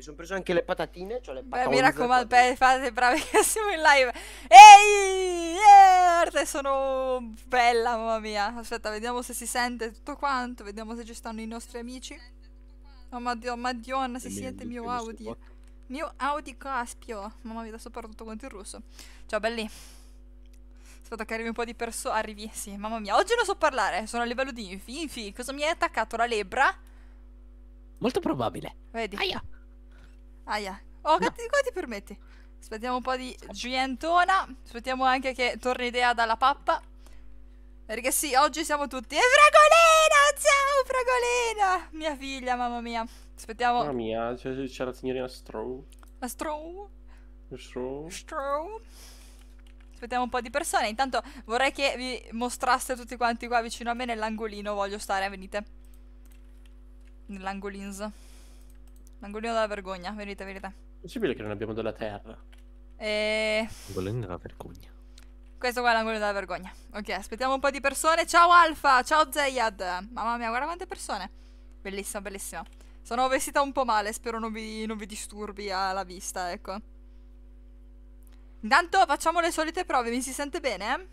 Mi sono preso anche le patatine. Cioè le Beh, mi raccomando, per fate bravi che siamo in live. Ehi, arte, sono bella, mamma mia. Aspetta, vediamo se si sente tutto quanto. Vediamo se ci stanno i nostri amici. Oh, madonna, se si sente il mio Audi. Mio Audi caspio. Mamma mia, adesso parlo tutto quanto in russo. Ciao, belli. Aspetta che arrivi un po' di persone. Arrivi, sì, mamma mia. Oggi non so parlare, sono a livello di infi. Infi, cosa mi hai attaccato? La lebra? Molto probabile. Vedi. Aia. Aia. Oh, no. Catti, come ti permetti? Aspettiamo un po' di gientona. Aspettiamo anche che torni idea dalla pappa. Perché sì, oggi siamo tutti... E eh, Fragolina! Ciao, Fragolina! Mia figlia, mamma mia. Aspettiamo... Mamma mia, c'è la signorina Strow. La Strow? Strow? Strow? Aspettiamo un po' di persone. Intanto vorrei che vi mostraste tutti quanti qua vicino a me nell'angolino. Voglio stare, venite. Nell'angolins. L'angolino della vergogna, verità, verità. È Possibile che non abbiamo della terra. E... L'angolino della vergogna. Questo qua è l'angolino della vergogna. Ok, aspettiamo un po' di persone. Ciao Alfa, ciao Zayad. Mamma mia, guarda quante persone. Bellissima, bellissima. Sono vestita un po' male, spero non vi, non vi disturbi alla vista, ecco. Intanto facciamo le solite prove, mi si sente bene?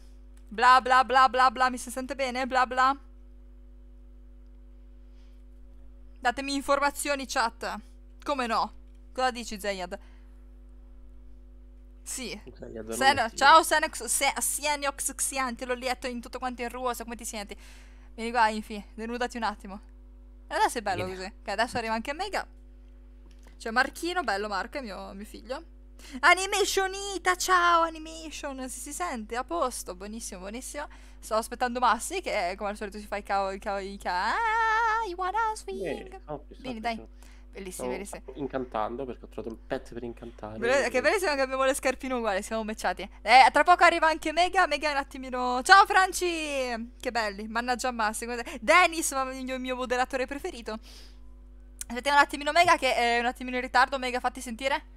Bla bla bla bla bla, mi si sente bene? Bla bla. Datemi informazioni, chat. Come no? Cosa dici, Zenyad? Sì. Sen- ciao Senex, Se- Sienox Xian, te l'ho letto in tutto quanto in ruoso, come ti senti? Vieni qua, Infi, denudati un attimo. adesso è bello Vieni. così. Che adesso arriva anche Mega. C'è Marchino, bello Marco, è mio, mio figlio. Animationita, ciao Animation, si, si sente a posto, buonissimo, buonissimo. Sto aspettando Massi che come al solito si fa i cavoli, i cavoli, i cavoli. Ah, you wanna swing? Vieni, dai. Bellissimi, bellissimi. Incantando perché ho trovato il pet per incantare. Bell- che bellissimo che abbiamo le scarpine uguali, siamo matchati. Eh, tra poco arriva anche Mega. Mega un attimino. Ciao Franci! Che belli, mannaggia Massimo Dennis, il mio moderatore preferito. Aspetta un attimino Mega che è un attimino in ritardo. Mega, fatti sentire.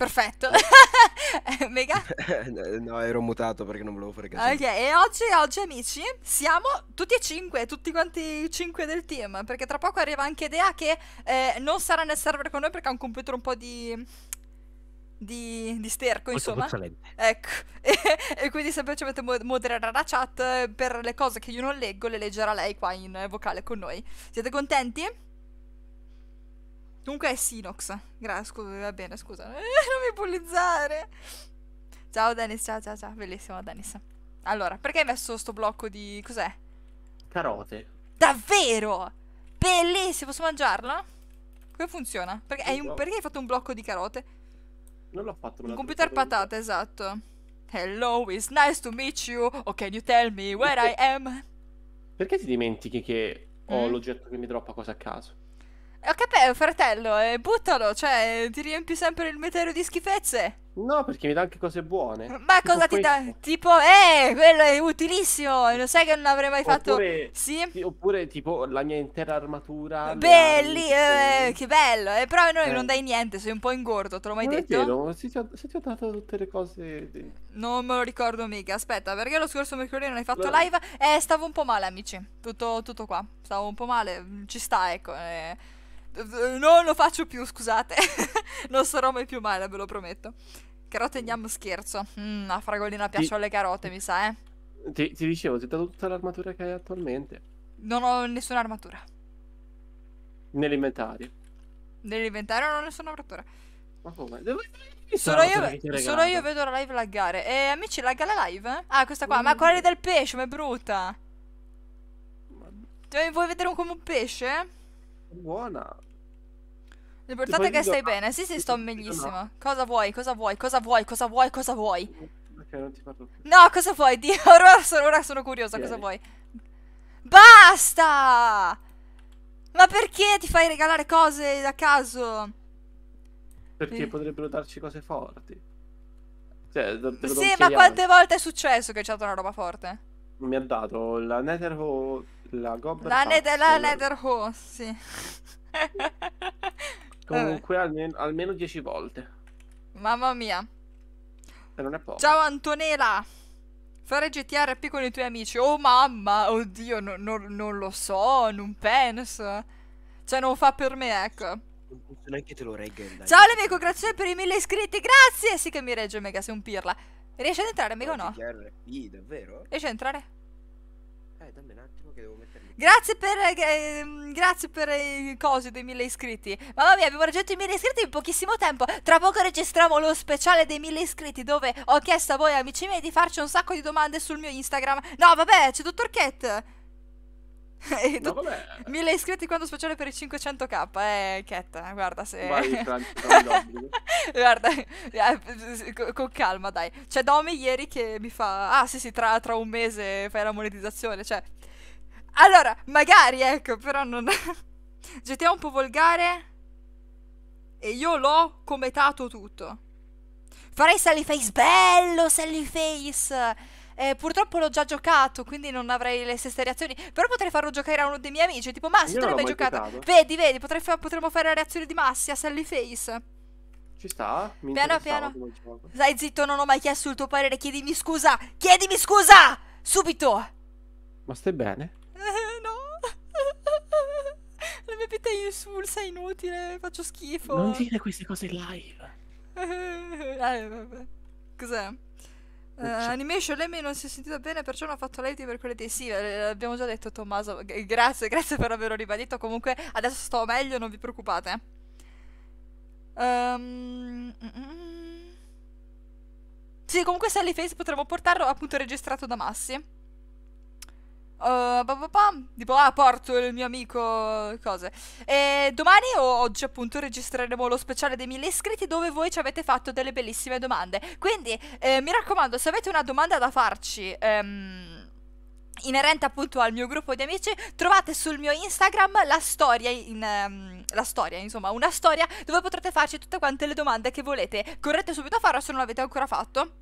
Perfetto. Eh. Mega? no, ero mutato perché non volevo fare casino. Ok, e oggi, oggi, amici, siamo tutti e cinque, tutti quanti cinque del team, perché tra poco arriva anche Dea che eh, non sarà nel server con noi perché ha un computer un po' di... Di, di, sterco, Molto insomma. Puzzolente. Ecco, e, e, quindi semplicemente modererà la chat eh, per le cose che io non leggo, le leggerà lei qua in vocale con noi. Siete contenti? Comunque è Sinox. Grazie, scu- va bene, scusa. non mi bullizzare. Ciao Dennis, ciao ciao ciao. Bellissimo Dennis. Allora, perché hai messo sto blocco di... cos'è? Carote. Davvero? Bellissimo, posso mangiarlo? Come funziona? Perché, hai un... perché hai fatto un blocco di carote? Non l'ho fatto. Un computer patata, esatto. Hello, it's nice to meet you. Oh, can you tell me where perché... I am? Perché ti dimentichi che ho mm. l'oggetto che mi droppa cose a caso? Ho capito, eh, fratello, eh, buttalo, cioè ti riempi sempre il metero di schifezze. No, perché mi dà anche cose buone. Ma tipo cosa ti dà? Tipo, eh, quello è utilissimo. Lo sai che non avrei mai fatto. Oppure, sì. sì oppure, tipo, la mia intera armatura. Belli, mia... eh, che bello. Eh, però noi eh. non dai niente, sei un po' ingordo, te l'ho mai non detto. È vero, se ti, ho, se ti, ho, dato tutte le cose. Non me lo ricordo mica. Aspetta, perché lo scorso mercoledì non hai fatto no. live? Eh, stavo un po' male, amici. Tutto, tutto qua. Stavo un po' male. Ci sta, ecco. Eh. Eh, non lo faccio più, scusate. non sarò mai più male, ve lo prometto. Carote andiamo scherzo. Mm, la fragolina piace ti... alle carote, mi sa, eh. Ti, ti dicevo, ti ho dato tutta l'armatura che hai attualmente. Non ho nessuna armatura. Nell'inventario. Nell'inventario non ho nessuna armatura. Ma come? Dove... Solo io, solo io, vedo la live laggare. E eh, amici, lagga la live? Eh? Ah, questa qua. Mm. Ma quella del pesce, ma è brutta. Cioè, vuoi vedere un, come un pesce? buona. L'importante è che stai bene. Sì, sì, sto meglissimo. Cosa vuoi? Cosa vuoi? Cosa vuoi? Cosa vuoi? Cosa vuoi? Ok, non ti parlo più. No, cosa vuoi? Dio, ora sono, ora sono curiosa, okay. cosa vuoi? Basta! Ma perché ti fai regalare cose da caso? Perché eh. potrebbero darci cose forti. Cioè, sì, ma quante volte è successo che c'è stata una roba forte? Mi ha dato la Nether Netherhood la Gobber la, Nether, la Nether sì. Comunque almeno, almeno 10 volte. Mamma mia. E non è poco. Ciao Antonella. Fare GTA RP con i tuoi amici. Oh mamma, oddio, no, no, non lo so, non penso. Cioè non fa per me, ecco. Non funziona neanche te lo regga. Ciao le grazie per i mille iscritti, grazie! Sì che mi regge Mega, sei un pirla. Riesci ad entrare, amico o no? GTRP, davvero? Riesci ad entrare? Eh, dammi un attimo che devo metterli. Grazie per, eh, ehm, grazie per i eh, cosi dei 1000 iscritti. Mamma mia, abbiamo raggiunto i 1000 iscritti in pochissimo tempo. Tra poco registriamo lo speciale dei 1000 iscritti dove ho chiesto a voi, amici miei, di farci un sacco di domande sul mio Instagram. No, vabbè, c'è Dottor Cat. no, vabbè. 1000 iscritti quando speciale per i 500k eh Cat guarda se guarda eh, con calma dai c'è Domi ieri che mi fa ah sì sì tra, tra un mese fai la monetizzazione cioè allora, magari, ecco, però non... GTA un po' volgare e io l'ho cometato tutto. Farei Sally Face, bello Sally Face! Eh, purtroppo l'ho già giocato, quindi non avrei le stesse reazioni. Però potrei farlo giocare a uno dei miei amici, tipo Massi, io tu l'hai mai giocato? Giocato. Vedi, vedi, fa potremmo fare la reazione di Massi a Sally Face. Ci sta? Mi piano piano. Stai zitto, non ho mai chiesto il tuo parere, chiedimi scusa! Chiedimi scusa! Subito! Ma stai bene? Eh, no. La mia vita è insulsa, è inutile, faccio schifo. Non dire queste cose in live. Eh, eh, vabbè. Cos'è? Uh, animation Lemmy non si è sentita bene, perciò non ha fatto leti per quelle dei sì. abbiamo già detto, Tommaso. Grazie, grazie per averlo ribadito. Comunque, adesso sto meglio, non vi preoccupate. Um, sì, comunque, Sally Face potremmo portarlo appunto registrato da Massi. Uh, tipo, ah, porto il mio amico, cose. E domani o oggi appunto registreremo lo speciale dei 1000 iscritti dove voi ci avete fatto delle bellissime domande. Quindi eh, mi raccomando, se avete una domanda da farci... Ehm, inerente appunto al mio gruppo di amici, trovate sul mio Instagram la storia, in, um, la storia, insomma, una storia dove potrete farci tutte quante le domande che volete. Correte subito a farlo se non l'avete ancora fatto.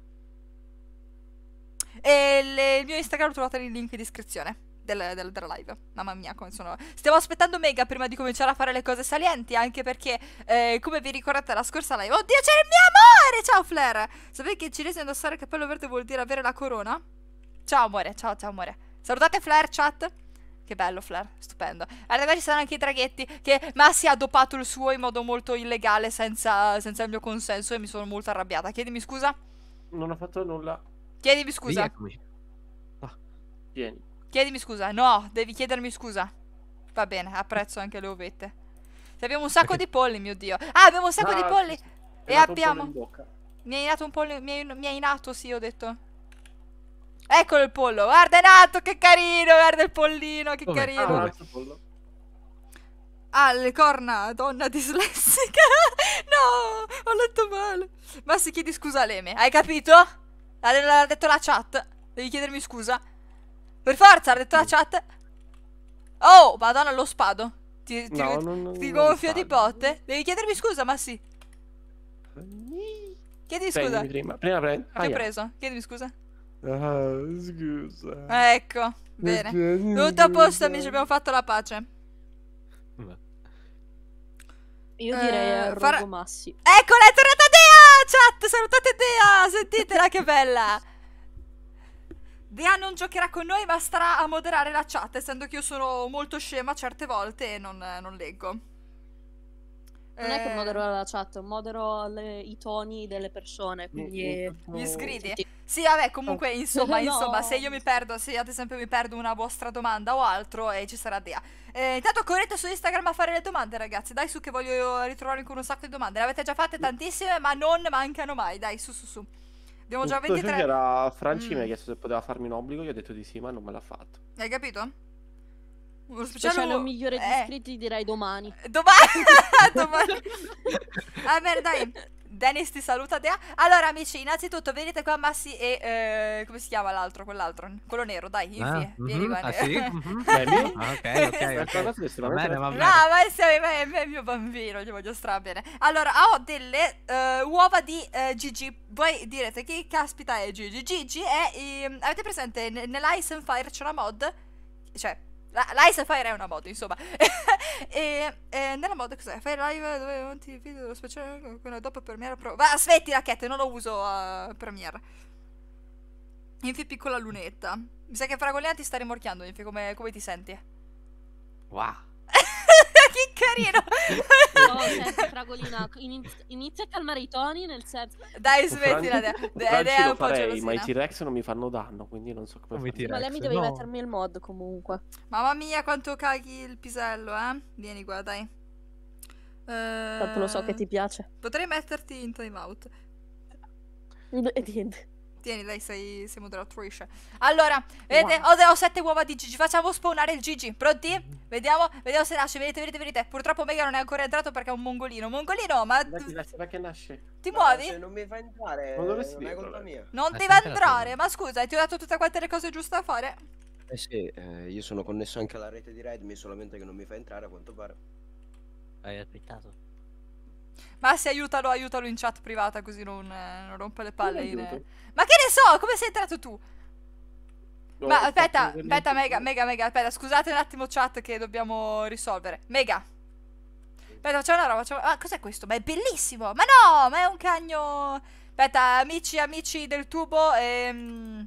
E le, il mio Instagram lo trovate nel link in descrizione. Del, del, della live. Mamma mia, come sono. Stiamo aspettando Mega prima di cominciare a fare le cose salienti. Anche perché, eh, come vi ricordate la scorsa live. Oddio, c'è il mio amore! Ciao, Flair! Sapete che in cinese indossare il cappello verde vuol dire avere la corona? Ciao, amore. Ciao, ciao, amore. Salutate, Flair, chat. Che bello, Flair, stupendo. Allora, ci saranno anche i traghetti che Massi ha dopato il suo in modo molto illegale senza, senza il mio consenso e mi sono molto arrabbiata. Chiedimi scusa. Non ho fatto nulla. Chiedimi scusa. Ah. Vieni. Chiedimi scusa. No, devi chiedermi scusa. Va bene, apprezzo anche le uvette. Se abbiamo un sacco di polli, mio dio. Ah, abbiamo un sacco no, di ah, polli. E abbiamo... Mi hai nato un pollo, mi hai, mi hai nato, sì, ho detto. Eccolo il pollo, guarda è nato, che carino, guarda il pollino, che Dove? carino. Ah, pollo. ah, le corna, donna dislessica. no, ho letto male. Ma si chiede scusa a Leme, hai capito? L'ha detto la chat. Devi chiedermi scusa. Per forza, ha detto la mm. chat. Oh, madonna, lo spado. Ti, ti, no, non, ti gonfio di botte. Devi chiedermi scusa, ma sì. Chiedimi scusa. Prima, prima ah, Ti ho preso. Chiedimi scusa. Ah, scusa. ecco, bene. Tutto a posto, amici, abbiamo fatto la pace. Io direi eh, far... Rogo Massi. Eccola, è tornata chat, salutate Dea, sentitela ah, che bella. Dea non giocherà con noi ma starà a moderare la chat, essendo che io sono molto scema certe volte e non, non leggo. Non è che eh. modero la chat, modero le, i toni delle persone, quindi... Gli iscritti. Sì, vabbè, comunque, eh. insomma, no. insomma, se io mi perdo, se ad esempio mi perdo una vostra domanda o altro, eh, ci sarà Dea. Eh, intanto correte su Instagram a fare le domande, ragazzi, dai su che voglio ritrovare con un sacco di domande. Le avete già fatte tantissime, ma non mancano mai, dai, su su su. Abbiamo già 23... Giulia era Franci mm. mi ha mm. chiesto se poteva farmi un obbligo, io ho detto di sì, ma non me l'ha fatto. Hai capito? Uno speciale, speciale migliore di eh. direi domani. Domani? domani. ver dai. Dennis ti saluta Dea. Allora amici, innanzitutto venite qua Massi e eh, come si chiama l'altro, quell'altro? Quello nero, dai, Ah, mhm. vieni mm -hmm, Ah, sì? Mm -hmm. ok, ok. Va bene, va bene. No, ma è, è, è mio bambino, gli voglio strabene. Allora, ho delle uh, uova di uh, Gigi. Voi direte chi caspita è Gigi? Gigi è... Um, avete presente nell'Ice and Fire c'è una mod? Cioè, L'ice Fire è una mod, insomma. e, e, nella mod cos'è? Fai Live dove monti il video dello speciale con una dopo Premiere Pro. Va, aspetti racchette, non lo uso uh, Premiere. Infi piccola lunetta. Mi sa che Fragolianti sta rimorchiando, Infi, come, come ti senti? Wow che carino! No, senza, Fragolina, inizia a calmare i toni, nel senso... Dai, smettila, Franci, de- Franci de- lo farei, ma i T-Rex non mi fanno danno, quindi non so come, come fare. Ma lei mi deve no. mettermi il mod, comunque. Mamma mia, quanto caghi il pisello, eh? Vieni qua, dai. Eh... Tanto lo so che eh, ti piace. Potrei metterti in timeout. E niente. Tieni, dai, sei, sei moderatrice. Allora, vedete, wow. ho, ho, sette uova di Gigi. Facciamo spawnare il Gigi. Pronti? Vediamo, vediamo se nasce. Vedete, vedete, vedete. Purtroppo Mega non è ancora entrato perché è un mongolino. Mongolino, ma... Ma che nasce? Ti no, muovi? Cioè, non mi fa entrare. Ma Non, non è colpa mia. Non eh, ti devi entrare, ma scusa, ti ho dato tutte quante le cose giuste a fare. Eh sì, eh, io sono connesso anche alla rete di Redmi, solamente che non mi fa entrare a quanto pare. Hai aspettato? Ma se aiutalo, aiutalo in chat privata così non, eh, non rompe le palle. In... Ma che ne so, come sei entrato tu? No, Ma aspetta, aspetta, mega, mega, mega, aspetta, scusate un attimo chat che dobbiamo risolvere. Mega. Aspetta, facciamo una roba, facciamo... Ah, cos'è questo? Ma è bellissimo! Ma no, ma è un cagno... Aspetta, amici, amici del tubo, ehm...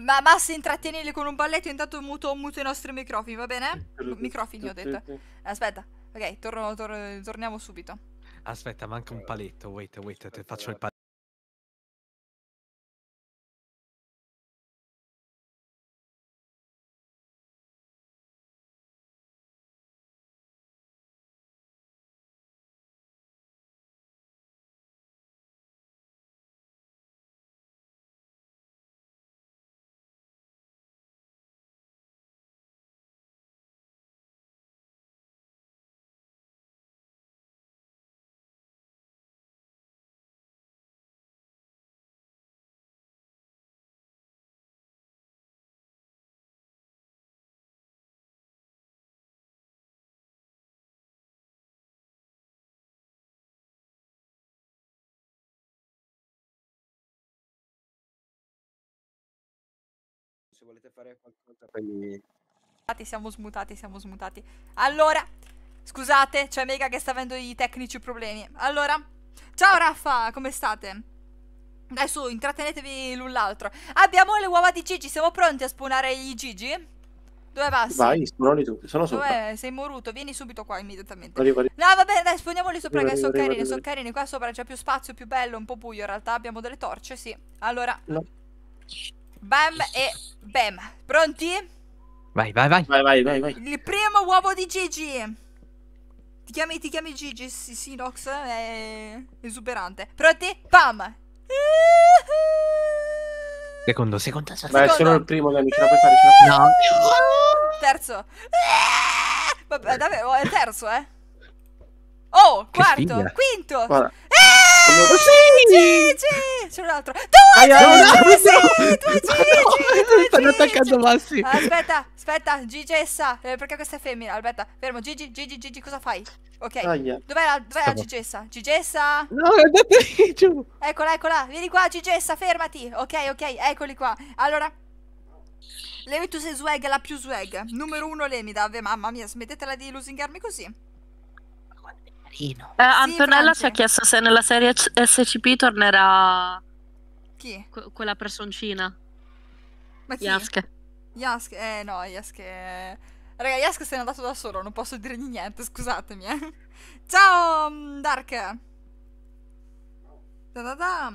Ma Massi intrattienili con un balletto, intanto muto, muto i nostri microfoni, va bene? Microfoni ho detto. Aspetta. Ok, torno, torno, torniamo subito. Aspetta, manca un paletto. Wait, wait, ti faccio il paletto. se volete fare qualcosa poi... Siamo smutati, siamo smutati. Allora, scusate, c'è Mega che sta avendo i tecnici problemi. Allora, ciao Raffa, come state? Dai su, intrattenetevi l'un l'altro. Abbiamo le uova di Gigi, siamo pronti a spunare i Gigi? Dove passi? Vai, spunoli tu, sono sopra. Dove? Sei moruto, vieni subito qua immediatamente. Arriva, arriva. No, vabbè, dai, spawniamoli sopra arriva, che sono carini, sono carini. Qua sopra c'è più spazio, più bello, un po' buio in realtà. Abbiamo delle torce, sì. Allora... No. Bam e bam. Pronti? Vai, vai, vai. Vai, vai, vai, vai. Il primo uovo di Gigi. Ti chiami, ti chiami Gigi, sì, sì, Nox, è esuberante. Pronti? Pam. Secondo, secondo, secondo. Ma è solo il primo, dai, ce la puoi fare, ce la puoi fare. Terzo. Vabbè, davvero, è terzo, eh. Oh, quarto, quinto. Guarda. Gigi! C'è un altro. Tu ai, ai, Gigi! No, tu Gigi! Stanno attaccando Massi. Aspetta, aspetta, Gigessa. Eh, perché questa è femmina? Aspetta, fermo. Gigi, Gigi, Gigi, cosa fai? Ok. Ah, yeah. Dov'è la, dov la, Gigessa? Gigessa? No, è andata giù. Eccola, eccola. Vieni qua, Gigessa, fermati. Ok, ok, eccoli qua. Allora... Levi tu sei swag, la più swag. Numero uno Lemi, davvero, mamma mia, smettetela di lusingarmi così carino. Eh, Antonella sì, ci ha chiesto se nella serie SCP tornerà. Chi? Que- quella personcina. Ma chi? Yask. Yask, eh no, Yask Raga, Yask se n'è andato da solo, non posso dirgli niente, scusatemi. Eh. Ciao, mm, Dark! Da da da!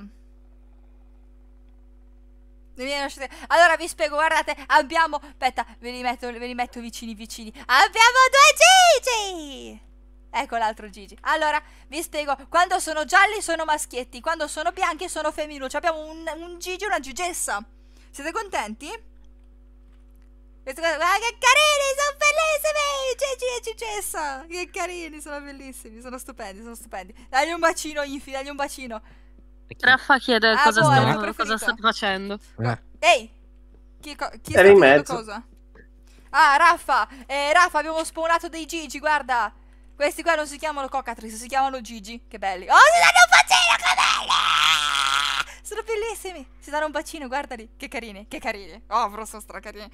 Allora vi spiego, guardate, abbiamo... Aspetta, ve li metto, ve li metto vicini vicini. Abbiamo due Gigi! Ecco l'altro Gigi. Allora, vi spiego, quando sono gialli sono maschietti, quando sono bianchi sono femminucci. Abbiamo un, un Gigi e una Gigessa. Siete contenti? Questa ah, che carini, sono bellissimi! Gigi e Gigessa! Che carini, sono bellissimi, sono stupendi, sono stupendi. Dagli un bacino, Infi, dai un bacino. Raffa chiede ah, cosa, boh, sta, cosa state facendo. Eh. Ehi! Chi, chi sta facendo cosa? Ah, Raffa! Eh, Raffa, abbiamo spawnato dei Gigi, guarda! Questi qua non si chiamano Cocatrice, si chiamano Gigi. Che belli. Oh, si danno un bacino, che belli! Sono bellissimi. Si danno un bacino, guardali. Che carini, che carini. Oh, bro, sono stracarini.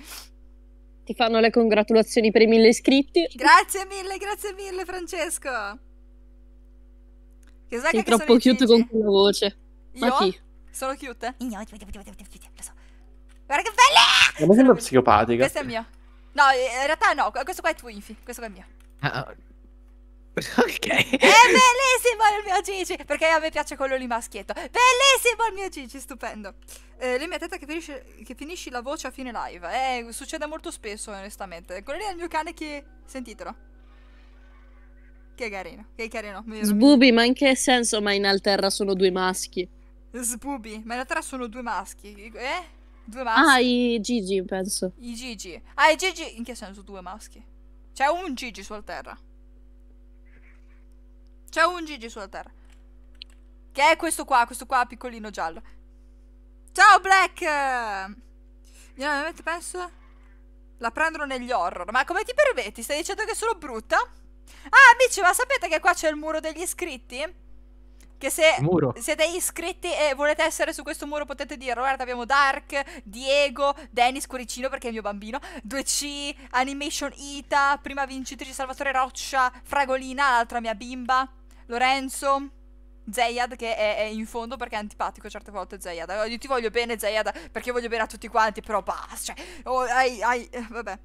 Ti fanno le congratulazioni per i mille iscritti. Grazie mille, grazie mille, Francesco. Che Sei che troppo cute con quella voce. Io? Ma chi? Sono cute? Io, lo so. Guarda che bella! Ma mi sembra psicopatica. Questo è mio. No, eh, in realtà no, questo qua è Twinfy, questo qua è mio. Ah, Ok. È bellissimo il mio Gigi, perché a me piace quello lì maschietto. Bellissimo il mio Gigi, stupendo. Eh, lei mi ha detto che finisci, che finisci, la voce a fine live. Eh, succede molto spesso, onestamente. Quello lì è il mio cane che... Sentitelo. Che carino, che carino. Sbubi, ma in che senso ma in Alterra sono due maschi? Sbubi, ma in Alterra sono due maschi, eh? Due maschi. Ah, i Gigi, penso. I Gigi. Ah, i Gigi, in che senso due maschi? C'è un Gigi su Alterra. C'è un Gigi sulla terra. Che è questo qua, questo qua piccolino giallo. Ciao Black! Io non avete perso? La prendono negli horror. Ma come ti permetti? Stai dicendo che sono brutta? Ah, amici, ma sapete che qua c'è il muro degli iscritti? Che se muro. siete iscritti e volete essere su questo muro potete dirlo. Guarda, abbiamo Dark, Diego, Dennis Curicino perché è il mio bambino, 2C, Animation Ita, prima vincitrice Salvatore Roccia, Fragolina, l'altra mia bimba. Lorenzo, Zayad che è, è, in fondo perché è antipatico certe volte Zayad. io ti voglio bene Zayad perché voglio bene a tutti quanti, però basta. Cioè, oh, ai, ai, eh, vabbè.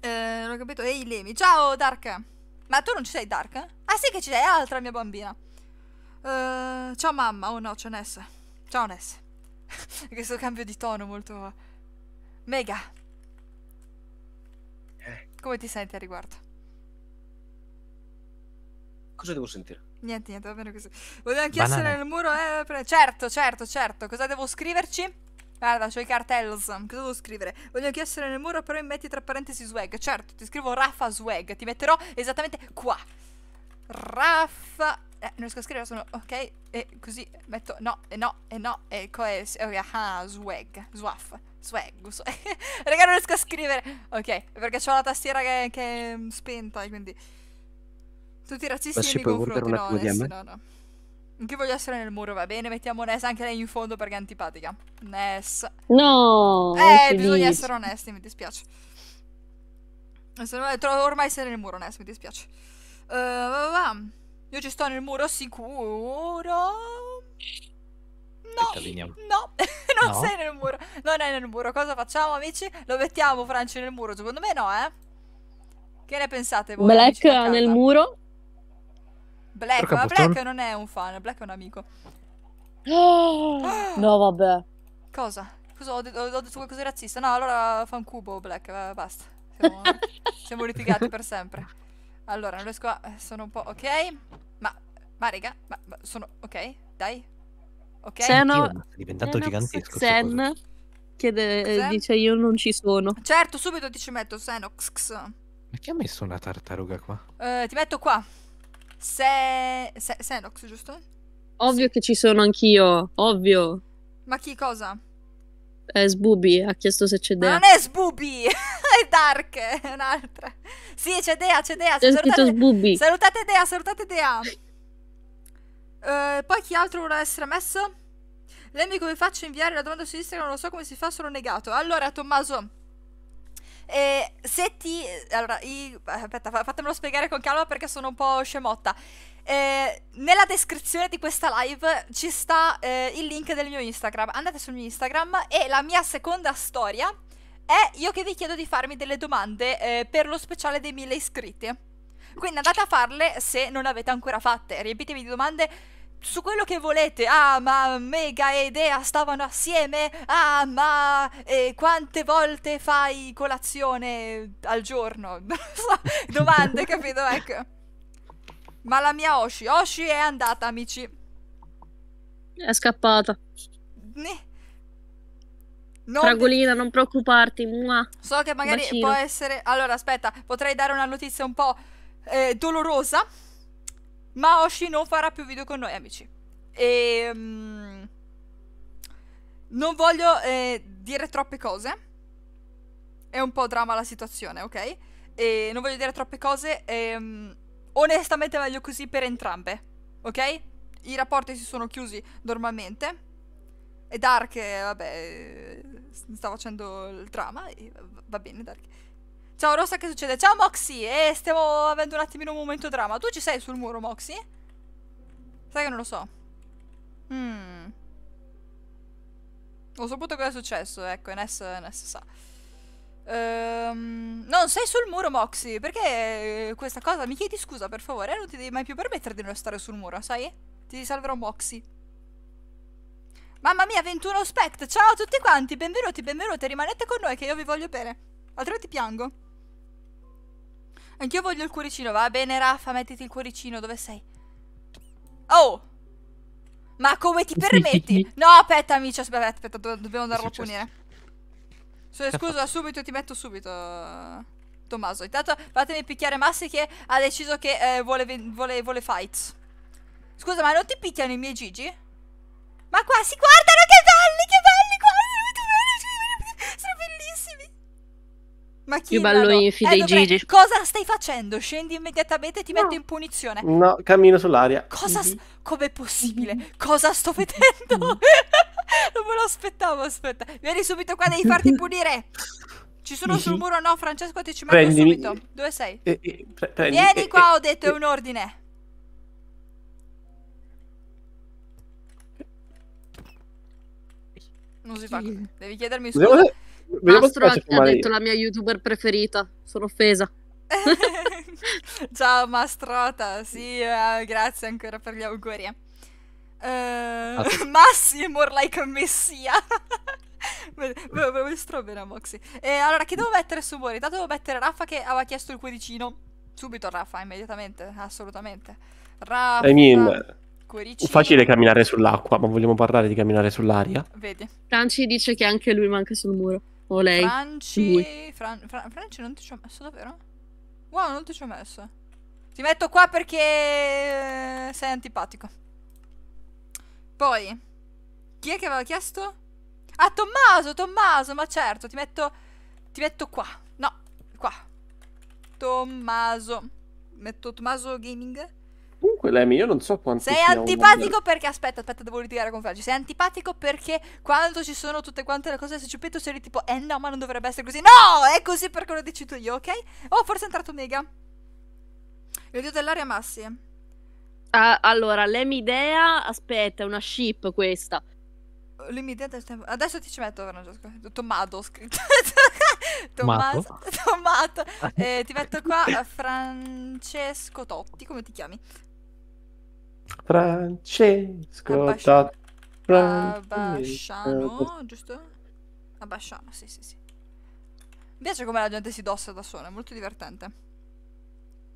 Eh, non ho capito. Ehi Lemi, ciao Dark. Ma tu non ci sei Dark? Ah sì che ci sei, altra mia bambina. Eh, ciao mamma, oh no, c'è Ness. Ciao Ness. Questo cambio di tono molto... Mega. Eh. Come ti senti a riguardo? Cosa devo sentire? Niente, niente, va bene così. Volevo chiedere nel muro. Eh, Certo, certo, certo. Cosa devo scriverci? Guarda, c'ho i cartells. Cosa devo scrivere? Voglio chiedere nel muro, però mi metti tra parentesi swag. Certo, ti scrivo Raffa swag. Ti metterò esattamente qua. Raffa. Eh, non riesco a scrivere, sono. Ok. E così metto. No, e no, e no. E poi. Ok, ah, swag. Swaff. Swag. swag. Raga, non riesco a scrivere. Ok, perché ho la tastiera che, che è mm, spenta. Quindi. Tutti razzisti Ma nei puoi confronti, no, Ness, no, no. Anche voglio essere nel muro, va bene? Mettiamo Ness anche lei in fondo perché è antipatica. Ness. No! Eh, bisogna essere onesti, mi dispiace. Eh, eh, ormai sei nel muro, Ness, mi dispiace. Uh, va, va. Io ci sto nel muro sicuro. No, no, non no. sei nel muro. Non è nel muro. Cosa facciamo, amici? Lo mettiamo Franci nel muro? Secondo me no, eh. Che ne pensate voi? Black nel muro. Black, ma Black non è un fan, Black è un amico. Ah! no, vabbè. Cosa? Cosa ho, detto, ho detto qualcosa di razzista? No, allora fa un cubo Black, basta. Siamo, siamo litigati per sempre. Allora, non riesco a... Eh, sono un po'... ok? Ma... ma raga, ma, ma sono... ok? Dai. Ok? Seno... È diventato Seno gigantesco. Sen chiede, eh, dice io non ci sono. Certo, subito ti ci metto, Senox. Perché ha messo una tartaruga qua? Uh, ti metto qua. Se... Se... Senox, giusto? Ovvio sì. che ci sono anch'io, ovvio. Ma chi cosa? È Sbubi, ha chiesto se c'è Dea. Ma non è Sbubi, è Dark, è un'altra. Sì, c'è Dea, c'è Dea. C'è salutate... Sbubi. Salutate Dea, salutate Dea. Uh, poi chi altro vuole essere messo? Lemmi, come faccio a inviare la domanda su Instagram? Non lo so come si fa, sono negato. Allora, Tommaso, e se ti... Allora, i, aspetta, fatemelo spiegare con calma perché sono un po' scemotta. Eh, nella descrizione di questa live ci sta eh, il link del mio Instagram. Andate sul mio Instagram e la mia seconda storia è io che vi chiedo di farmi delle domande eh, per lo speciale dei mille iscritti. Quindi andate a farle se non avete ancora fatte. Riempitevi di domande su quello che volete. Ah, ma Mega e Dea stavano assieme. Ah, ma eh, quante volte fai colazione al giorno? Domande, capito? Ecco. Ma la mia Oshi. Oshi è andata, amici. È scappata. Ne. Non Fragolina, non preoccuparti. Mua. So che magari Bacino. può essere. Allora, aspetta, potrei dare una notizia un po' eh, dolorosa ma Oshi non farà più video con noi, amici. E, um, non voglio eh, dire troppe cose. È un po' drama la situazione, ok? E non voglio dire troppe cose. E, um, onestamente meglio così per entrambe, ok? I rapporti si sono chiusi normalmente. E Dark, eh, vabbè, eh, sta facendo il trama. va bene, Dark. Ciao Rosa, che succede? Ciao Moxy! Eh, stiamo avendo un attimino un momento drama. Tu ci sei sul muro, Moxy? Sai che non lo so. Mm. Ho saputo cosa è successo, ecco, Ness, Ness sa. Um, non sei sul muro, Moxy. Perché eh, questa cosa? Mi chiedi scusa, per favore. Non ti devi mai più permettere di non stare sul muro, sai? Ti salverò, Moxy. Mamma mia, 21 Spect! Ciao a tutti quanti, benvenuti, benvenuti, rimanete con noi che io vi voglio bene. Altrimenti piango. Anch'io voglio il cuoricino. Va bene, Rafa, mettiti il cuoricino. Dove sei? Oh! Ma come ti permetti? No, aspetta, amici, aspetta, aspetta, do dobbiamo andarlo a punire. Scusa, subito, ti metto subito, Tommaso. Intanto fatemi picchiare Massi che ha deciso che eh, vuole, vuole, vuole fights. Scusa, ma non ti picchiano i miei Gigi? Io ballo in fila eh, Gigi. Cosa stai facendo? Scendi immediatamente e ti no. metto in punizione. No, cammino sull'aria. Cosa... Mm -hmm. Com'è possibile? Mm -hmm. Cosa sto mhm. vedendo? Mm -hmm. non me lo aspettavo, aspetta. Vieni subito qua, devi farti punire. Ci sono mhm. sul muro, no, Francesco, ti ci metto Prendimi. subito. Dove sei? Eh, eh, pre Vieni eh, qua, ho eh, detto, è eh. un ordine. Non si fa. Devi chiedermi scusa. Devo... Mastro ha, ha detto la mia youtuber preferita. Sono offesa. Ciao Mastrota, sì, eh, grazie ancora per gli auguri. Uh, ah. Massimo, like a messia. Stro bene Moxie. Eh, allora, chi devo mettere su Mori? Intanto devo mettere Raffa che aveva chiesto il cuoricino. Subito Raffa, immediatamente, assolutamente. Raffa, I mean, cuoricino. Facile camminare sull'acqua, ma vogliamo parlare di camminare sull'aria? Vedi. Tanci dice che anche lui manca sul muro. O lei. Franci. Fran- Fran- Franci non ti ci ho messo davvero? Wow, non ti ci ho messo. Ti metto qua perché eh, sei antipatico. Poi, chi è che aveva chiesto? Ah, Tommaso, Tommaso, ma certo, ti metto, ti metto qua. No, qua. Tommaso. Metto Tommaso Gaming. Lemmy, io non so quanto Sei antipatico un... perché, aspetta, aspetta, devo litigare con Faggi. Sei antipatico perché quando ci sono tutte quante le cose se ci cipetto sei tipo, eh no, ma non dovrebbe essere così. No, è così perché lo deciso io, ok? Oh, forse è entrato Mega. Il dio dell'aria Massi. Ah, allora, l'emidea, aspetta, è una ship questa. L'emidea del tempo. Adesso ti ci metto, Francesco. Tommato, scritto. Tommaso. Tomato. Eh, ti metto qua Francesco Totti, come ti chiami? Francesco Abbasci- da Abasciano, giusto? Abasciano, sì, sì, sì. Mi piace come la gente si dossa da sola, è molto divertente.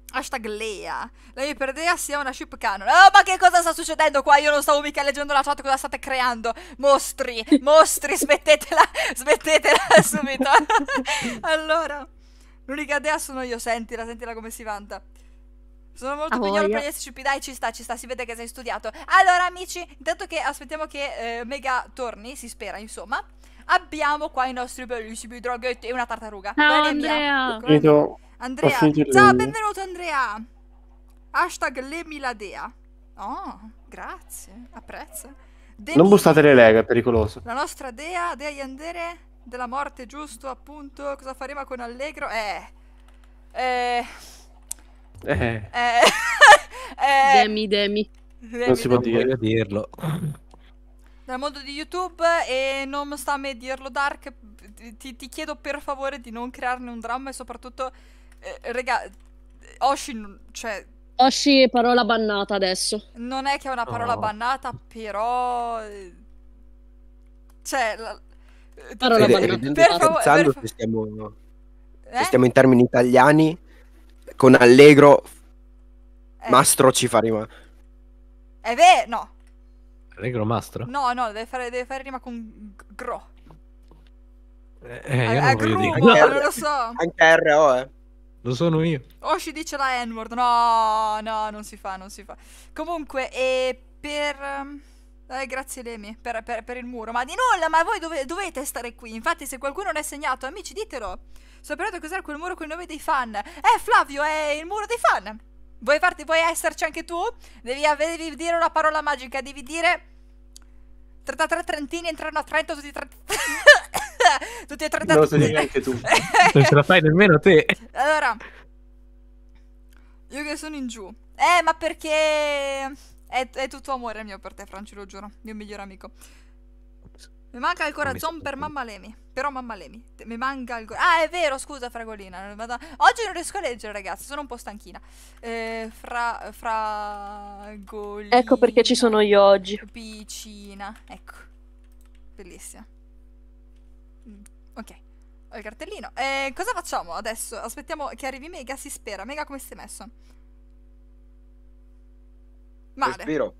Hashtag Lea. Lei per Dea sia una ship canon. Oh, ma che cosa sta succedendo qua? Io non stavo mica leggendo la chat, cosa state creando? Mostri, mostri, smettetela, smettetela subito. allora, l'unica Dea sono io, sentila, sentila come si vanta. Sono molto pignolo per gli SCP, dai ci sta, ci sta, si vede che sei studiato. Allora amici, intanto che aspettiamo che eh, Mega torni, si spera insomma, abbiamo qua i nostri bellissimi draghetti e una tartaruga. Ciao Bene, Andrea! Vedo... Ecco. Andrea, ciao, benvenuto Andrea! Hashtag Lemiladea. Oh, grazie, apprezzo. Demi... Non bustate le leghe, è pericoloso. La nostra dea, dea Andere, della morte giusto appunto, cosa faremo con Allegro? Eh... Eh... Eh. eh. eh. Demi, demi. demi. Non si può dire. dirlo. Dal mondo di YouTube e non sta a me dirlo Dark, ti, ti chiedo per favore di non crearne un dramma e soprattutto, eh, regà, Oshi, cioè... Oshi è parola bannata adesso. Non è che è una parola oh. bannata, però... Cioè... La... Eh, parola Ed, bannata. Per favor- per... Stiamo, eh? stiamo in termini italiani, con Allegro eh. Mastro ci fa rima. È vero, no. Allegro Mastro? No, no, deve fare, deve fare rima con Gro. Eh, eh, io non, gru, dire. No, non lo so. Anche RO, eh. Lo sono io. Oshi dice la N-word. No, no, non si fa, non si fa. Comunque, e eh, per... Eh, grazie Lemi per, per, per, il muro. Ma di nulla, ma voi dove, dovete stare qui. Infatti, se qualcuno non è segnato, amici, ditelo. Sapete cos'era quel muro con il nome dei fan? Eh, Flavio, è il muro dei fan. Vuoi, farti, vuoi esserci anche tu? Devi, devi dire una parola magica, devi dire... 33 trentini entrano a Trento tutti e tre... tutti e tre... Non lo so neanche tu. non ce la fai nemmeno te. Allora... Io che sono in giù. Eh, ma perché... È, è, tutto amore mio per te, Franci, lo giuro. Mio migliore amico. Mi manca il corazon per mamma Lemi. Però mamma Lemi. Mi manca il corazon. Ah, è vero, scusa, Fragolina. Oggi non riesco a leggere, ragazzi. Sono un po' stanchina. Eh, fra... Fragolina. Ecco perché ci sono io oggi. Vicina. Ecco. Bellissima. Mm, ok. Ho il cartellino. Eh, cosa facciamo adesso? Aspettiamo che arrivi Mega, si spera. Mega come si è messo? Male. È vero.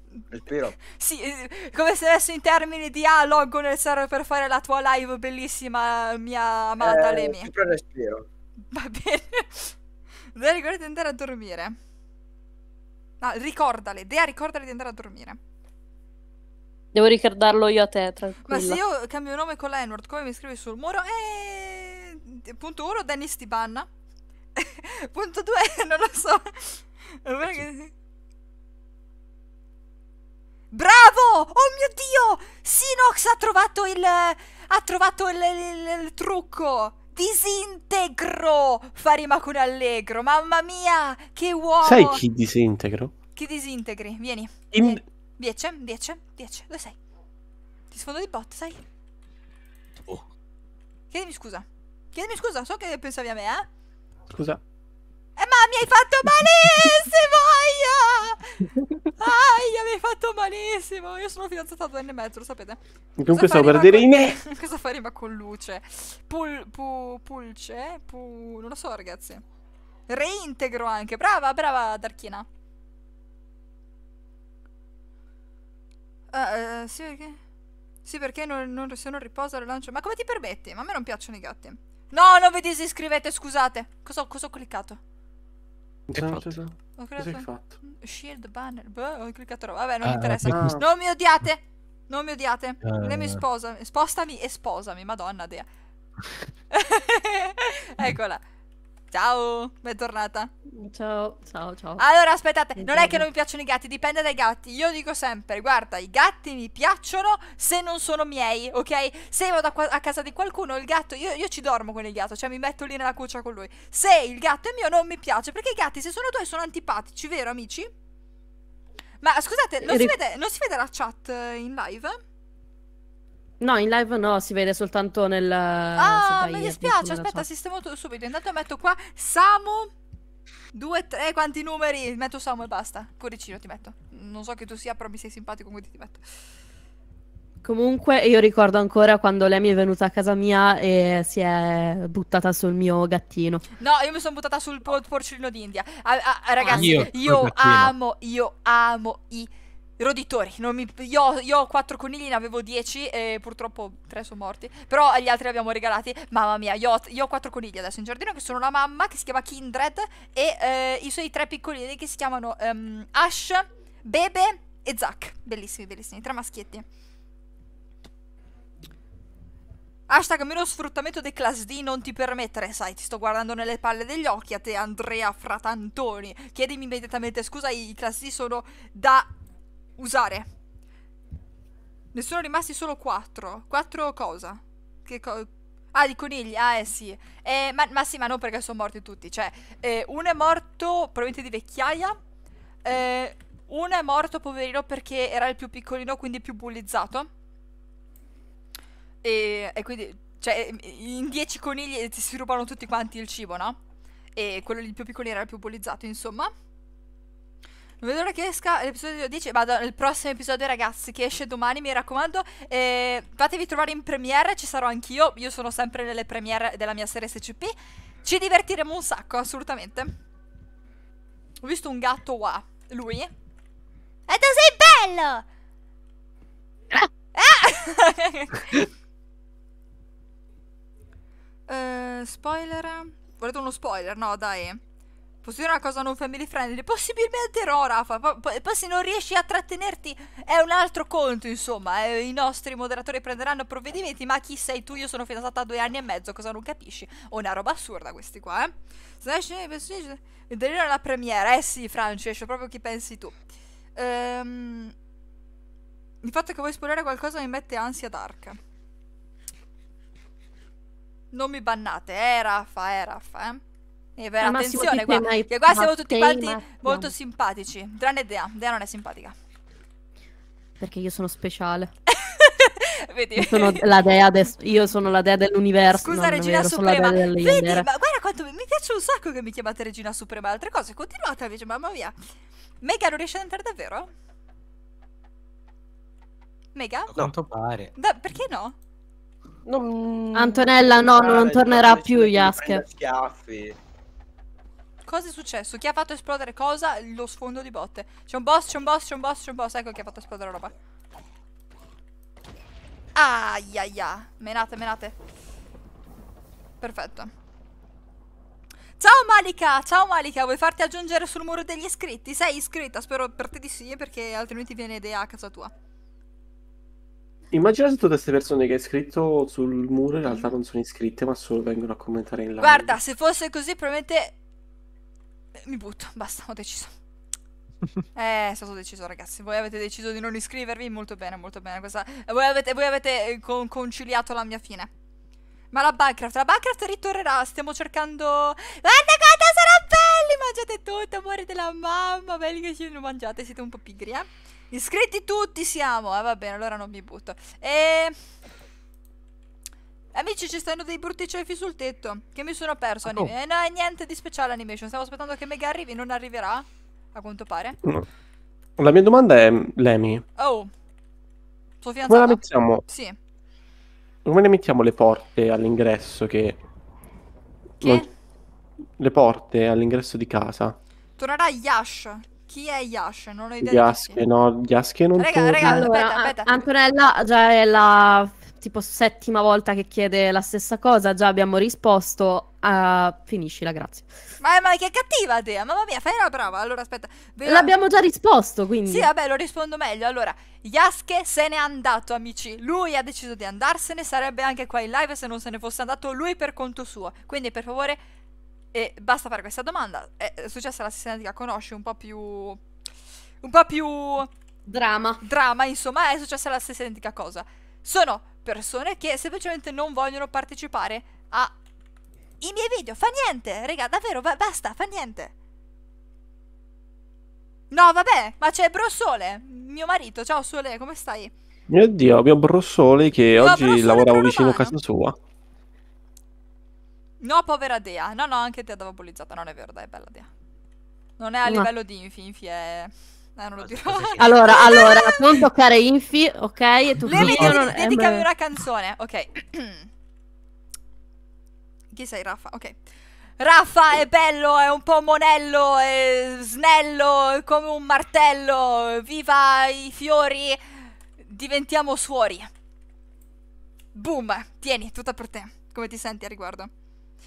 sì, eh, come se adesso in termini di ah, nel server per fare la tua live bellissima, mia amata eh, Lemi. Sempre respiro. Va bene. Dea, ricordati di andare a dormire. No, ricordale. Dea, ricordale di andare a dormire. Devo ricordarlo io a te, tranquilla. Ma se io cambio nome con la n come mi scrivi sul muro? E... Eh, punto 1, Dennis ti banna. Punto 2, non lo so. Perché... Bravo! Oh mio Dio! Sinox ha trovato il... ha trovato il, il, il trucco! Disintegro! Fa con Allegro, mamma mia! Che uomo! Sai chi disintegro? Chi disintegri? Vieni. In... 10, 10, 10. Dove sei? Ti sfondo di bot, sai? Oh. Chiedimi scusa. Chiedimi scusa, so che pensavi a me, eh? Scusa. Eh, ma mi hai fatto malissimo, aia! Aia, mi hai fatto malissimo. Io sono fidanzata da due anni e mezzo, lo sapete. Comunque stavo per dire con... me. Cosa faremo con luce? Pul, pu, pulce? Pu... Non lo so, ragazzi. Reintegro anche. Brava, brava, Darchina. Uh, sì, perché? Sì, perché non, non, se non riposa lo lancio. Ma come ti permetti? Ma a me non piacciono i gatti. No, non vi disiscrivete, scusate. Cosa, cosa ho cliccato? Che hai fatto? Ho creato... fatto? Shield banner. Boh, ho cliccato roba. Vabbè, non ah, mi interessa. No. Non mi odiate! Non mi odiate. Uh... mi eh. sposa. Spostami e sposami. Madonna dea. Eccola. Ciao, bentornata. Ciao, ciao, ciao. Allora, aspettate, non è che non mi piacciono i gatti, dipende dai gatti. Io dico sempre, guarda, i gatti mi piacciono se non sono miei, ok? Se vado a, a casa di qualcuno, il gatto, io, io, ci dormo con il gatto, cioè mi metto lì nella cuccia con lui. Se il gatto è mio non mi piace, perché i gatti se sono tuoi sono antipatici, vero amici? Ma scusate, non, si vede, non si vede la chat eh, in live? No, in live no, si vede soltanto nel... Ah, mi dispiace, aspetta, sistemo subito. Intanto metto qua Samu... due, tre, quanti numeri? Metto Samu e basta. Coricino ti metto. Non so che tu sia, però mi sei simpatico, quindi ti metto. Comunque, io ricordo ancora quando lei mi è venuta a casa mia e si è buttata sul mio gattino. No, io mi sono buttata sul por porcellino d'India. Ah, ah, ragazzi, ah, io, io amo, io amo i Roditori, Non mi... io, io, ho quattro conigli, ne avevo dieci e purtroppo tre sono morti. Però agli altri li abbiamo regalati. Mamma mia, io ho, io ho quattro conigli adesso in giardino che sono la mamma che si chiama Kindred e eh, i suoi tre piccolini che si chiamano um, Ash, Bebe e Zack. Bellissimi, bellissimi, tre maschietti. Hashtag meno sfruttamento dei class D non ti permettere, sai, ti sto guardando nelle palle degli occhi a te Andrea Fratantoni. Chiedimi immediatamente scusa, i class D sono da usare. Ne sono rimasti solo quattro. Quattro cosa? Che co- ah, di conigli. Ah, eh sì. Eh, ma, ma, sì, ma non perché sono morti tutti. Cioè, eh, uno è morto probabilmente di vecchiaia. Eh, uno è morto, poverino, perché era il più piccolino, quindi più bullizzato. E, e quindi... Cioè, eh, in dieci conigli si rubano tutti quanti il cibo, no? E quello lì più piccolino era il più bullizzato, insomma. Non vedo l'ora che esca l'episodio 10. Vado nel prossimo episodio, ragazzi, che esce domani, mi raccomando. E fatevi trovare in premiere, ci sarò anch'io. Io sono sempre nelle premiere della mia serie SCP. Ci divertiremo un sacco, assolutamente. Ho visto un gatto qua. Lui. E tu sei bello! Ah! ah! uh, spoiler. Volete uno spoiler? No, dai. Fosse una cosa non family friendly, possibilmente no, Rafa. P poi se non riesci a trattenerti è un altro conto, insomma. Eh, I nostri moderatori prenderanno provvedimenti, ma chi sei tu? Io sono fidanzata a due anni e mezzo, cosa non capisci? O una roba assurda questi qua, eh. Vedremo la premiera. Eh sì, Francesco, proprio chi pensi tu. Ehm... Il fatto che vuoi esplorare qualcosa mi mette ansia dark. Non mi bannate, eh Rafa, eh Rafa, eh. E beh, Ma attenzione, qua, mai, che qua siamo tutti quanti Matteo. molto simpatici, tranne Dea. Dea non è simpatica. Perché io sono speciale. Vedi, io sono la dea, de- io sono la dea dell'universo. Scusa, Regina vero, Suprema. Vedi, ma guarda quanto mi, mi piace un sacco che mi chiamate Regina Suprema. Altre cose, continuate invece, mamma mia. Mega non riesce ad entrare davvero? Mega? A quanto pare. Da, perché no? Non... Antonella, no, non, non tornerà più. Yask. Schiaffi. Cosa è successo? Chi ha fatto esplodere cosa? Lo sfondo di botte. C'è un boss, c'è un boss, c'è un boss, c'è un boss. Ecco chi ha fatto esplodere la roba. Aiaia. Menate, menate. Perfetto. Ciao Malika, ciao Malika, vuoi farti aggiungere sul muro degli iscritti? Sei iscritta, spero per te di sì, perché altrimenti viene idea a casa tua. Immagina se tutte queste persone che hai scritto sul muro in realtà non sono iscritte, ma solo vengono a commentare in live. Guarda, se fosse così, probabilmente eh, mi butto, basta, ho deciso. eh, è stato deciso, ragazzi. Voi avete deciso di non iscrivervi? Molto bene, molto bene. Questa... Eh, voi avete, voi avete eh, con conciliato la mia fine. Ma la Minecraft, la Minecraft ritornerà. Stiamo cercando. Guarda quanto sono belli! Mangiate tutto, amore della mamma. Belli che ci mangiate, siete un po' pigri, eh? Iscritti tutti siamo. Eh, va bene, allora non mi butto. E. Amici ci stanno dei brutti ciefi sul tetto Che mi sono perso ah, oh. anime. Eh, no, niente di speciale animation Stavo aspettando che Mega arrivi Non arriverà A quanto pare La mia domanda è Lemi Oh Suo fidanzato Come la mettiamo? Sì Come le mettiamo le porte all'ingresso che... che? Non... Le porte all'ingresso di casa Tornerà Yash chi è Yash? Non ho idea. Yash, no, Yash non Raga, raga, aspetta, aspetta. Antonella già è la tipo settima volta che chiede la stessa cosa, già abbiamo risposto. Uh, ah, finiscila, grazie. Ma, ma che cattiva te, mamma mia, fai la prova. Allora aspetta. Vediamo. L'abbiamo già risposto, quindi. Sì, vabbè, lo rispondo meglio. Allora, Yasuke se n'è andato, amici. Lui ha deciso di andarsene, sarebbe anche qua in live se non se ne fosse andato lui per conto suo. Quindi, per favore, eh, basta fare questa domanda. È successa la stessa conosci un po' più... Un po' più... Drama. Drama, insomma, è successa la stessa identica cosa. Sono persone che semplicemente non vogliono partecipare a i miei video. Fa niente, raga, davvero, va basta, fa niente. No, vabbè, ma c'è Brossole, mio marito. Ciao Sole, come stai? Mio Dio, abbiamo Brossole che no, oggi Brossole lavorava vicino a casa sua. No, povera Dea. No, no, anche te è bullizzata. Non è vero, dai, bella Dea. Non è a no. livello di Infi, Infi è... Ah, non lo dirò. allora, allora, non toccare Infi, ok? E tu Lei mi non... dedicami eh, una canzone, ok. Chi sei, Raffa? Ok. Raffa è bello, è un po' monello, è snello, è come un martello. Viva i fiori, diventiamo suori. Boom, tieni, tutta per te. Come ti senti a riguardo?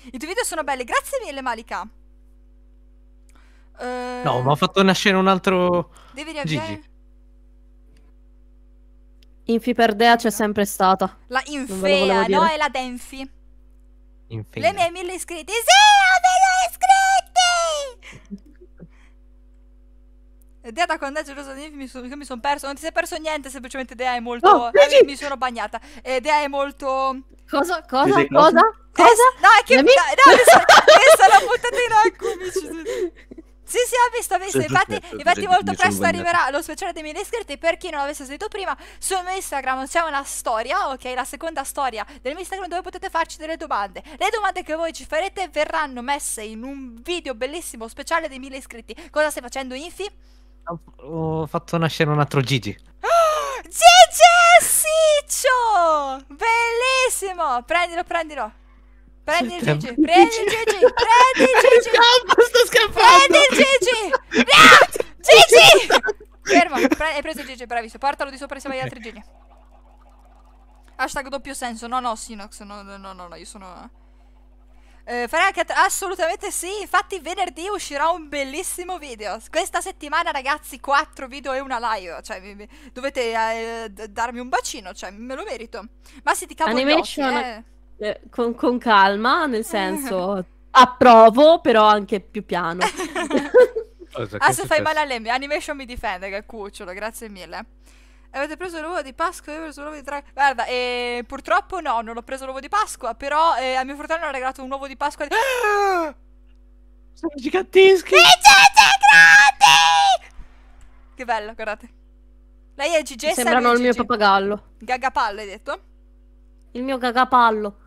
I tuoi video sono belli, grazie mille Malika. Uh... No, ma ho fatto nascere un altro. Devi riavviare. Gigi. Infiperdea c'è sempre stata. La Infea, no? È la Denfi. Infea. Le mie mille iscritti. Sì, ho mille iscritti! Dea da quando è gelosa di mi sono son perso. Non ti sei perso niente, semplicemente Dea è molto. Oh, eh, mi sono bagnata. Eh, Dea è molto. Cosa? Cosa? Cosa? cosa? Eh, no, è che. Mi... No, mi sono, mi sono buttata in sì, sì, ho visto, ho visto. Infatti, infatti molto presto arriverà lo speciale dei 1000 iscritti. Per chi non l'avesse sentito prima, sul mio Instagram c'è una storia, ok? La seconda storia del mio Instagram dove potete farci delle domande. Le domande che voi ci farete verranno messe in un video bellissimo speciale dei 1000 iscritti. Cosa stai facendo, Infi? Ho fatto nascere un altro Gigi. Ah, Gigi Siccio! Bellissimo! Prendilo, prendilo. Prendi il Gigi, prendi il Gigi, prendi il Gigi. Scappo, sto scappando. Prendi il Gigi. No! Gigi! Fermo, pre hai preso il Gigi, bravissimo. Portalo di sopra insieme agli altri Gigi. Hashtag doppio senso. No, no, Sinox. No, no, no, no, io sono... Eh, eh farà anche assolutamente sì, infatti venerdì uscirà un bellissimo video. Questa settimana ragazzi quattro video e una live, cioè mi, mi, dovete eh, darmi un bacino, cioè me lo merito. Ma se ti cavolo Animation... eh. Eh, con, con, calma, nel eh. senso approvo, però anche più piano. ah, se fai male alle animation mi difende, che cucciolo, grazie mille. Avete preso l'uovo di Pasqua? Io preso l'uovo di Dracula. Guarda, eh, purtroppo no, non ho preso l'uovo di Pasqua. Però eh, a mio fratello ha regalato un uovo di Pasqua. Di... Sono giganteschi! Licenziati! Che bello, guardate. Lei è Gigi. Sembrano il mio papagallo. Gagapallo, hai detto? Il mio gagapallo.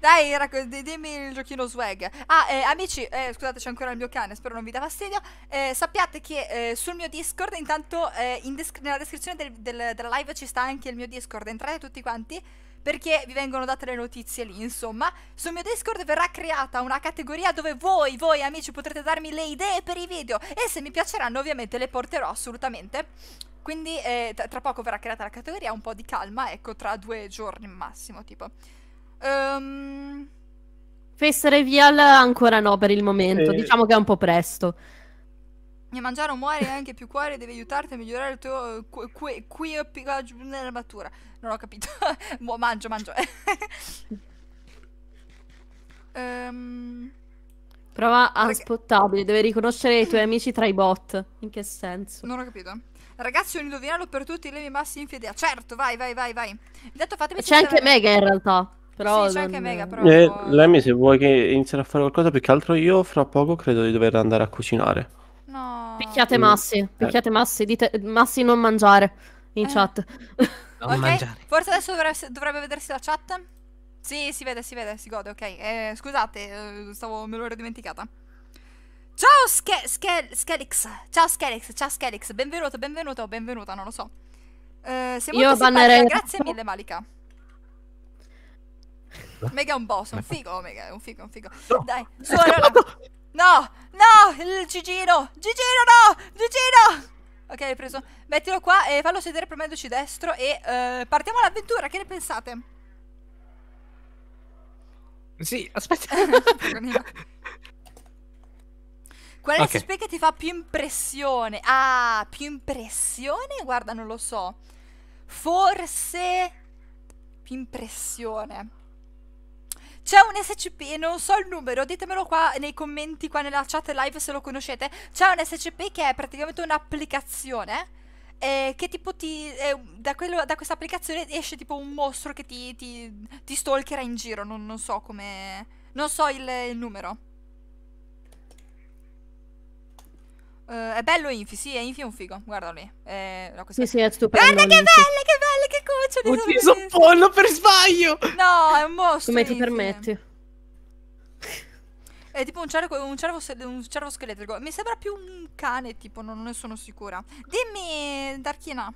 Dai, raccol- dimmi il giochino swag. Ah, eh, amici, eh, scusate, c'è ancora il mio cane, spero non vi dà fastidio. Eh, sappiate che eh, sul mio Discord, intanto eh, in desc nella descrizione del, del, della live ci sta anche il mio Discord. Entrate tutti quanti perché vi vengono date le notizie lì, insomma. Sul mio Discord verrà creata una categoria dove voi, voi amici, potrete darmi le idee per i video e se mi piaceranno ovviamente le porterò assolutamente. Quindi eh, tra poco verrà creata la categoria, un po' di calma, ecco, tra due giorni massimo, tipo. Um... Fessere Vial ancora no per il momento, eh... diciamo che è un po' presto. E mangiare un muore anche più cuore deve aiutarti a migliorare il tuo qui qui, più nella Non ho capito. Buon mangio, mangio. um... Prova a Rag... spottabile, deve riconoscere i tuoi amici tra i bot. In che senso? Non ho capito. Ragazzi, un indovinello per tutti, levi massi in infidea. Certo, vai, vai, vai, vai. Intanto fatemi C'è anche Mega in realtà. Però sì, c'è anche Vega, però... Eh, Lemmy, se vuoi che iniziare a fare qualcosa, più che altro io fra poco credo di dover andare a cucinare. No. Picchiate mm. Massi, eh. picchiate eh. Massi, dite Massi non mangiare in eh. chat. Non ok, mangiare. forse adesso dovrebbe, dovrebbe, vedersi la chat. Sì, si vede, si vede, si gode, ok. Eh, scusate, eh, stavo, me l'ero dimenticata. Ciao Ske- Ske- Skelix, ciao Skelix, ciao Skelix, benvenuto, benvenuto, benvenuta, non lo so. Eh, sei molto Io bannerei... grazie mille Malika. Mega è un boss, è un figo Omega, è un figo, è un figo. No. Dai, suonala. No, no, il Gigino, Gigino no, Gigino! Ok, hai preso. Mettilo qua e fallo sedere premendoci destro e uh, partiamo all'avventura, che ne pensate? Sì, aspetta. Quale okay. SP che ti fa più impressione? Ah, più impressione? Guarda, non lo so. Forse... Più impressione. C'è un SCP, non so il numero, ditemelo qua nei commenti, qua nella chat live se lo conoscete. C'è un SCP che è praticamente un'applicazione. Eh, che tipo ti. Eh, da, da questa applicazione esce tipo un mostro che ti, ti, ti stalkerà in giro. Non, non so come. Non so il, il numero. Uh, è bello Infi, sì, è Infi è un figo. Guarda lì. È... sì, sì, è stupendo. Guarda che Infi. belle, che belle, che cuccioli. Ho ucciso un pollo per sbaglio. No, è un mostro. Come ti Infi. permetti? È tipo un cervo, un, cervo, un cervo scheletrico. Mi sembra più un cane, tipo, non, non ne sono sicura. Dimmi, Darkina.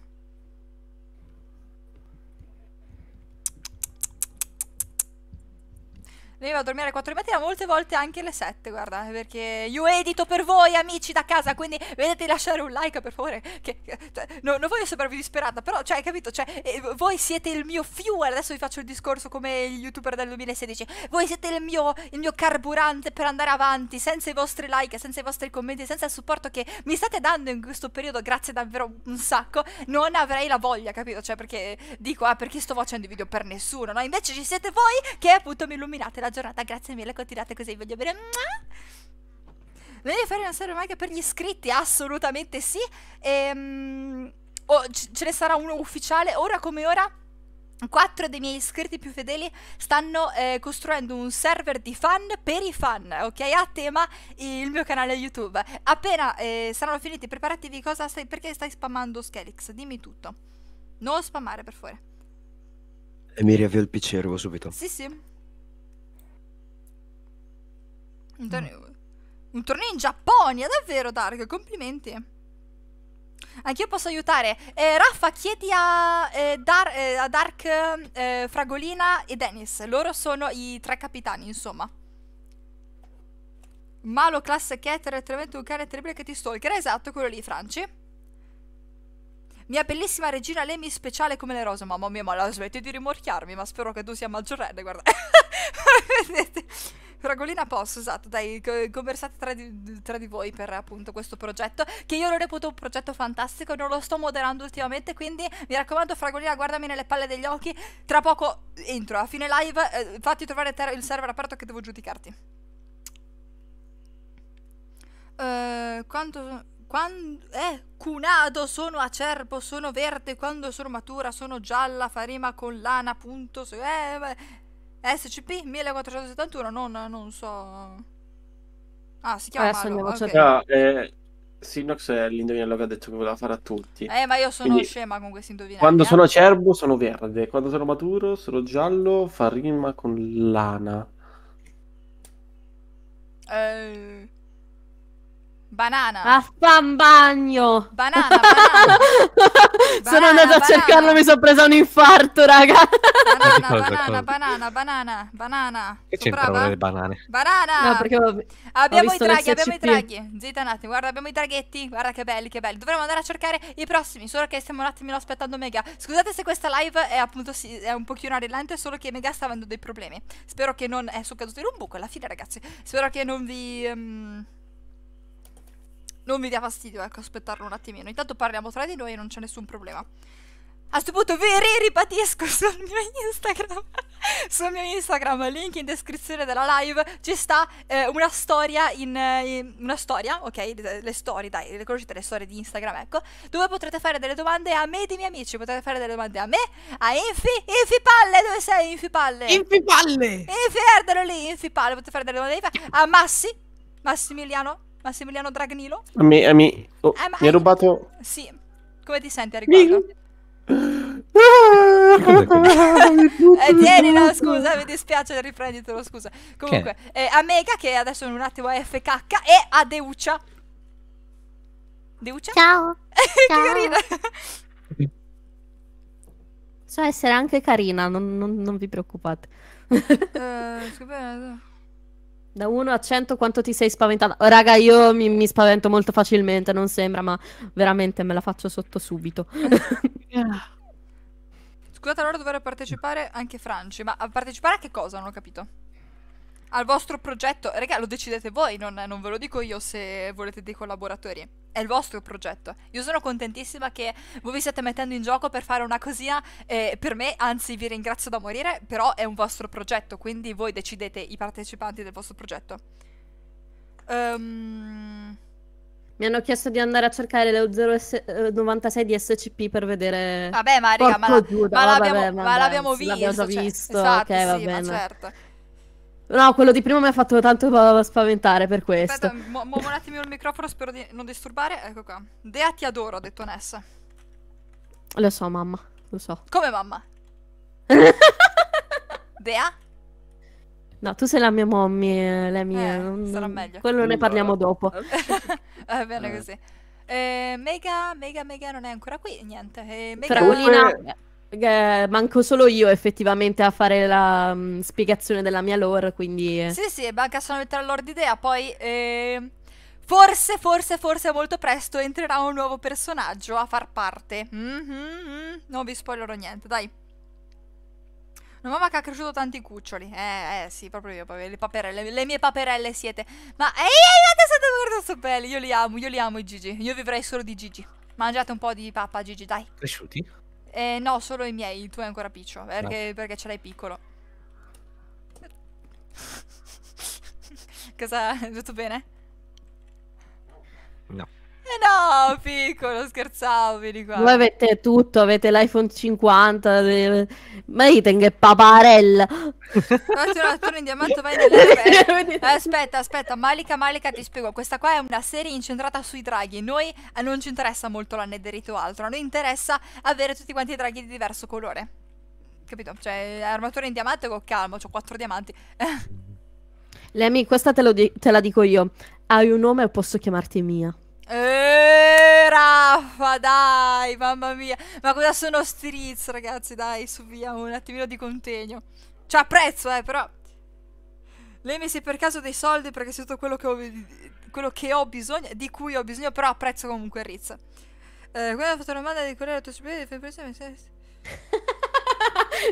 Lei va a dormire alle 4 di mattina, molte volte anche alle 7, guarda, perché io edito per voi, amici da casa, quindi vedete lasciare un like, per favore, che, che cioè, no, non voglio sembrarvi disperata, però, cioè, capito, cioè, eh, voi siete il mio fuel, adesso vi faccio il discorso come gli youtuber del 2016, voi siete il mio, il mio carburante per andare avanti, senza i vostri like, senza i vostri commenti, senza il supporto che mi state dando in questo periodo, grazie davvero un sacco, non avrei la voglia, capito, cioè, perché dico, ah, perché sto facendo i video per nessuno, no? Invece ci siete voi che appunto mi illuminate la giornata, grazie mille, continuate così, voglio bene. Venite a fare una serie magica per gli iscritti, assolutamente sì. Ehm, oh, ce ne sarà uno ufficiale, ora come ora. Quattro dei miei iscritti più fedeli stanno eh, costruendo un server di fan per i fan, ok? A tema il mio canale YouTube. Appena eh, saranno finiti i preparativi, cosa stai, perché stai spammando Skelix? Dimmi tutto. Non spammare per favore. E mi riavvio il PC, arrivo subito. Sì, sì. Un, mm. torne- mm. un torneo in Giappone, davvero Dark, complimenti. Anch'io posso aiutare. Eh, Raffa, chiedi a, eh, Dar- eh, a Dark, eh, Fragolina e Dennis. Loro sono i tre capitani, insomma. Malo, classe Keter, letteralmente un cane terribile che ti stalker. Esatto, quello lì, Franci. Mia bellissima regina Lemi speciale come le rose. Mamma mia, ma la smetti di rimorchiarmi, ma spero che tu sia maggiorenne, guarda. Vedete? Fragolina Post, esatto, dai, conversate tra di, tra di, voi per appunto questo progetto, che io lo reputo un progetto fantastico, non lo sto moderando ultimamente, quindi mi raccomando Fragolina guardami nelle palle degli occhi, tra poco entro, a fine live eh, fatti trovare il server aperto che devo giudicarti. Uh, quanto... Quando, eh, cunado, sono acerbo, sono verde, quando sono matura, sono gialla, farima con lana, punto, eh, SCP-1471, non, non, so... Ah, si eh, chiama Adesso Malo, okay. ah, eh, Sinox è l'indovinello che ha detto che voleva fare a tutti. Eh, ma io sono Quindi, scema con questi indovinelli. Quando eh? sono acerbo sono verde, quando sono maturo sono giallo, fa rima con lana. Eh... Banana. A fan bagno. Banana, banana. banana Sono andata a cercarlo, mi sono presa un infarto, raga. Banana, banana, banana, banana, banana. Che c'entrano le banane? Banana. No, perché ho... abbiamo i draghi, abbiamo i draghi. Zitta un attimo, guarda, abbiamo i draghetti. Guarda che belli, che belli. Dovremmo andare a cercare i prossimi, solo che stiamo un attimo aspettando Mega. Scusate se questa live è appunto sì, è un pochino rilante, solo che Mega sta avendo dei problemi. Spero che non... Eh, sono caduto in un buco alla fine, ragazzi. Spero che non vi... Um non vi dia fastidio, ecco, aspettarlo un attimino. Intanto parliamo tra di noi e non c'è nessun problema. A questo punto vi ripatisco sul mio Instagram, sul mio Instagram, link in descrizione della live, ci sta eh, una storia in, in, eh, una storia, ok, le storie, dai, le conoscete le storie di Instagram, ecco, dove potrete fare delle domande a me e ai miei amici, potete fare delle domande a me, a Infi, Infipalle, dove sei Infipalle? Infipalle! Infi, erdalo lì, Infipalle, potete fare delle domande a Massi, Massimiliano, Massimiliano Dragnilo? A me, a me... Oh, eh, mi hai rubato... Sì, come ti senti a riguardo? Mi... eh, tieni no scusa mi dispiace riprenditelo scusa comunque che? Eh, a Mega che adesso in un attimo è FK e a Deuccia Deuccia? ciao, ciao. carina so essere anche carina non, non, non vi preoccupate uh, da 1 a 100 quanto ti sei spaventata? Oh, raga, io mi, mi, spavento molto facilmente, non sembra, ma veramente me la faccio sotto subito. Scusate allora dovrei partecipare anche Franci, ma a partecipare a che cosa? Non ho capito al vostro progetto. Raga, lo decidete voi, non, non, ve lo dico io se volete dei collaboratori. È il vostro progetto. Io sono contentissima che voi vi state mettendo in gioco per fare una cosina. Eh, per me, anzi, vi ringrazio da morire, però è un vostro progetto, quindi voi decidete i partecipanti del vostro progetto. Um... Mi hanno chiesto di andare a cercare le 096 eh, di SCP per vedere. Vabbè, ma raga, ma, la, Giuda, ma, l'abbiamo, vabbè, ma l'abbiamo visto. L'abbiamo già cioè, Esatto, okay, sì, vabbè, ma certo. No, quello di prima mi ha fatto tanto spaventare per questo. Aspetta, muovo mo- un attimo il microfono, spero di non disturbare. Ecco qua. Dea ti adoro, ha detto Ness. Lo so, mamma. Lo so. Come mamma? Dea? No, tu sei la mia mommy, la mia... Eh, non... Eh, sarà meglio. Quello ne parliamo dopo. Va bene eh. così. Eh, mega, mega, mega non è ancora qui, niente. Eh, mega... Fragolina eh, manco solo io effettivamente a fare la mh, mm, spiegazione della mia lore, quindi... Eh. Sì, sì, manca solo mettere la lore d'idea, poi... Eh, forse, forse, forse molto presto entrerà un nuovo personaggio a far parte. Mm-hmm, non vi spoilerò niente, dai. Una mamma che ha cresciuto tanti cuccioli. Eh, eh, sì, proprio io, le paperelle, le mie paperelle siete. Ma ehi, ehi, eh, adesso guardate so belli, io li amo, io li amo i Gigi. Io vivrei solo di Gigi. Mangiate un po' di pappa, Gigi, dai. Cresciuti? Eh, no, solo i miei, il tuo è ancora piccio, perché, no. perché ce l'hai piccolo. Cosa? Tutto bene? No. Eh no, piccolo, scherzavo, vieni qua. Voi avete tutto, avete l'iPhone 50, le... Eh, ma dite che paparella. No, no, tu in diamante vai nelle... Eh, aspetta, aspetta, Malika, Malika, ti spiego. Questa qua è una serie incentrata sui draghi. Noi non ci interessa molto l'anederito o altro, a noi interessa avere tutti quanti i draghi di diverso colore. Capito? Cioè, armatura in diamante con calma, ho quattro diamanti. Lemi, questa te, te la dico io. Hai un nome o posso chiamarti Mia? Eeeh, Raffa, dai, mamma mia. Ma cosa sono sti ragazzi? Dai, subiamo un attimino di contegno. Cioè, apprezzo, eh, però... Lei mi si per caso dei soldi perché è tutto quello che ho, quello che ho bisogno, di cui ho bisogno, però apprezzo comunque Ritz. Eh, quella domanda di Corea, la tua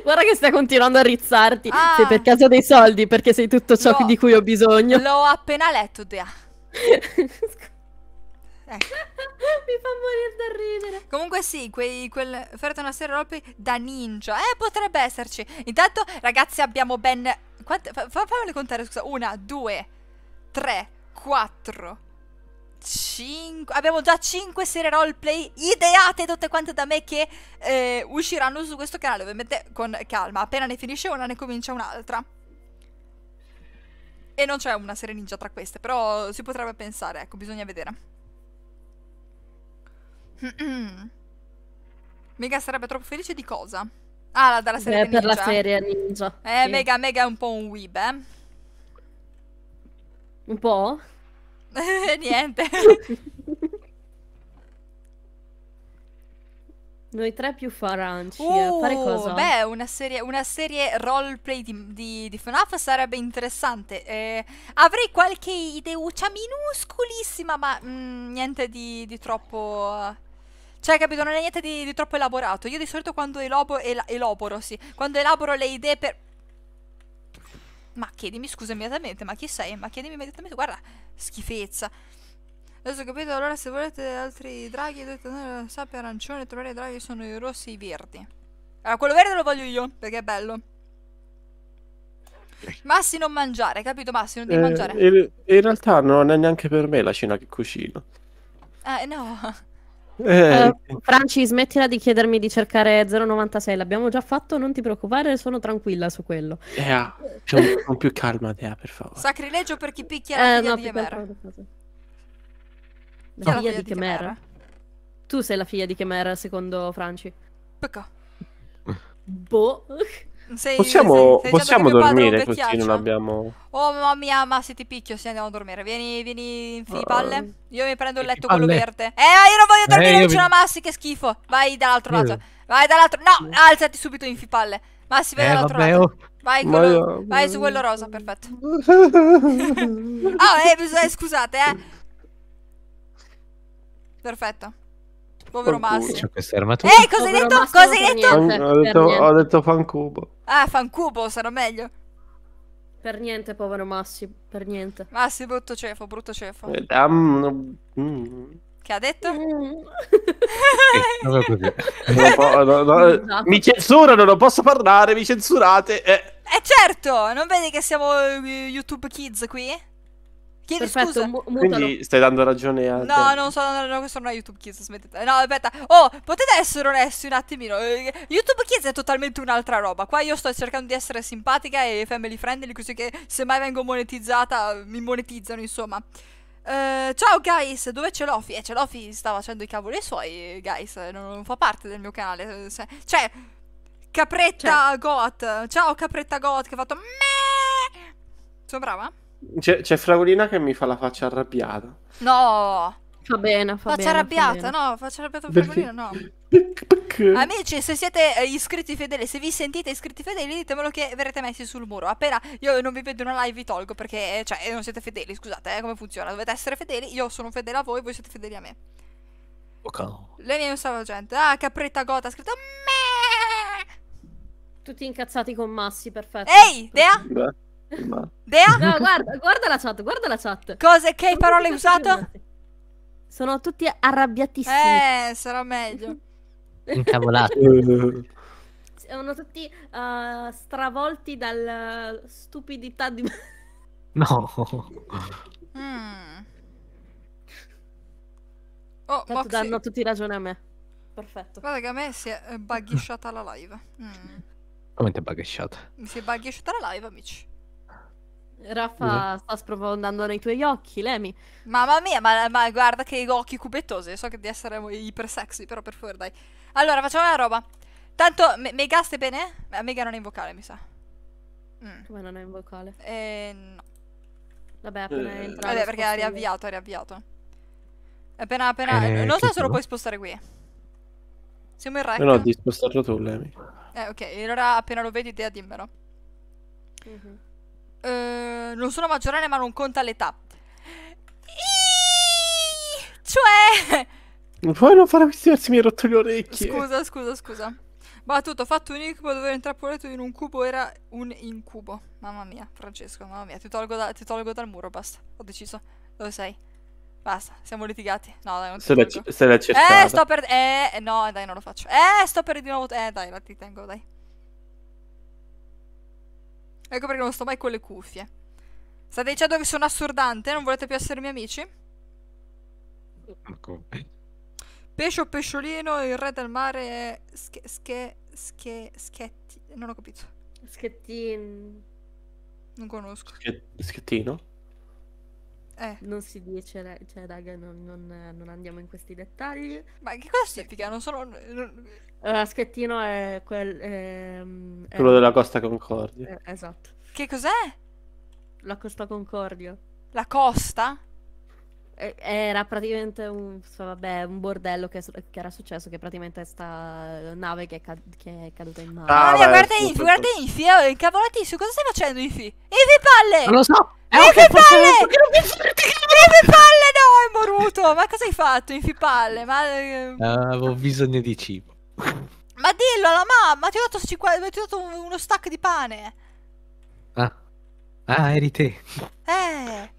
Guarda che stai continuando a rizzarti. Ah. Se per caso dei soldi, perché sei tutto ciò di cui ho bisogno. L'ho appena letto, Dea. Ecco. Mi fa morire da ridere. Comunque sì, quei, quel Ferton serie roleplay da ninja. Eh, potrebbe esserci. Intanto, ragazzi, abbiamo ben... Quante... Fa, fammele contare, scusa. Una, due, tre, quattro, cinque... Abbiamo già cinque serie roleplay ideate tutte quante da me che eh, usciranno su questo canale. Ovviamente con calma. Appena ne finisce una, ne comincia un'altra. E non c'è una serie ninja tra queste, però si potrebbe pensare, ecco, bisogna vedere. Mega sarebbe troppo felice di cosa? Ah, la, dalla serie Ninja. per la serie ninja. Eh, sì. Mega, Mega è un po' un weeb, eh? Un po'? Niente. Noi tre più faranci, eh. uh, fare cosa? Beh, una serie, una serie roleplay di, di, di, FNAF sarebbe interessante. Eh, avrei qualche ideuccia uh, cioè, minuscolissima, ma mh, mm, niente di, di troppo cioè, capito, non è niente di, di troppo elaborato. Io di solito quando elabo, el elaboro, sì, quando elaboro le idee per... Ma chiedimi scusa immediatamente, ma chi sei? Ma chiedimi immediatamente, guarda, schifezza. Adesso capito, allora se volete altri draghi dovete andare sappia arancione, trovare i draghi sono i rossi e i verdi. Allora, quello verde lo voglio io, perché è bello. Massi non mangiare, capito Massi? Non devi eh, mangiare. In realtà non è neanche per me la cena che cucino. Eh, no. Eh. Uh, eh, Franci, smettila di chiedermi di cercare 096, l'abbiamo già fatto, non ti preoccupare, sono tranquilla su quello. Dea, un, un più calma, Dea, per favore. Sacrilegio per chi picchia la eh, figlia no, di Chimera. La figlia di Chimera? Tu sei la figlia di Chimera, secondo Franci. Peccato. Boh. Sei, possiamo, sei, sei possiamo dormire così non abbiamo... Oh mamma mia, ma se ti picchio se andiamo a dormire. Vieni, vieni, infilipalle. Ah, uh, eh. io mi prendo il eh, letto quello verde. Eh, io non voglio eh, dormire eh, vicino vi... a Massi, che schifo. Vai dall'altro lato. Vai dall'altro... No, alzati subito, in infipalle. Massi, vai eh, dall'altro lato. Oh. Vai, quello... io... vai, su quello rosa, perfetto. ah, eh, scusate, eh. Perfetto. Povero Massimo. Cioè, questa Ehi, cosa hai detto? Cosa hai detto? Fan, ho, detto ho detto fancubo. Ah, fancubo, sarà meglio. Per niente, povero Massi, per niente. Massi, brutto cefo, brutto cefo. Eh, um, mm. Che ha detto? Mm. Eh, esatto. mi censurano, non posso parlare, mi censurate. Eh. eh certo, non vedi che siamo eh, YouTube Kids qui? Chiedi Perfetto, scusa. Mu- Quindi stai dando ragione a. No, te. non so, no, no, questo non è YouTube Kids. Smettete. No, aspetta. Oh, potete essere onesti un attimino. Eh, YouTube Kids è totalmente un'altra roba. Qua io sto cercando di essere simpatica e family friendly, così che se mai vengo monetizzata, mi monetizzano, insomma. Uh, ciao guys, dove c'è Lofi? Eh, c'è Lofi sta facendo i cavoli suoi, guys, non, non fa parte del mio canale. Cioè, cioè Capretta cioè. Got. Ciao Capretta Got che ha fatto me. Sono brava? C'è, c'è Fraulina che mi fa la faccia arrabbiata. No! Fa bene, fa faccia bene, arrabbiata, fa no, faccia arrabbiata Fraulina, no. Amici, se siete eh, iscritti fedeli, se vi sentite iscritti fedeli, ditemelo che verrete messi sul muro. Appena io non vi vedo una live, vi tolgo perché, eh, cioè, eh, non siete fedeli. Scusate, eh, come funziona? Dovete essere fedeli. Io sono fedele a voi, voi siete fedeli a me. Okay. Oh, Lei mi è un salvagente. Ah, capretta gota, ha scritto me. Tutti incazzati con Massi, perfetto. Ehi, Dea! Beh. Ma... Dea? No, guarda, guarda la chat, guarda la chat. Cose, che parole hai usato? Sono tutti arrabbiatissimi. Eh, sarà meglio. Incavolati. Sono tutti uh, stravolti dalla uh, stupidità di... no. Mm. Oh, Tanto Moxie. danno tutti ragione a me. Perfetto. Guarda che a me si è eh, buggishata la live. Mm. Come ti è buggisciata? Mi si è buggishata la live, amici. Raffa sta sprofondando nei tuoi occhi, Lemi. Mamma mia, ma, ma guarda che occhi cubettosi. So che di essere iper sexy, però per favore, dai. Allora, facciamo una roba. Tanto, me Mega stai bene? Mega non è in vocale, mi sa. Mm. Come non è in vocale? Eh, no. Vabbè, appena eh. entrato. Vabbè, perché ha riavviato, ha riavviato. Appena, appena... Eh, non so se lo puoi spostare qui. Siamo in rec. No, no, di spostarlo tu, Lemi. Eh, ok. Allora, appena lo vedi, te dimmelo. mm eh, non sono maggiorenne ma non conta l'età. Iii! Cioè... Non puoi non fare questi versi, mi hai rotto le orecchie. Scusa, scusa, scusa. Battuto, ho fatto un incubo dove ho intrappolato in un cubo, era un incubo. Mamma mia, Francesco, mamma mia, ti tolgo, da, ti tolgo dal muro, basta. Ho deciso. Dove sei? Basta, siamo litigati. No, dai, non ti se tolgo. La, Eh, sto per... Eh, no, dai, non lo faccio. Eh, sto per di nuovo... Eh, dai, la ti tengo, dai. Ecco perché non sto mai con le cuffie. State dicendo che sono assordante? Non volete più essere miei amici? Pesce o pesciolino, il re del mare è... Sche... Sche... Sche... Schetti... Non ho capito. Schettin... Non conosco. Schettino? Eh. Non si dice, cioè raga, non, non, non andiamo in questi dettagli. Ma che cosa significa? Non sono... Non... schettino è, quel, è, ehm, è Quello della Costa Concordia. È, eh, esatto. Che cos'è? La Costa Concordia. La Costa? Eh, era praticamente un, vabbè, un bordello che, che, era successo, che praticamente è sta eh, nave che è, ca- che è caduta in mare. Ah, ah, guarda Infi, guarda oh, Infi, incavolati su, cosa stai facendo Infi? Infi palle! Non lo so! Infi palle! Infi palle, no, è mormuto! Ma cosa hai fatto Infi palle? Ma... Uh, avevo bisogno di cibo. Ma dillo alla mamma, ti ho dato, cinqu- ti ho dato uno stack di pane! Ah, ah eri te! Eh!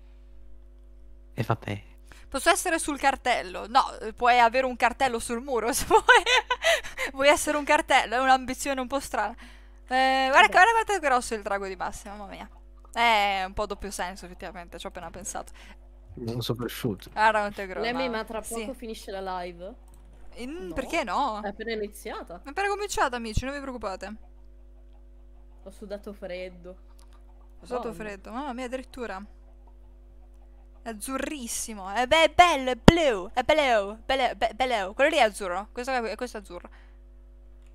E vabbè. Posso essere sul cartello? No, puoi avere un cartello sul muro se vuoi. vuoi essere un cartello? È un'ambizione un po' strana. Eh, guarda, guarda quanto è grosso il drago di Massimo, mamma mia. È un po' doppio senso, effettivamente, ci ho appena pensato. Non sono prosciutto. Guarda quanto è grosso. Lemmy, ma tra poco sì. finisce la live? In... No. Perché no? È appena iniziata. È appena cominciata, amici, non vi preoccupate. Ho sudato freddo. Ho sudato freddo, mamma mia, addirittura. Azzurrissimo. E beh, è bello, è blu. È blu. Blu, be, Quello lì è azzurro. Questo, è, questo è azzurro.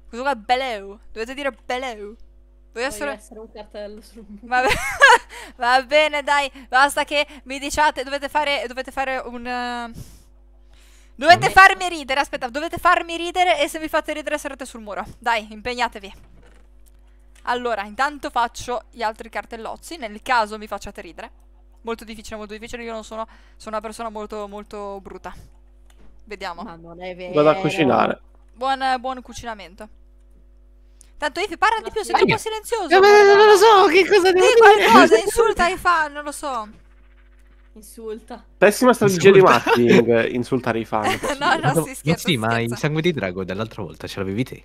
Questo qua è blu. Dovete dire blu. Voglio essere... essere... un cartello sul Va, be... Va, bene, dai. Basta che mi diciate. Dovete fare. Dovete fare un. Eh, dovete farmi ridere. Aspetta, dovete farmi ridere. E se mi fate ridere, sarete sul muro. Dai, impegnatevi. Allora, intanto faccio gli altri cartellozzi. Nel caso mi facciate ridere molto difficile, molto difficile. Io non sono, sono una persona molto, molto brutta. Vediamo. Ma non è vero. Vado a cucinare. Buon, buon cucinamento. Tanto Ifi, parla di più, sei troppo silenzioso. Vabbè, eh, non lo so, che cosa devo Dì qualcosa, insulta i fan, non lo so. Insulta. Pessima strategia insulta. di marketing, insultare i fan. no, no, si scherza. Sì, ma in Sangue di Drago dell'altra volta ce l'avevi te.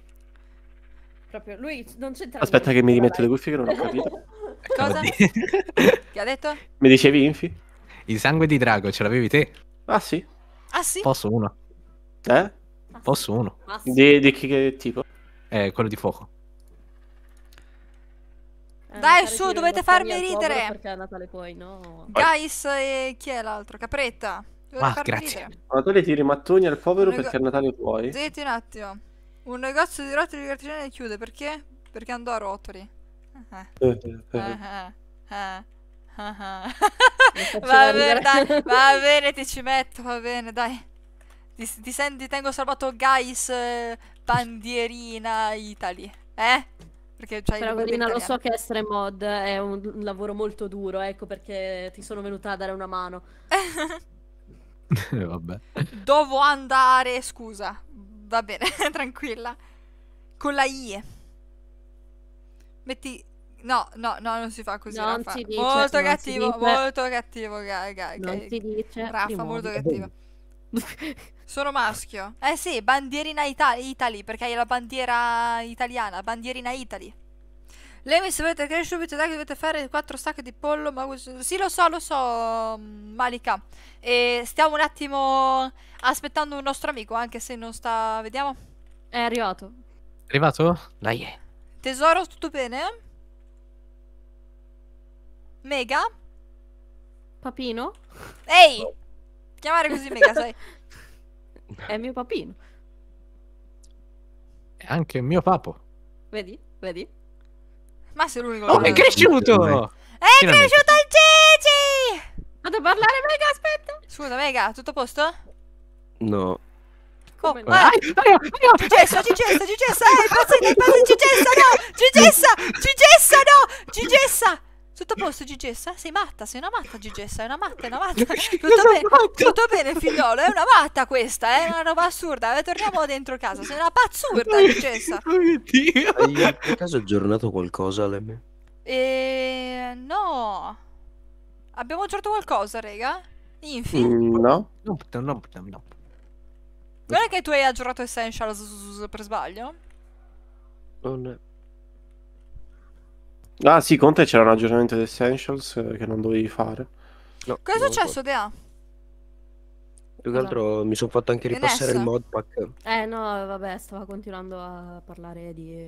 Proprio lui non c'entra. Aspetta, niente, che mi rimetto vai. le cuffie che non ho capito. Cosa? Che ha detto? Mi dicevi, Infi? Il sangue di drago ce l'avevi te? Ah, sì. Ah, sì? Posso uno. Eh? Posso uno. Ah, sì. di, di, che, che tipo? Eh, quello di fuoco. Eh, Dai su, dovete farmi ridere. Perché a Natale poi, no? Guys e chi è l'altro? Capretta. Dovete ah, grazie. Ridere. Natale tiri mattoni al povero Prego... perché è Natale puoi. Zitti un attimo. Un negozio di rotoli cartigiane chiude perché? Perché andò a rotoli. Ah, ah, ah, va bene, dai, va bene, ti ci metto, va bene, dai. Ti, ti, senti, tengo salvato Guys eh, Bandierina Italy, eh? Perché c'hai Però Guerina, lo so che essere mod è un lavoro molto duro, ecco perché ti sono venuta a dare una mano. Eh, vabbè. Dovo andare, scusa. Va bene, tranquilla. Con la I. Metti... No, no, no, non si fa così, non Raffa. Si dice, molto cattivo, dice... molto cattivo, ga, ga, ga. Non si dice. Raffa, molto modo. cattivo. Sono maschio. Eh sì, bandierina Ita- Italy, perché hai la bandiera italiana, bandierina Italy. Lei mi sapete crescere subito dai dovete fare 4 sacchi di pollo, ma... Sì, lo so, lo so, Malika. E stiamo un attimo aspettando un nostro amico, anche se non sta... Vediamo. È arrivato. È arrivato? Dai. Eh. Tesoro, tutto bene? Mega? Papino? Ehi! No. Chiamare così Mega, sai. È mio papino. È anche mio papo. Vedi? Vedi? Ma sei l'unico... Oh, è cresciuto! È Finalmente. cresciuto il Gigi! Vado a parlare, Mega, aspetta! Scusa, Mega, tutto a posto? No. Come? no? Ah, Gigessa, Gigessa, Gigessa, eh, passa, passa, Gigessa, no, Gigessa, Gigessa, no, Gigessa. Tutto a posto, Gigessa? Sei matta, sei una matta, Gigessa, è una matta, è una matta. Tutto, bene, tutto bene, figliolo, è una matta questa, eh. è una roba assurda. Eh, torniamo dentro casa, sei una pazzurda, Gigessa. Oh mio Dio. Hai caso aggiornato qualcosa, Lemme? Eh, no. Abbiamo aggiornato qualcosa, raga? Infine. Mm, no. No, no, no, no. Guarda che tu hai aggiornato Essentials per sbaglio? Non è... Ah sì, con te c'era un aggiornamento di Essentials eh, che non dovevi fare. No, Cosa è successo, Dea? Più che altro mi sono fatto anche ripassare il modpack. Eh no, vabbè, stavo continuando a parlare di...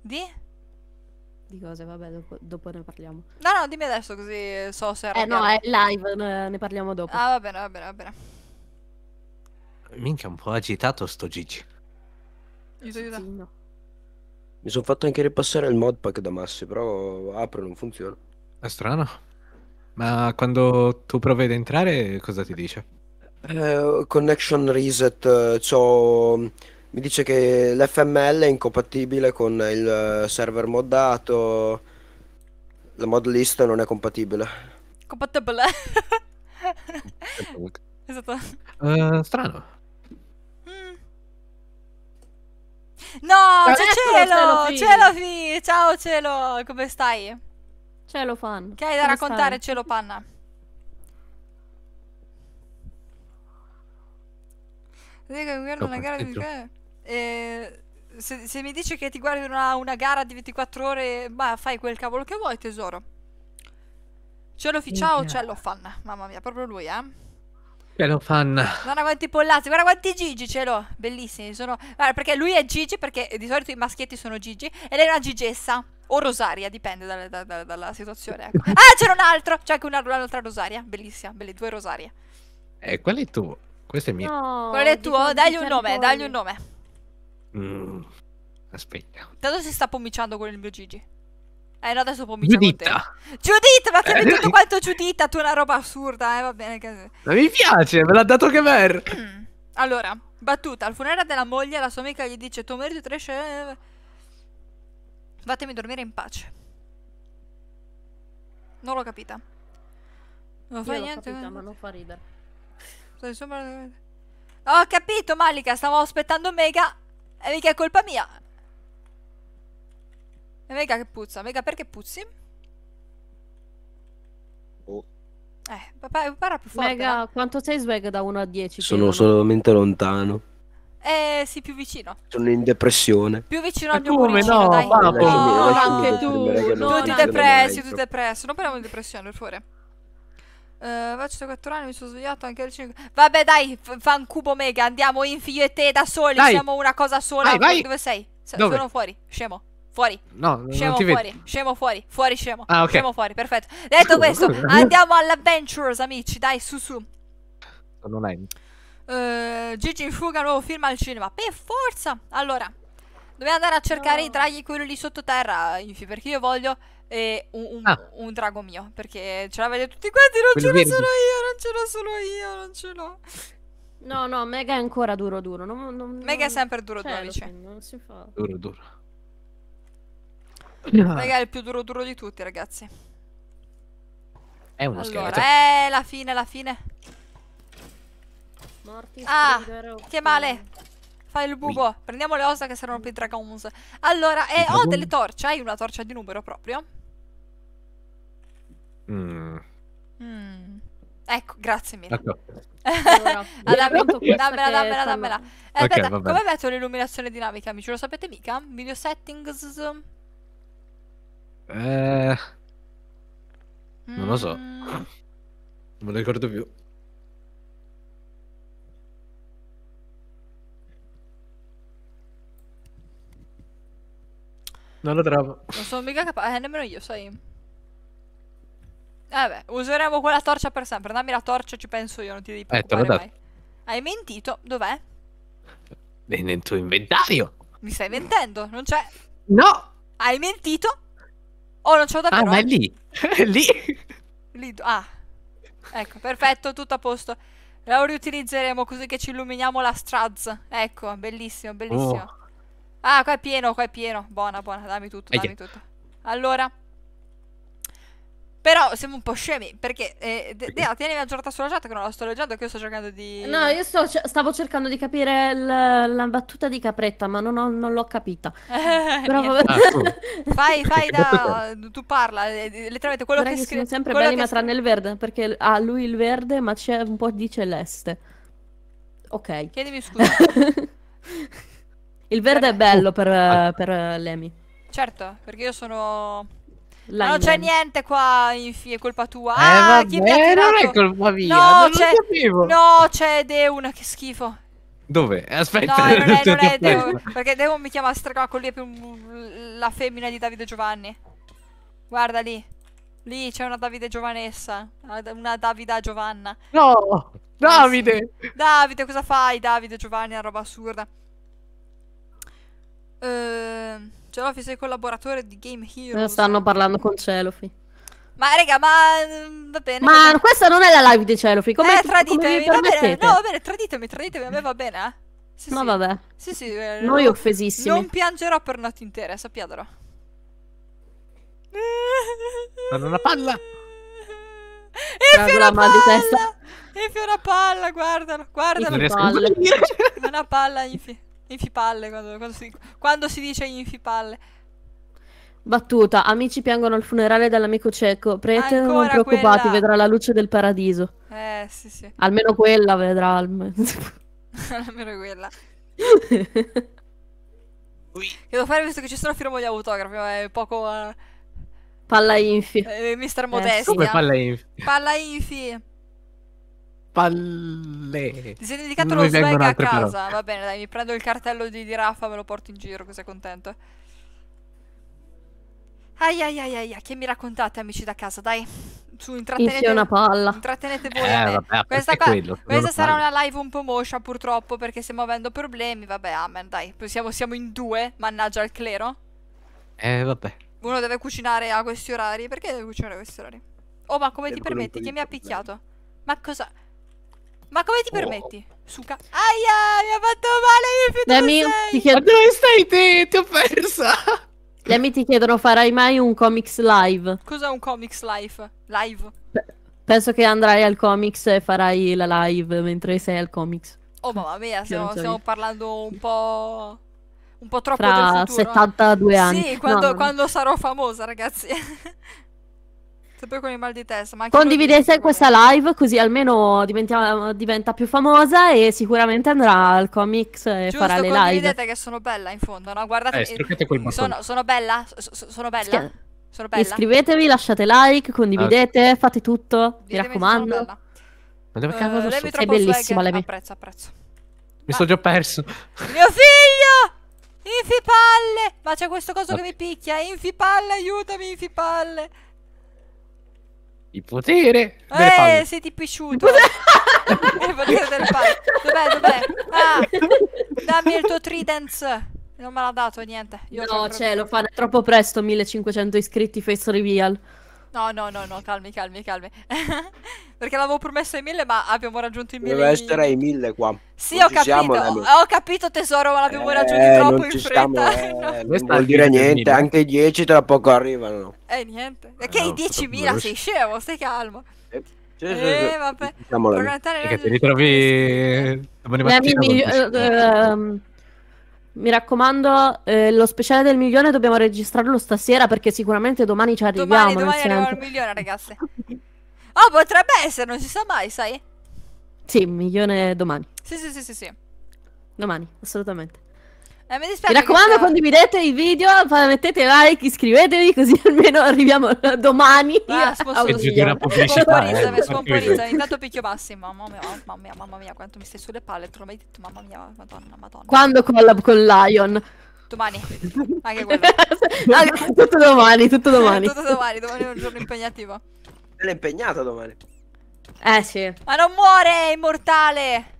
Di? Di cose, vabbè, dopo, dopo ne parliamo. No, no, dimmi adesso così so se... Eh no, è live, ne, ne parliamo dopo. Ah, va bene, va bene, va bene. Minchia, un po' agitato sto Gigi. Aiuto, Mi sono fatto anche ripassare il modpack da Massi, però apro e non funziona. È strano. Ma quando tu provi ad entrare, cosa ti dice? Eh, connection reset, cioè, mi dice che l'FML è incompatibile con il eh, server moddato, la mod list non è compatibile. Compatibile. esatto. Uh, strano. No, c'è Cielo! Cielo, fi. Ciao Cielo, come stai? Cielo fan. Che hai da come raccontare stai? Cielo panna? una gara di... Eh, se, se, mi dici che ti guardi una, una gara di 24 ore, ma fai quel cavolo che vuoi, tesoro. Cielo fi, ciao, Cielo fan. Mamma mia, proprio lui, eh? Che lo fanno. Guarda quanti pollazzi, guarda quanti Gigi ce l'ho. Bellissimi. Sono... Guarda, perché lui è Gigi, perché di solito i maschietti sono Gigi. E lei è una Gigessa. O Rosaria, dipende dalla, dalla, dalla situazione. Ecco. Ah, c'era un altro! C'è anche un'altra Rosaria. Bellissima, belle due Rosarie. Eh, quello è tuo. Questo è mio. No, quello è tuo. Dagli un nome, poi. dagli un nome. Mm. Aspetta. Tanto si sta pomiciando con il mio Gigi. Eh no, adesso pomeriggio Giuditta. Giuditta, ma ti avevi eh, tutto quanto Giuditta, tu una roba assurda, eh, va bene. Ma mi piace, me l'ha dato che ver. allora, battuta, al funerale della moglie la sua amica gli dice tuo marito tresce... Fatemi dormire in pace. Non l'ho capita. Non fa niente. Capita, ma non fa ridere. Eh. Ho capito, Malika, stavo aspettando Mega e mica è colpa mia. Vega che puzza. Vega perché puzzi? Oh. Eh, parla più forte. Vega, no? quanto sei svega da 1 a 10? Sono solamente lontano. Eh sì, più vicino. Sono in depressione. Più vicino al mio cuore. no, dai. No, no, anche tu. Tutti depressi, tutti depressi. Non parliamo di depressione, per favore. Uh, faccio 4 anni, mi sono svegliato anche alle 5. Vabbè, dai, fancubo mega, andiamo in figlio e te da soli, dai. siamo una cosa sola. Vai, vai. Dove sei? S- Dove? Sono fuori, scemo. Fuori. No, scemo fuori. Vedi. Scemo fuori. Fuori scemo. Ah, okay. Scemo fuori, perfetto. Detto scusa, questo, scusa. andiamo all'Adventures, amici. Dai, su su. Non hai. Uh, Gigi in fuga, nuovo film al cinema. Per forza. Allora, dobbiamo andare a cercare no. i draghi quelli lì sottoterra, Infi, perché io voglio eh, un, un, ah. un, drago mio, perché ce l'avete tutti quanti, non Quello ce l'ho solo io, non ce l'ho solo io, non ce l'ho. No, no, Mega è ancora duro duro. Non, non, Mega non... è sempre duro duro, amici. Non si fa. Duro duro. Raga, è il più duro duro di tutti, ragazzi. È uno allora, scherzo. Eh, la fine, la fine. Morti, ah, che male. Fai il bubo. Oui. Prendiamo le ossa che saranno più dragons. Allora, eh, ho oh, delle torce. Hai una torcia di numero proprio? Mm. Mm. Ecco, grazie mille. Ecco. allora, dammi, dammela, dammela, dammela. Eh, okay, aspetta, come metto l'illuminazione dinamica, amici? Lo sapete mica? Video settings... Eh... Non lo so. Mm. Non me lo ricordo più. Non lo trovo. Non sono mica capace. Eh, nemmeno io, sai. Vabbè, useremo quella torcia per sempre. Dammi la torcia, ci penso io, non ti devi preoccupare eh, Hai mentito? Dov'è? Nel tuo inventario. Mi stai mentendo? Non c'è. No! Hai mentito? Oh, non ce l'ho davvero. Ah, ma è lì. è lì. lì. Ah, ecco, perfetto, tutto a posto. La riutilizzeremo così che ci illuminiamo la straz. Ecco, bellissimo, bellissimo. Oh. Ah, qua è pieno, qua è pieno. Buona, buona, dammi tutto, dammi tutto. Allora... Però siamo un po' scemi perché eh, Dea, tienimi aggiornata sulla chat che non la sto leggendo che io sto cercando di... No, io sto, stavo cercando di capire la battuta di Capretta, ma non, ho, non l'ho capita. Eh, Però... ah, fai, fai da... tu parla, eh, letteralmente quello Guarda che scrive... Sono sempre belli ma tranne il verde, perché ha ah, lui il verde ma c'è un po' di celeste. Ok. Chiedimi scusa. il verde è bello per, oh. per Lemi. Certo, perché io sono... Line non c'è niente qua, infine, è colpa tua. Eh, ah, vabbè, chi mi non è colpa mia, no, non c'è, sapevo. No, c'è Deun, che schifo. Dove? Aspetta. No, non è, non è Deun, perché Deun mi chiama Stracoli lì la femmina di Davide Giovanni. Guarda lì. Lì c'è una Davide Giovanessa, una Davida Giovanna. No, Davide! Ah, Davide, cosa fai? Davide Giovanni, una roba assurda. Ehm... Celofi sei collaboratore di Game eh, Hero. Stanno parlando con Celofi. Ma raga, ma mm, va bene. Ma va bene. questa non è la live di Celofi. Come eh, traditemi, come va bene. No, va bene, traditemi, traditemi, a me va bene. Eh. Sì, ma sì. vabbè. Sì, sì, eh, Noi non, offesissimi. Non piangerò per notte intera, sappiatelo. Hanno una palla. Infio una palla. Di testa. Infio una palla, guardalo, guardalo. Infio una palla, infio. Infipalle quando, quando, si, quando si dice infipalle. Battuta, amici piangono al funerale dell'amico cieco, prete Ancora non preoccupati, quella... vedrà la luce del paradiso. Eh, sì, sì. Almeno quella vedrà. Almeno, quella. che devo fare visto che ci sono firmo gli autografi, è poco... Uh... Palla infi. Eh, mister eh, Modestia. Eh, come palla infi? Palla infi palle. Ti sei dedicato lo swag a casa. Però. Va bene, dai, mi prendo il cartello di, di Rafa, me lo porto in giro, così è contento. Ai ai ai ai, che mi raccontate, amici da casa, dai. Su, intrattenete, una palla. intrattenete voi. Eh, vabbè, questa, qua, quello, questa sarà una live un po' moscia, purtroppo, perché stiamo avendo problemi. Vabbè, amen, dai. Siamo, siamo in due, mannaggia al clero. Eh, vabbè. Uno deve cucinare a questi orari. Perché deve cucinare a questi orari? Oh, ma come ti permetti? Chi mi ha picchiato? Ma cosa... Ma come ti oh. permetti? Oh. Suca. Aia, mi ha fatto male, mi fido Dammi, ti chiedo... Ma dove stai te? Ti ho persa. Demi ti chiedono, farai mai un comics live? Cos'è un comics live? Live? penso che andrai al comics e farai la live mentre sei al comics. Oh mamma mia, stiamo, stiamo parlando un po'... Un po' troppo Tra del futuro. 72 anni. Sì, quando, no, quando sarò famosa, ragazzi. Sempre con il mal di testa. Ma Condividete dico, questa live così almeno diventa più famosa e sicuramente andrà al comics e Giusto, farà le live. Vedete che sono bella in fondo, no? Guardate. Eh, quel sono, sono bella? So, sono bella? Schia... Sono bella? Iscrivetevi, lasciate like, condividete, ah. fate tutto, Ditemi mi raccomando. Ma dove eh, cavolo uh, so? È bellissima Levi. Apprezzo, apprezzo. Mi sono già perso. Mio figlio! Infipalle! Ma c'è questo coso okay. che mi picchia. Infipalle, aiutami, infipalle. Il potere delle eh, palle. Eh, sei ti piaciuto Il potere, il potere delle palle. Dov'è, dov'è? Ah, dammi il tuo tridence. Non me l'ha dato niente. Io no, c'è, cioè, lo fa troppo presto, 1500 iscritti, face reveal. No, no, no, no, calmi, calmi, calmi. Perché l'avevo promesso ai mille, ma abbiamo raggiunto i mille. Deve essere ai mille qua. Sì, non ho capito. Siamo, ho capito, tesoro, ma l'abbiamo eh, raggiunto troppo in fretta. Stiamo, eh, no. Non vuol dire niente, anche i 10 tra poco arrivano. Eh, niente. Perché eh, i 10.000 sei scemo, stai calmo. Eh. Cioè, eh, vabbè. Programmare... Eh, che ti ritrovi eh, domani mattina. Migli- uh, eh, ehm, mi raccomando, eh, lo speciale del milione dobbiamo registrarlo stasera perché sicuramente domani ci arriviamo. Domani, domani arriviamo al milione, ragazze. oh, potrebbe essere, non si sa mai, sai? Sì, milione domani. Sì, sì, sì, sì, sì. Domani, assolutamente. Eh, mi, mi raccomando, c'è... condividete i video, mettete like, iscrivetevi così almeno arriviamo domani. Ah, sponsorizza, eh, sponsorizza. Intanto picchio Massimo, mamma mia, oh, mamma mia, mamma mia, quanto mi stai sulle palle, te l'ho mai detto, mamma mia, madonna, madonna. Quando collab con Lion? Domani, anche quello. tutto domani, tutto domani. tutto domani, domani è un giorno impegnativo. L'è impegnata domani. Eh sì. Ma non muore, immortale!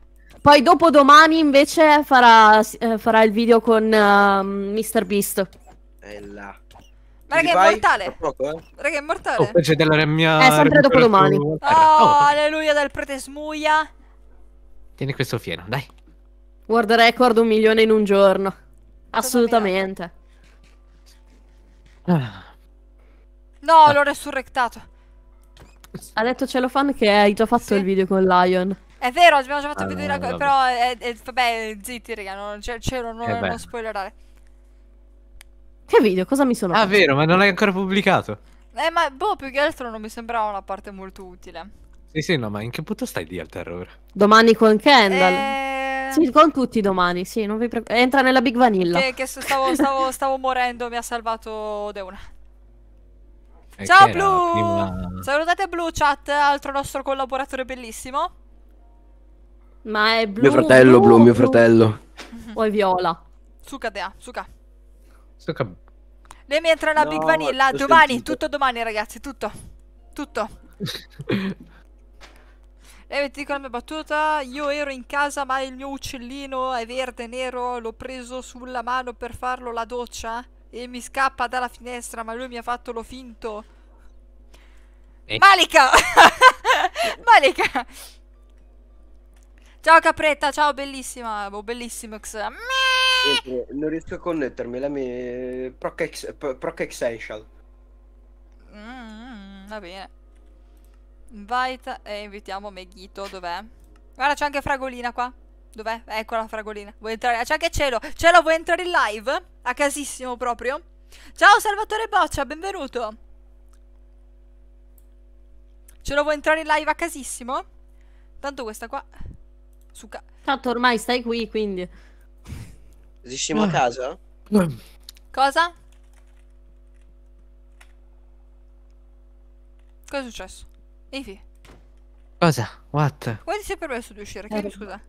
Poi dopo domani invece farà, eh, farà il video con uh, ehm, Mr. Beast. Bella. Ma raga, è mortale. eh? Raga, è immortale. Oh, c'è della mia... Eh, sempre dopo domani. Oh, oh, alleluia del prete smuia. Tieni questo fieno, dai. World record un milione in un giorno. Assolutamente. Ah. No, ah. l'ho resurrectato. Ha detto Cellophane che hai già fatto sì. il video con Lion. È vero, abbiamo già fatto allora, vedere la cosa, però è, eh, è, eh, vabbè, zitti, raga, non, cioè, non, eh, non spoilerare. Che video? Cosa mi sono Ah, fatto? vero, ma non l'hai ancora pubblicato. Eh, ma boh, più che altro non mi sembrava una parte molto utile. Sì, sì, no, ma in che punto stai di al terror? Domani con Kendall. Eh... Sì, con tutti domani, sì, non vi preoccupate. Entra nella Big Vanilla. Che, che stavo, stavo, stavo morendo, mi ha salvato Deuna. Ciao Blu! Prima... Salutate Blu Chat, altro nostro collaboratore bellissimo. Ma è blu. Mio fratello blu, blu mio fratello. Blu. O è viola. Suca, Dea, suca. Suca. Lei mi entra la no, Big Vanilla. Domani, sentito. tutto domani, ragazzi, tutto. Tutto. Lei ti dico la mia battuta. Io ero in casa, ma il mio uccellino è verde nero. L'ho preso sulla mano per farlo la doccia. E mi scappa dalla finestra, ma lui mi ha fatto lo finto. Eh. Malika! Malika! Ciao Capretta, ciao bellissima, boh, bellissimo X. Non riesco a connettermi, la mia... Proc, Essential. Mm, va bene. Invite e eh, invitiamo Meghito, dov'è? Guarda, c'è anche Fragolina qua. Dov'è? Eccola Fragolina. Vuoi entrare? Ah, c'è anche Cielo. Cielo, vuoi entrare in live? A casissimo proprio. Ciao Salvatore Boccia, benvenuto. Cielo, vuoi entrare in live a casissimo? Tanto questa qua su ca- Tanto ormai stai qui, quindi. Siamo a ah. casa? Cosa? Cosa è successo? Ifi, Cosa? What? quando ti sei permesso di uscire? Chiedi Eh. scusa.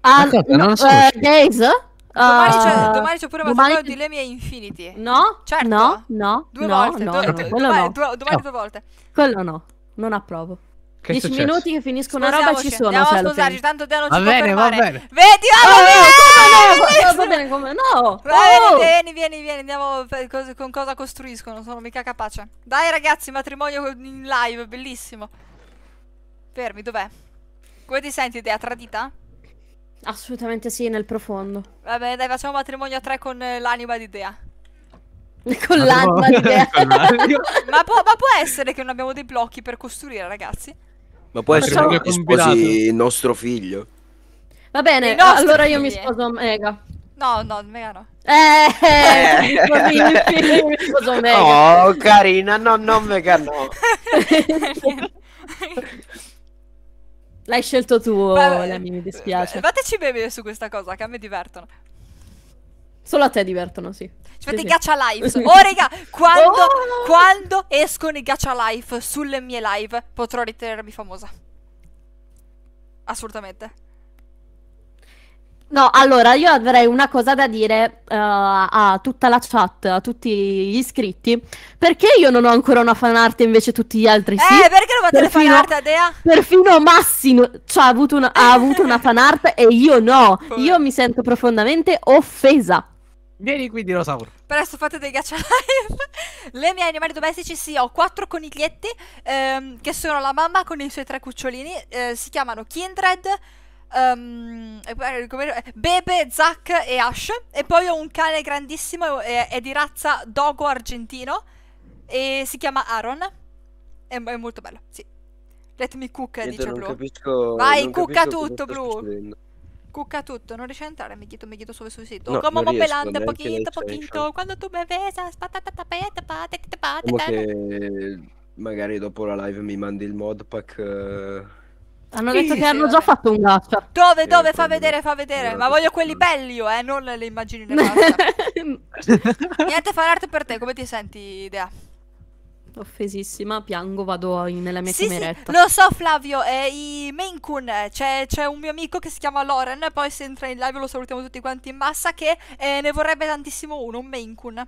Ah, non lo so. eh, Days? Domani, c'è, Ah, domani c'è pure domani- Matteo Dilemmi e Infinity. No, Certo. no, no, Due no, volte. no, no, due, domani, no, due, domani due volte. quello no, non approvo. Che 10 minuti che finiscono una roba ci sono. Andiamo a tanto te non va ci bene, può fermare. Va bene, Vedi, va ah, bene. Va bene, come no. Oh! Vieni, vieni, vieni, andiamo con cosa costruiscono, sono mica capace. Dai ragazzi, matrimonio in live, bellissimo. Fermi, dov'è? Come ti senti, Dea, tradita? Assolutamente sì, nel profondo. Vabbè, dai, facciamo matrimonio a tre con eh, l'anima di Dea. Con l'anima di Dea. ma, può, ma può essere che non abbiamo dei blocchi per costruire, ragazzi? Ma può essere Facciamo... che sposi il nostro figlio. Va bene, allora io mi sposo Mega. No, no, Mega no. Eh, eh. eh. Figlio, mi sposo Mega. Oh, carina, no, no, Mega no. L'hai scelto tu, Vabbè, mi dispiace. Fateci bevere su questa cosa, che a me divertono. Solo a te divertono, sì. Ci fate sì, sì. gacha live. Oh, raga, quando, oh! quando escono i gacha live sulle mie live potrò ritenermi famosa. Assolutamente. No, allora io avrei una cosa da dire uh, a tutta la chat, a tutti gli iscritti. Perché io non ho ancora una fanart invece tutti gli altri eh, sì? Eh, perché non fate perfino, le fanart, Dea? Perfino Massi cioè, ha avuto una, ha avuto una fanart e io no. Io mi sento profondamente offesa. Vieni qui, dinosauro. Presto fate dei gacha live. Le mie animali domestici, sì, ho quattro coniglietti, ehm, che sono la mamma con i suoi tre cucciolini. Eh, si chiamano Kindred, um, Bebe, Zack e Ash. E poi ho un cane grandissimo, è, eh, è di razza dogo argentino, e si chiama Aaron. È, è molto bello, sì. Let me cook, Niente, dice non Capisco, Vai, non cucca tutto, Blue cucca tutto, non riesce a entrare, amiguito, amiguito, solo sul sito. No, Come pelante, pochito, pochito, quando tu bevesa, spatata, tapete, patete, pate, Come che magari dopo la live mi mandi il modpack... Uh... Eh. Hanno detto sì, che sì, hanno già fatto un gacha. Dove, eh, dove? Fa vedere, fa vedere. Ma voglio quelli belli io, eh, non le immagini Niente, fan art per te, come ti senti, Idea? offesissima, piango, vado nella mia sì, cameretta. Sì, lo so Flavio, eh, i Maine Kun, c'è, c'è, un mio amico che si chiama Loren, poi se entra in live lo salutiamo tutti quanti in massa, che eh, ne vorrebbe tantissimo uno, un Maine Kun.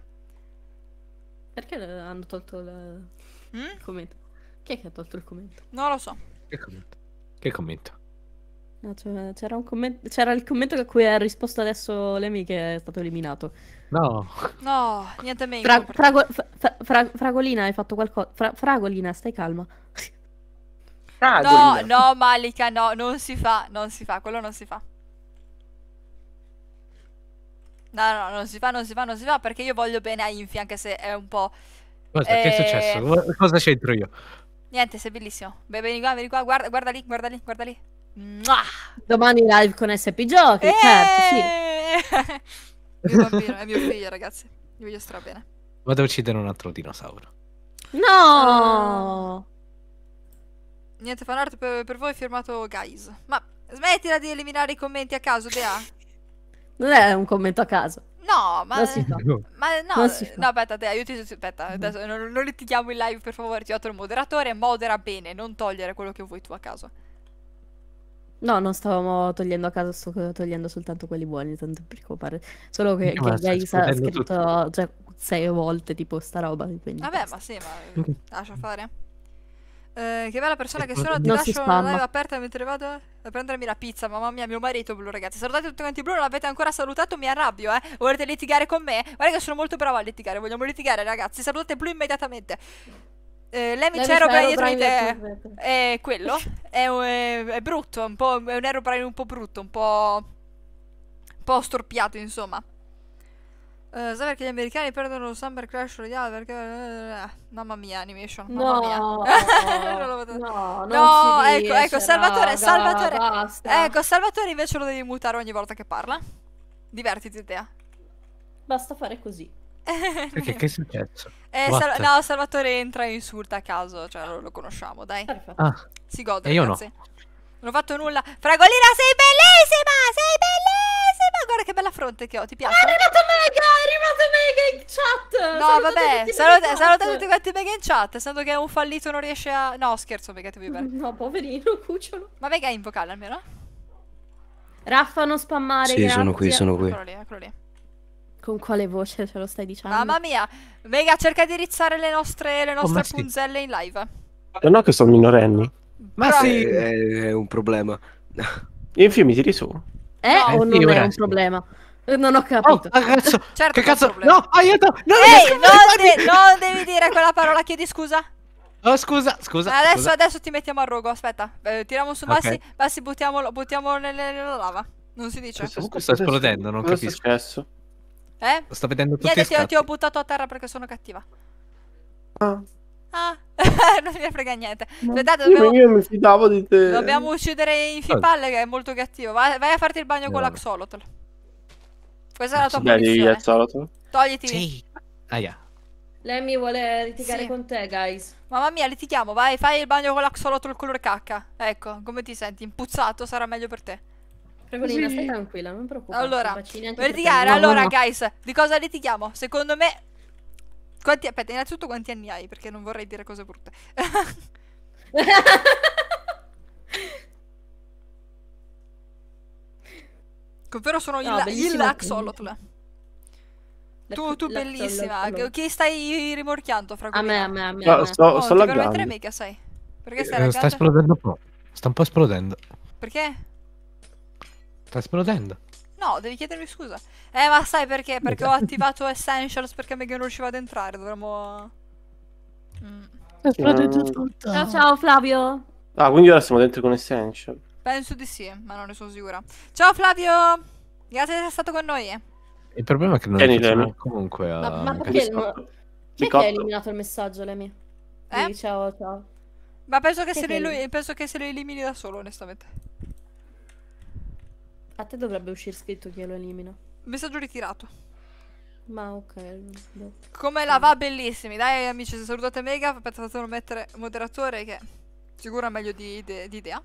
Perché hanno tolto la... mm? il commento? Chi è che ha tolto il commento? Non lo so. Che commento? Che commento? No, cioè, c'era, comment- c'era, il commento a cui ha risposto adesso Lemmy che è stato eliminato. No. No, niente meglio. Fra- frago- fra- fra- fragolina, hai fatto qualcosa. fragolina, stai calma. Fragolina. No, no, Malika, no, non si fa, non si fa, quello non si fa. No, no, non si fa, non si fa, non si fa, perché io voglio bene a Infi, anche se è un po'... Cosa, eh... che è eh, successo? Cosa c'entro io? Niente, sei bellissimo. Beh, vieni qua, vieni qua, guarda, guarda lì, guarda lì, guarda lì. Mua! Domani live con SP Giochi, certo, sì. Eh! mio bambino, è mio figlio, ragazzi. Gli voglio strabene. Vado a uccidere un altro dinosauro. No! Uh, niente fanart per, per voi firmato Guys. Ma smettila di eliminare i commenti a caso, Dea. Non è un commento a caso. No, ma, ma no, no, aspetta, te, io ti aspetta, mm. adesso non, non litighiamo in live per favore, ti ho dato il moderatore, modera bene, non togliere quello che vuoi tu a caso. No, non stavamo togliendo a caso, sto togliendo soltanto quelli buoni, tanto per preoccupare. Solo che, no, che lei ha scritto tutto. Cioè, sei volte tipo sta roba. Quindi Vabbè, ma sì, ma lascia fare. Eh, che bella persona che sono, ti non lascio una live aperta mentre vado a prendermi la pizza. Mamma mia, mio marito blu, ragazzi. Salutate tutti quanti blu, non l'avete ancora salutato, mi arrabbio, eh. Volete litigare con me? Guarda che sono molto brava a litigare, vogliamo litigare, ragazzi. Salutate blu immediatamente. Eh, Lemmy Cerobrine dietro di te eh, è quello. Eh, è, è, è brutto, un è un Aerobrine un po' brutto, un po'. un po' storpiato, insomma. Uh, sai perché gli americani perdono lo Summer Crash Royale? Perché. Uh, mamma mia, animation. Mamma mia. No, no, no ecco, ecco, Salvatore, raga, Salvatore. Basta. Ecco, Salvatore invece lo devi mutare ogni volta che parla. Divertiti, Tea. Basta fare così. Perché che è successo? Eh, sal- no, Salvatore entra e insulta a caso, cioè lo, lo conosciamo, dai. Perfetto. Ah. Si gode, e io ragazzi. no. Non ho fatto nulla. Fragolina, sei bellissima! Sei bellissima! Guarda che bella fronte che ho, ti piace? È arrivato Mega! È arrivato Mega in chat! No, saluta vabbè, tutti saluta, saluta tutti quanti Mega in chat, essendo che è un fallito non riesce a... No, scherzo, Mega TV per... No, poverino, cucciolo. Ma Mega è in vocale almeno? Raffa, non spammare, Sì, grazie. sono qui, sono qui. Eccolo lì, eccolo lì. Con quale voce ce lo stai dicendo? Mamma mia! Vega, cerca di rizzare le nostre, le oh, nostre oh, punzelle sì. in live. Non ho che sono minorenni. Ma Però... sì, eh, è, un problema. Infine mi tiri su. È eh, no, eh, o non è un problema? Non ho capito. Oh, cazzo, certo che cazzo? No, aiuto! No, Ehi, non, de- non devi dire quella parola, chiedi scusa. Oh, scusa, scusa. Adesso, scusa. adesso ti mettiamo a rogo. Aspetta, eh, tiriamo su Massi. Okay. Massi, buttiamolo, buttiamolo nella, nella lava. Non si dice. Comunque sta esplodendo, non capisco. successo? Eh? sto vedendo tutti Niente, ti, ti, ho buttato a terra perché sono cattiva. Ah. Ah, non mi frega niente. Aspettate, dobbiamo... Io mi fidavo di te. Dobbiamo uccidere Infipalle che è molto cattivo. Vai, vai a farti il bagno no. Eh, con l'Axolotl. Questa è la tua posizione. Togliti. Sì. Ah, yeah. Lei mi vuole litigare sì. con te, guys. Mamma mia, litighiamo, vai, fai il bagno con l'Axolotl color cacca. Ecco, come ti senti? Impuzzato sarà meglio per te. Fragolina, sì. stai tranquilla, non preoccupare. Allora, per litigare, allora, no, guys, di cosa litighiamo? Secondo me... Quanti... Aspetta, innanzitutto quanti anni hai? Perché non vorrei dire cose brutte. Ovvero sono no, il, il Axolotl. Tu, tu bellissima. Chi stai rimorchiando, Fragolina? A me, a me, a me. No, sto, oh, sto laggando. Non mica, sai. Perché stai eh, Sta esplodendo un po'. Sta un po' esplodendo. Perché? Stai esplodendo. No, devi chiedermi scusa. Eh, ma sai perché? Perché ho attivato Essentials perché Mega non riuscivo ad entrare. Dovremmo. Mm. Ciao, ciao Flavio. Ah, quindi ora siamo dentro con Essentials. Penso di sì, ma non ne sono sicura. Ciao Flavio! Grazie di essere stato con noi. Il problema è che non Tieni, facciamo comunque a... Ma, ma eh, perché non... Chi è che ha eliminato il messaggio, Lemi? Eh? ciao, ciao. Ma penso che, se lo, che se lo elimini da solo, onestamente. A te dovrebbe uscire scritto chi lo elimina. Messaggio ritirato. Ma ok. Boh. Come la va bellissimi. Dai amici, salutate Mega, fatelo mettere moderatore che sicura meglio di, di, di, idea.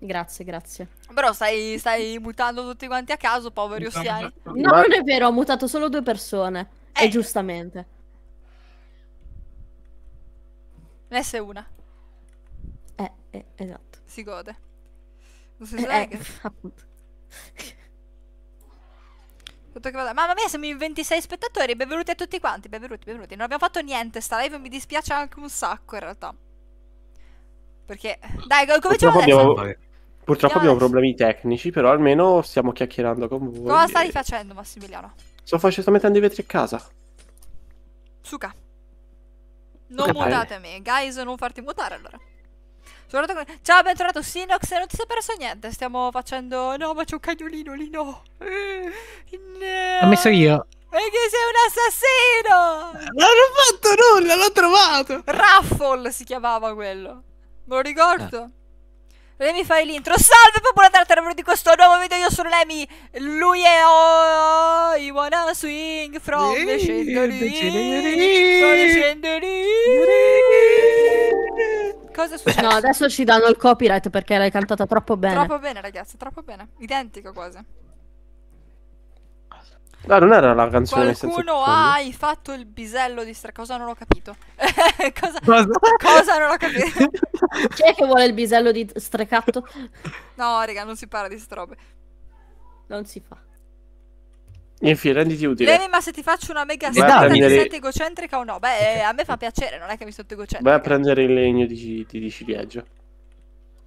Grazie, grazie. Però stai, stai mutando tutti quanti a caso, poveri ossiani. No, non è vero, ho mutato solo due persone. Eh. E eh, giustamente. Ness è una. Eh, eh, esatto. Si gode. Non si eh, eh, appunto. Mamma mia, siamo in 26 spettatori. Benvenuti a tutti quanti. Benvenuti, benvenuti. Non abbiamo fatto niente. Sta live mi dispiace anche un sacco in realtà. Perché, dai, cominciamo adesso. Abbiamo... Purtroppo abbiamo problemi tecnici, però almeno stiamo chiacchierando con voi. Cosa stai facendo, Massimiliano? Sto, facendo, sto mettendo i vetri a casa. Suca. Non okay. mutatemi, guys, non farti mutare allora. Con... Ciao, bentornato Sinox, non ti sei perso niente, stiamo facendo... No, ma c'è un cagnolino lì, no. Eh, no. L'ho messo io. Perché sei un assassino! Non ho fatto nulla, l'ho trovato! Raffle si chiamava quello. Me lo ricordo. Ah. Eh. Lemi fai l'intro. Salve popolo tartarello di questo nuovo video, io sono Lemi. Lui è oh, I wanna swing from the chandelier. From the chandelier cosa succede? No, adesso ci danno il copyright perché l'hai cantata troppo bene. Troppo bene, ragazzi, troppo bene. Identico quasi. No, non era la canzone. Qualcuno hai fatto il bisello di stra... Cosa non ho capito? cosa... Cosa? cosa... non ho capito? Chi è che vuole il bisello di strecatto? No, raga, non si parla di strobe. Non si fa. Infine, renditi utile. Levi, ma se ti faccio una mega spada prendere... sette senti egocentrica o no? Beh, a me fa piacere, non è che mi sotto egocentrica. Vai a prendere il legno di, di, di ciliegio.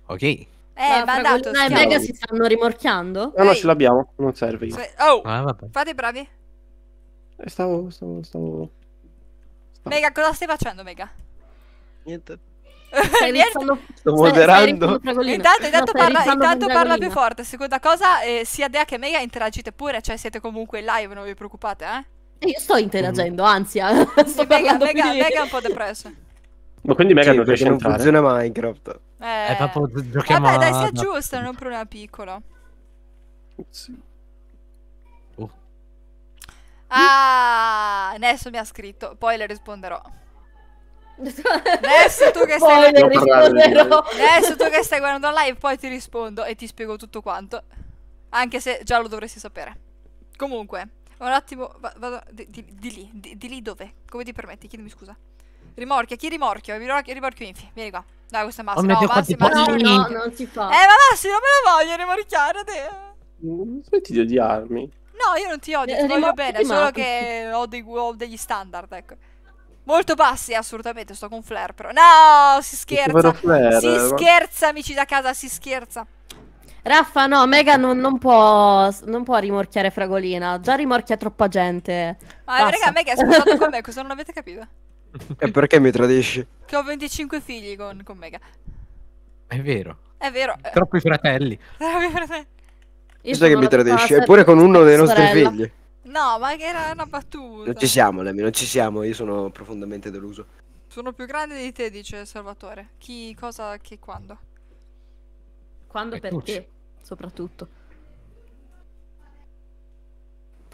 Ok. Eh, ma, ma andato. Ma i mega si stanno rimorchiando? Ah, no, no, ce l'abbiamo, non serve. Io. Oh, ah, fate bravi. Stavo, eh, stavo, stavo, stavo. Mega, cosa stai facendo, Mega? Niente. Sto moderando. Intanto, intanto no, parla, intanto parla più forte. Seconda cosa, eh, sia Dea che Mega interagite pure, cioè siete comunque in live, non vi preoccupate, eh? eh io sto interagendo, mm. anzi, eh, sto Mega, Mega, Mega è un po' depresso. Ma quindi Mega sì, non riesce a entrare. Non funziona Minecraft. Eh, è eh, proprio giochiamo Vabbè, dai, si aggiusta, non un problema piccolo. Sì. Oh. Ah, adesso mi ha scritto, poi le risponderò. Adesso tu che stai poi guardando... Adesso tu che stai guardando live, poi ti rispondo e ti spiego tutto quanto. Anche se già lo dovresti sapere. Comunque, un attimo, vado di, di, di lì, di, di, lì dove? Come ti permetti? Chiedimi scusa. Rimorchia, chi rimorchio? Rimorchio, Infi, vieni qua. Dai, questo è Massimo. Oh no, Massimo, Massimo. No, no, non si fa. Eh, ma Massimo, me lo voglio rimorchiare te. Smetti di odiarmi. No, io non ti odio, ti eh, voglio bene, solo che ho, dei, ho degli standard, ecco. Molto bassi, assolutamente, sto con Flair però. No, si scherza. Flair, si eh, ma... scherza, amici da casa, si scherza. Raffa, no, Mega non, non, può, non può rimorchiare Fragolina. Già rimorchia troppa gente. Ma ah, Basta. raga, Mega è sposato con me, cosa non avete capito? E perché mi tradisci? Che ho 25 figli con, con Mega. È vero. È vero. Troppi fratelli. Troppi fratelli. Io Sai che mi tradisci? Eppure con uno dei nostri sorella. figli. No, ma che era una battuta. Non ci siamo, Lemmy, non ci siamo, io sono profondamente deluso. Sono più grande di te, dice Salvatore. Chi, cosa, che, quando? Quando, e perché, soprattutto.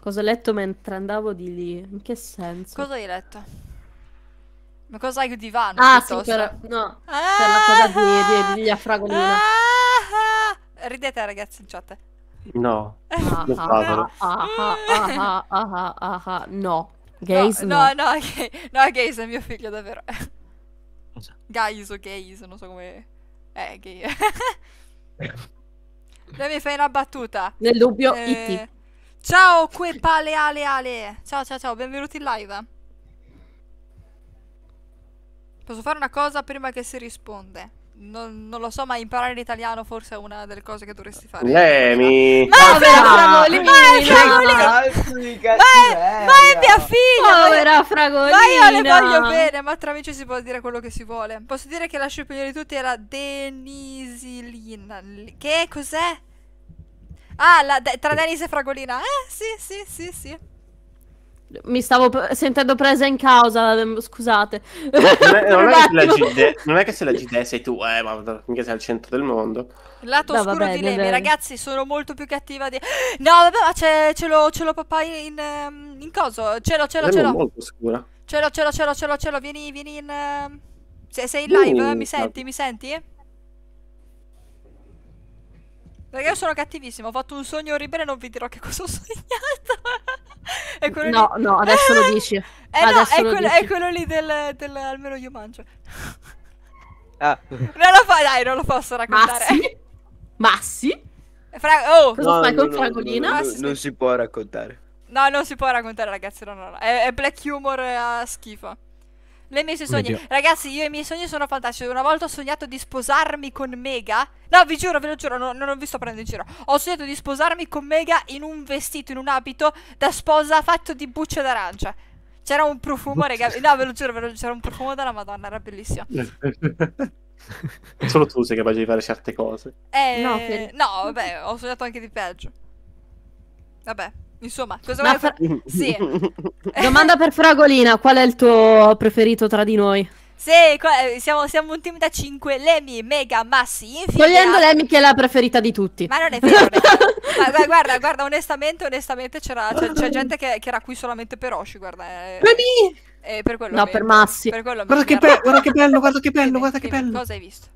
Cosa ho letto mentre andavo di lì? In che senso? Cosa hai letto? Ma cosa hai il divano? Ah, piuttosto? sì, per, no, ah, per la ah! cosa di, di, di, di ah! ridete ragazzi in chat. No. Ah, ah, ah, ah, ah, No. Gays no. No, no, no Gays è mio figlio davvero. Gays o Gays, non so come... Eh, gay. Dai, mi fai una battuta. Nel dubbio, eh... Ciao, que pale ale ale. Ciao, ciao, ciao, benvenuti in live. Posso fare una cosa prima che si risponde? Non, non, lo so, ma imparare l'italiano forse è una delle cose che dovresti fare. Lemi! Ma è Fragolini! Ma è Ma è, mia figlia! Povera Fragolina! Ma io le voglio bene, ma tra amici si può dire quello che si vuole. Posso dire che la sciogliere di tutti era Denisilina. Che cos'è? Ah, la, tra Denise e Fragolina. Eh, sì, sì, sì, sì. Mi stavo sentendo presa in causa, ehm, scusate. Non è, non, è la Gide, non è, che se la GD sei tu, eh, ma mica sei al centro del mondo. Lato no, oscuro di Lemi, ragazzi, sono molto più cattiva di... No, vabbè, ma c'è, ce, l'ho, ce l'ho papà in, ehm, in coso. Ce l'ho, ce l'ho, ce l'ho. molto scura. Ce l'ho, ce l'ho, ce l'ho, ce l'ho, ce l'ho. Vieni, vieni in... Ehm, sei, sei in live? Uh, mi senti, no. mi senti? Perché io sono cattivissimo, ho fatto un sogno orribile e non vi dirò che cosa ho sognato. no, lì... no, adesso eh, lo dici. Eh adesso no, lo quel, è, quello lì del, del, almeno io mangio. Ah. Non lo fa, dai, non lo posso raccontare. Massi? Massi? Fra... Oh, cosa no, fai no, con no, Fragolina? No, no, non si può raccontare. No, non si può raccontare, ragazzi, no, no, no. È, è black humor eh, a schifo. Le mie sogni. Oddio. Ragazzi, io e i miei sogni sono fantastici. Una volta ho sognato di sposarmi con Mega. No, vi giuro, ve lo giuro, non, non vi sto prendendo in giro. Ho sognato di sposarmi con Mega in un vestito, in un abito da sposa fatto di bucce d'arancia. C'era un profumo, raga. No, ve lo giuro, ve lo giuro, c'era un profumo della Madonna, era bellissimo. Solo tu sei capace di fare certe cose. Eh, no, per... no, vabbè, ho sognato anche di peggio. Vabbè. Insomma, cosa vuoi fare? Sì. Domanda per Fragolina, qual è il tuo preferito tra di noi? Sì, eh, siamo, siamo, un team da 5, Lemi, Mega, Massi, Infinity. Togliendo Lemi che è la preferita di tutti. Ma non è vero. Non è vero. Ma, guarda, guarda, onestamente, onestamente c'è, gente che, che, era qui solamente per Oshi, guarda. Lemi! Eh. Eh, per quello no, mio, per Massi. Per quello guarda, che bello, guarda che bello, guarda che bello, guarda che bello. Cosa hai visto?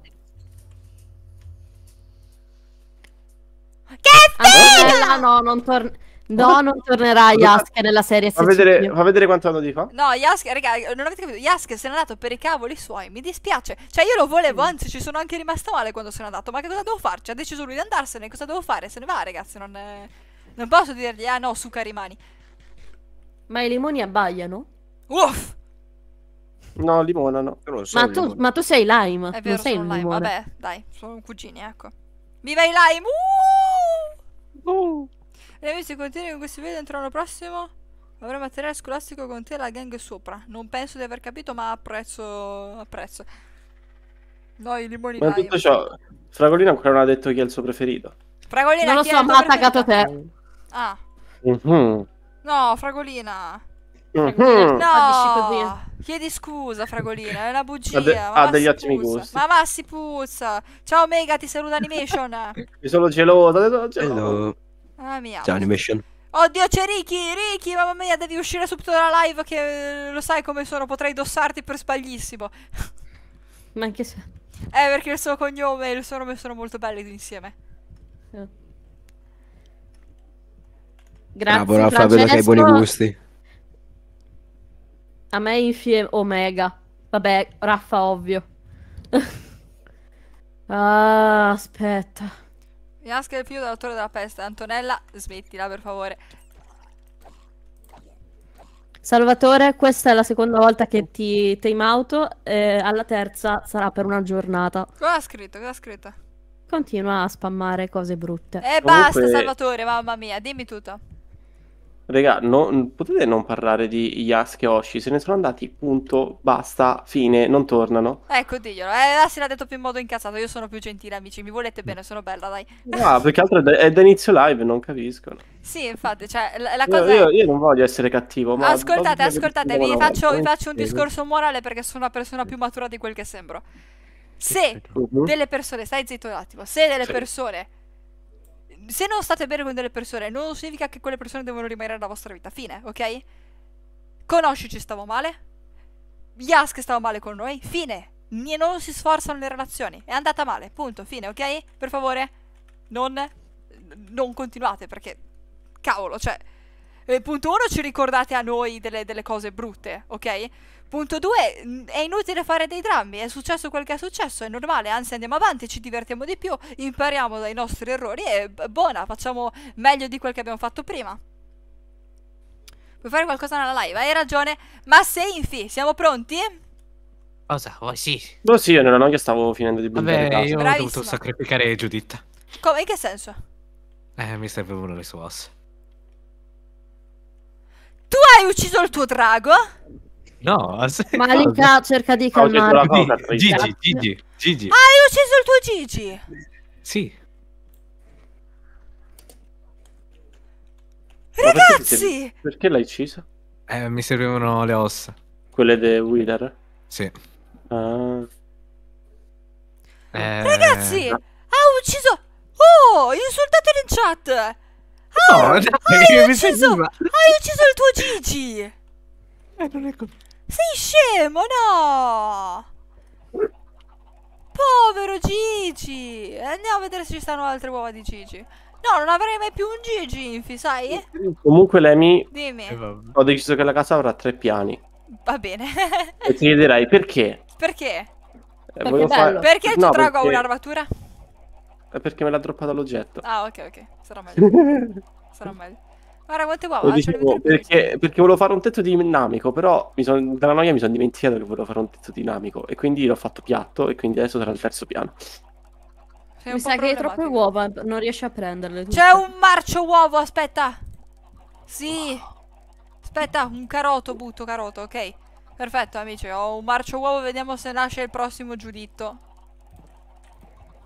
Che figo! Ah, no, non torna... No, non tornerà Yask nella serie fa vedere, fa vedere quanto anno di fa. No, Yask, raga, non avete capito. Yask se n'è andato per i cavoli suoi. Mi dispiace. Cioè, io lo volevo, mm. anzi, ci sono anche rimasto male quando se n'è andato. Ma che cosa devo farci? Cioè, ha deciso lui di andarsene. Cosa devo fare? Se ne va, ragazzi. Non, è... Eh, non posso dirgli, ah no, suca rimani. Ma i limoni abbaiano? Uff! No, limonano. So ma, tu, ma, tu, sei lime. È vero, non sei lime. Limone. Vabbè, dai, sono cugini, ecco. Viva i lime! Uh! Uh! Nemi, se continui con questi video entro l'anno prossimo avrò materiale scolastico con te e la gang sopra. Non penso di aver capito, ma apprezzo. apprezzo. No, i limoni Ma tutto ciò, Fragolino ancora non ha detto chi è il suo preferito. Fragolina, non lo so, ma ha attaccato te. Ah. Mm -hmm. No, Fragolina. Mm -hmm. No, chiedi scusa, Fragolina, è una bugia. Ha, de ha degli ottimi gusti. Ma Mamma si puzza. Ciao Mega, ti saluta Animation. Mi sono geloso. Hello. Ah mia. C'è cioè, animation. Oddio, c'è Ricky! Ricky, mamma mia, devi uscire subito dalla live che eh, lo sai come sono, potrei dossarti per sbaglissimo. Ma anche se... Eh, perché il suo cognome e il suo nome sono molto belli insieme. Eh. Grazie, Bravo, Rafa, vedo che hai buoni gusti. A me infine Omega. Vabbè, Raffa, ovvio. ah, aspetta. Mi Miasca il figlio dell'autore della peste. Antonella, smettila per favore. Salvatore, questa è la seconda volta che ti time out. Eh, alla terza sarà per una giornata. Cosa ha scritto? Cosa ha scritto? Continua a spammare cose brutte. E eh, basta, Salvatore, mamma mia, dimmi tutto. Regà, non, potete non parlare di Yasuke e Oshi? Se ne sono andati, punto, basta, fine, non tornano. Ecco, diglielo. Eh, là se l'ha detto più in modo incazzato. Io sono più gentile, amici. Mi volete bene, sono bella, dai. No, perché altro è da, è da inizio live, non capiscono. Sì, infatti, cioè, la, la cosa... Io, è... io, non voglio essere cattivo, ma... Ascoltate, ascoltate, vi faccio, vi faccio un discorso morale perché sono una persona più matura di quel che sembro. Se mhm. delle persone... Stai zitto un attimo. Se delle persone se non state bene con delle persone, non significa che quelle persone devono rimanere nella vostra vita. Fine, ok? Conoscici stavo male. Yask stava male con noi. Fine. E non si sforzano le relazioni. È andata male. Punto. Fine, ok? Per favore, non, non continuate perché... Cavolo, cioè... Eh, punto 1 ci ricordate a noi delle, delle cose brutte, ok? Punto 2, è inutile fare dei drammi, è successo quel che è successo, è normale, anzi andiamo avanti, ci divertiamo di più, impariamo dai nostri errori e buona, facciamo meglio di quel che abbiamo fatto prima. Vuoi fare qualcosa nella live? Hai ragione, ma sei infi, siamo pronti? Cosa? Oh, sì. No, sì, io non ho, io stavo finendo di buttare Vabbè, io ho dovuto sacrificare Judith. Come? In che senso? Eh, mi servono le sue ossa. Tu hai ucciso il tuo drago? No, aspetta. Ma Malika cerca di calmare. Gigi, Gigi, Gigi. Ah, hai ucciso il tuo Gigi. Sì. Ragazzi! Perché, l'hai ucciso? Eh, mi servivano le ossa. Quelle dei Wither? Sì. Ah. Eh... Ragazzi! Ha ucciso... Oh, insultatelo in chat! Oh, no, dai, ah, hai, ucciso, hai ucciso il tuo Gigi! Eh, non è così. Sei scemo, no! Povero Gigi! Andiamo a vedere se ci stanno altre uova di Gigi. No, non avrei mai più un Gigi, Infi, sai? Comunque, Lemi, Dimmi. Eh, ho deciso che la casa avrà tre piani. Va bene. e ti chiederai perché? Perché? Eh, perché, far... perché no, tu trago perché... un'armatura? Eh, perché me l'ha droppato l'oggetto. Ah, ok, ok. Sarà meglio. Sarà meglio. Guarda quante uova? Lo dicevo, perché, perché, volevo fare un tetto dinamico, però son, dalla noia mi sono dimenticato che volevo fare un tetto dinamico e quindi l'ho fatto piatto e quindi adesso sarà il terzo piano. Sei mi sa che hai troppe uova, non riesci a prenderle. Tutte. C'è un marcio uovo, aspetta! Sì! Aspetta, un caroto butto, caroto, ok. Perfetto amici, ho un marcio uovo, vediamo se nasce il prossimo giuditto.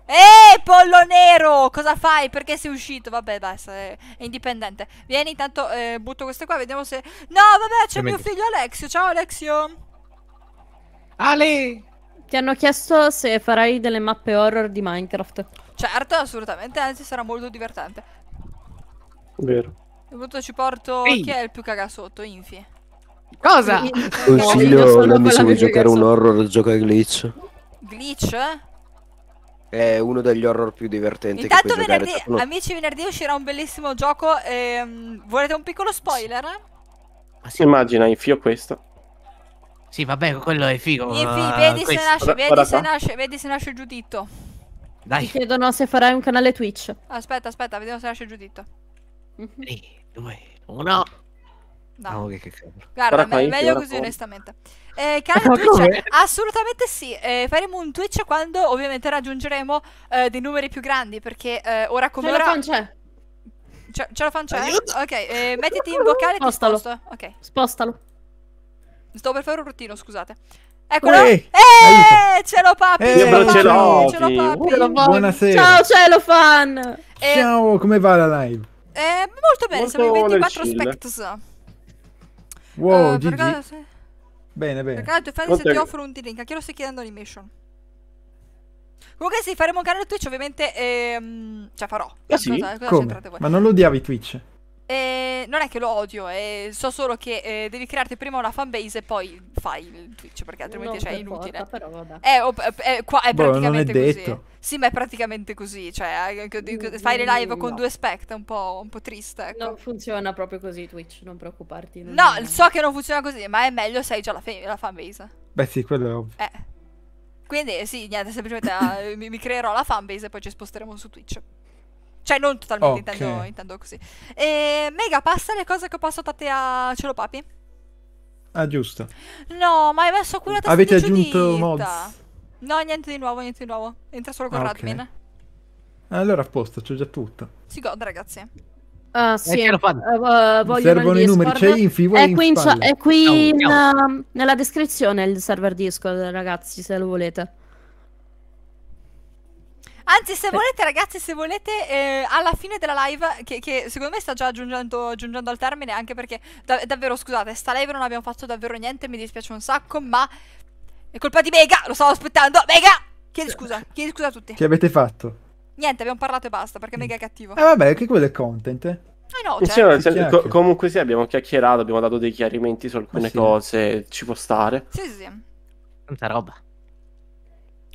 Eeeh, pollo nero! Cosa fai? Perché sei uscito? Vabbè, basta, è indipendente. Vieni, intanto eh, butto queste qua, vediamo se... No, vabbè, c'è mio figlio Alexio. Ciao, Alexio! Ale! Ti hanno chiesto se farai delle mappe horror di Minecraft. Certo, assolutamente, anzi sarà molto divertente. Vero. Soprattutto ci porto... Ehi. Chi è il più cagasotto? Infi. Cosa? Consiglio l'amico di giocare un horror, gioca glitch. Glitch? È uno degli horror più divertenti Intanto venerdì, giocare. amici, venerdì uscirà un bellissimo gioco. Ehm, volete un piccolo spoiler? Ma si immagina, infio questo. Sì, vabbè, quello è figo. Eh, vedi, se nasce, guarda, Giuditto. Dai. Ti chiedono se farai un canale Twitch. Aspetta, aspetta, vediamo se nasce Giuditto. 3, 2, 1. No, no che, che Guarda, me- meglio così, onestamente. Eh, canale Twitch, assolutamente sì. Eh, faremo un Twitch quando ovviamente raggiungeremo eh, dei numeri più grandi, perché eh, ora come ora... c'è. Ce, ce la c'è? Ok, eh, mettiti in vocale e ti sposto. Okay. Spostalo. Sto per fare un rottino, scusate. Eccolo! Eeeh, ce l'ho, Papi! Ehi, ce l'ho, Papi! Buonasera! Ciao ce l'ho, Fan! Eh, Ciao, come va la live? Eh, molto bene, molto siamo in 24 spectos. Wow, uh, Bene, bene. Perché allora, Fantasy se ti offro un D-Link, anche io lo sto chiedendo animation. Comunque sì, faremo un canale Twitch ovviamente, ehm, cioè farò. Ah, sì? Cosa, cosa Ma non lo odiavi Twitch? Eh, non è che lo odio, eh, so solo che eh, devi crearti prima una fanbase e poi fai il Twitch perché altrimenti cioè, è inutile. però vabbè. È, è, è, qua, è Bro, praticamente così. Detto. Sì, ma è praticamente così. Cioè, eh, mm, fai le live no. con due spect è un po', un po triste. Ecco. Non funziona proprio così Twitch, non preoccuparti. Non no, so che non funziona così, ma è meglio se hai già la, la fanbase. Beh, sì, quello è ovvio. Eh. Quindi sì, niente, semplicemente ah, mi, mi creerò la fanbase e poi ci sposteremo su Twitch. Cioè, non totalmente, okay. intendo, intendo, così. E Mega, passa le cose che ho passato a te a Papi? Ah, giusto. No, ma hai messo quella testa Avete aggiunto dita. mods? No, niente di nuovo, niente di nuovo. Entra solo con ah, okay. Allora, a posto, c'ho già tutto. Si gode, ragazzi. Uh, sì, eh, uh, uh, servono i numeri, c'è Infi, è, in in, è qui, in, um, nella descrizione il server Discord, ragazzi, se lo volete. Anzi, se volete, ragazzi, se volete, eh, alla fine della live, che, che, secondo me sta già aggiungendo, aggiungendo al termine, anche perché da davvero, scusate, sta live non abbiamo fatto davvero niente, mi dispiace un sacco, ma è colpa di Mega, lo stavo aspettando, Mega! Chiedi scusa, chiedi scusa a tutti. Che avete fatto? Niente, abbiamo parlato e basta, perché Mega è mm. cattivo. Eh vabbè, che quello è content, eh. Eh no, certo. Cioè, cioè co comunque sì, abbiamo chiacchierato, abbiamo dato dei chiarimenti su alcune sì. cose, ci può stare. Sì, sì, sì. Tanta roba.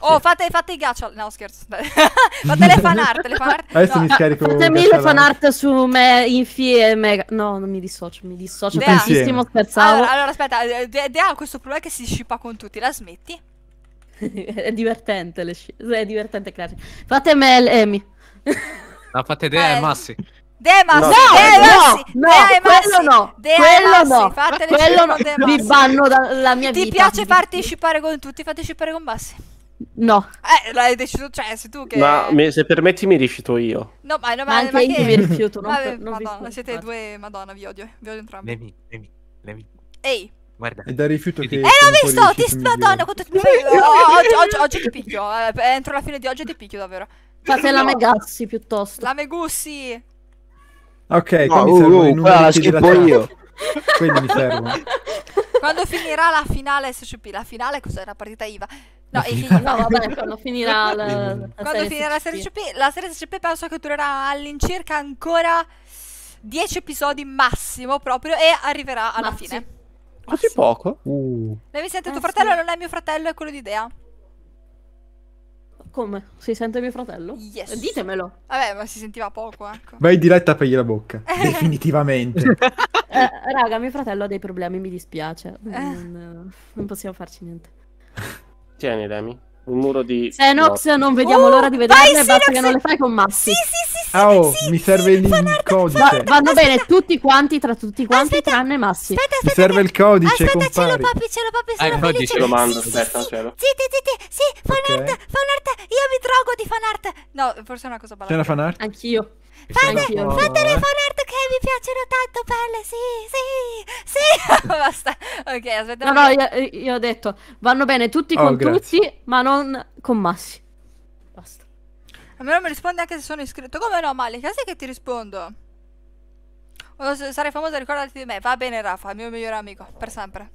Oh, fate, fate i gacciol. No, scherzo. fate le fanart. Le fanart. Adesso no. mi scarico. Fatemi le fanart su me, Infi e Mega. No, non mi dissocio. Mi dissocio. Dea. Tantissimo scherzavo. Allora, allora aspetta. Eh, eh, Dea De ha questo problema che si scippa con tutti. La smetti? è divertente. Le sci- è divertente, Clash. Fate me e Emi. no, fate Dea eh. e Massi. Massi, no, no, quello no, quello no, fatele quello no, vi banno dalla mia vita. Ti piace farti scippare con tutti, fate scippare con Massi. No. Eh, l'hai deciso, cioè, sei tu che... Ma mi, se permetti mi rifiuto io. No, ma, no, ma, ma anche ma io che... mi rifiuto, non, Vabbè, non Madonna, siete due, madonna, vi odio, vi odio entrambi. Levi, levi, levi. Ehi. Guarda. È da rifiuto che... Eh, l'ho visto, ti... Madonna, quanto ti... Oh, oh, oggi, oggi, oggi ti picchio, eh, entro la fine di oggi ti picchio davvero. Fate no. la Megassi piuttosto. La Megussi. Ok, no, uh, servono uh, la ah, schippo io. quindi mi servono. Quando finirà la finale SCP, la finale cos'è? La Partita IVA. No, e no, vabbè, quando finirà la, la quando finirà la serie CP, la serie CP penso che durerà all'incirca ancora 10 episodi massimo proprio e arriverà alla Mazzi. fine. Così Mazzi. poco? Uh. Lei mi eh, tuo fratello, sì. non è mio fratello, è quello di Dea. Come? Si sente mio fratello? Yes. Ditemelo. Vabbè, ma si sentiva poco, ecco. Vai diretta a pegli la bocca. Definitivamente. Eh, eh, raga, mio fratello ha dei problemi, mi dispiace. Eh. Non, eh, non possiamo farci niente. Tieni, Demi. Un muro di... Xenox, no. non vediamo oh, l'ora di vederle, oh, basta che non le fai con Massi. Sì, sì, sì, sì, oh, sì mi serve sì, il codice. Va, vanno aspetta. bene tutti quanti, tra tutti quanti, aspetta, tranne Massi. Aspetta, aspetta, mi serve il codice, Aspetta, ce l'ho papi, ce l'ho papi, ah, sono eh, felice. codice. lo mando, sì, aspetta, sì, ce l'ho. Sì, sì, sì, sì, fanart, okay. fanart, io mi drogo di fanart. No, forse è una cosa balla. C'è una fanart? Anch'io. Fate, fate le eh. che mi piacciono tanto, belle, sì, sì, sì. Basta. Ok, aspetta. No, no, io, io, ho detto, vanno bene tutti oh, con grazie. tutti, ma non con Massi. Basta. A me non mi risponde anche se sono iscritto. Come no, Male? Sai che ti rispondo? sarei sarai famosa ricordati di me. Va bene, Rafa, mio migliore amico, per sempre.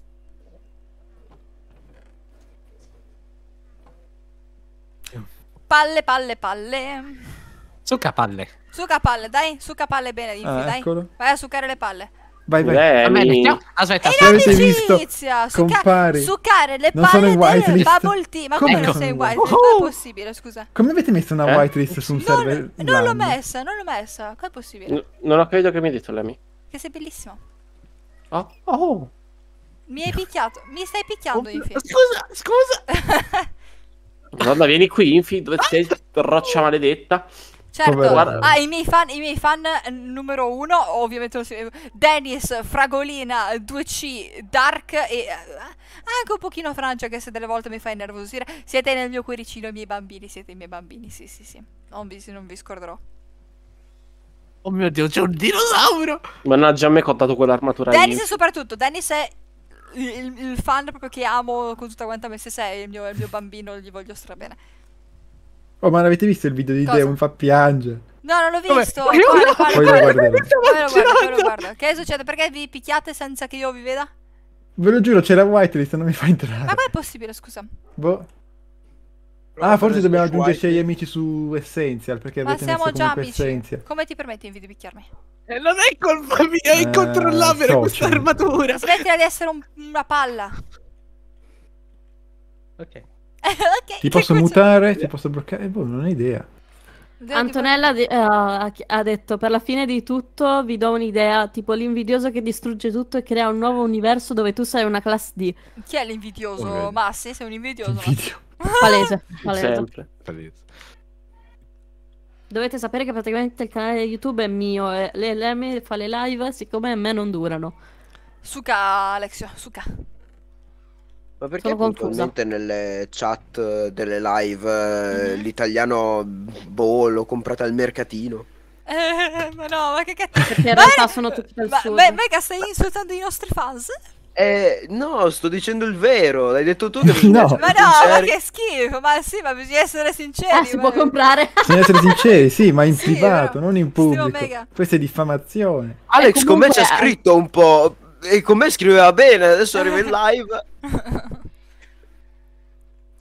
Palle, palle, palle. Succa palle. Succa palle, dai, succa palle bene, Infi, ah, dai. Eccolo. Vai a succare le palle. Vai, vai. Bene, no, aspetta, aspetta. l'amicizia! Compari. Succare le non palle sono in del bubble tea. Ma come, come non sei in whitelist? Uhuh. Come è possibile, scusa? Come avete messo una eh? whitelist su un server? Non l'ho messa, non l'ho messa. Com'è possibile? N non ho capito che mi hai detto, Lemi. Che sei bellissimo. Oh. oh. Mi hai picchiato. Mi stai picchiando, oh, Infi. Scusa, scusa. Madonna, vieni qui, Infi. Dove ah. sei, roccia maledetta? Certo, Poverano. ah, i miei, fan, i miei fan eh, numero uno, ovviamente, Dennis, Fragolina, 2C, Dark e eh, anche un pochino Francia che se delle volte mi fa innervosire. Siete nel mio cuoricino, i miei bambini, siete i miei bambini, sì sì sì, non vi, non vi scorderò. Oh mio Dio, c'è un dinosauro! Mannaggia, a me che ho dato quell'armatura Dennis soprattutto, Dennis è il, il, fan proprio che amo con tutta quanta me stessa, è il mio, il mio bambino, gli voglio strabene. Oh, ma non avete visto il video di Cosa? Mi fa piangere? No, non l'ho visto. Vabbè, io guarda, guarda, guarda, guarda, guarda, guarda, guarda, guarda. Che succede? Perché vi picchiate senza che io vi veda? Ve lo giuro, c'era whitelist, non mi fa entrare. Ma com'è possibile, scusa? Boh. Però ah, forse dobbiamo aggiungerci agli amici su Essential, perché Ma avete siamo già amici. Essential. Come ti permetti invito di picchiarmi? Eh, non è colpa mia, è eh, incontrollabile eh, so, questa armatura. Smettila di essere un, una palla. Ok. okay, ti posso mutare? Ti posso bloccare? Eh, boh, non ho idea. Antonella uh, ha detto per la fine di tutto vi do un'idea, tipo l'invidioso che distrugge tutto e crea un nuovo universo dove tu sei una classe D. Chi è l'invidioso? Okay. Massi, sei un invidioso. Invidio. Palese, palese. Sempre. palese. Dovete sapere che praticamente il canale YouTube è mio e eh. le, lei fa le live siccome a me non durano. Suca Alexio, suca. Ma perché Sono confusa. nelle chat delle live mm-hmm. l'italiano boh l'ho comprata al mercatino? Eh, ma no, ma che cazzo. Perché in ma realtà è... sono tutti del ma, sud. Beh, Mega, stai insultando i nostri fans? Eh, no, sto dicendo il vero, l'hai detto tu che no. Ma no, sinceri. ma che schifo, ma sì, ma bisogna essere sinceri. Ah, si ma... può comprare. Bisogna essere sinceri, sì, ma in sì, privato, però... non in pubblico. Questa è diffamazione. Alex, comunque... Eh, con me c'è scritto un po' e con me scriveva bene, adesso arriva in live.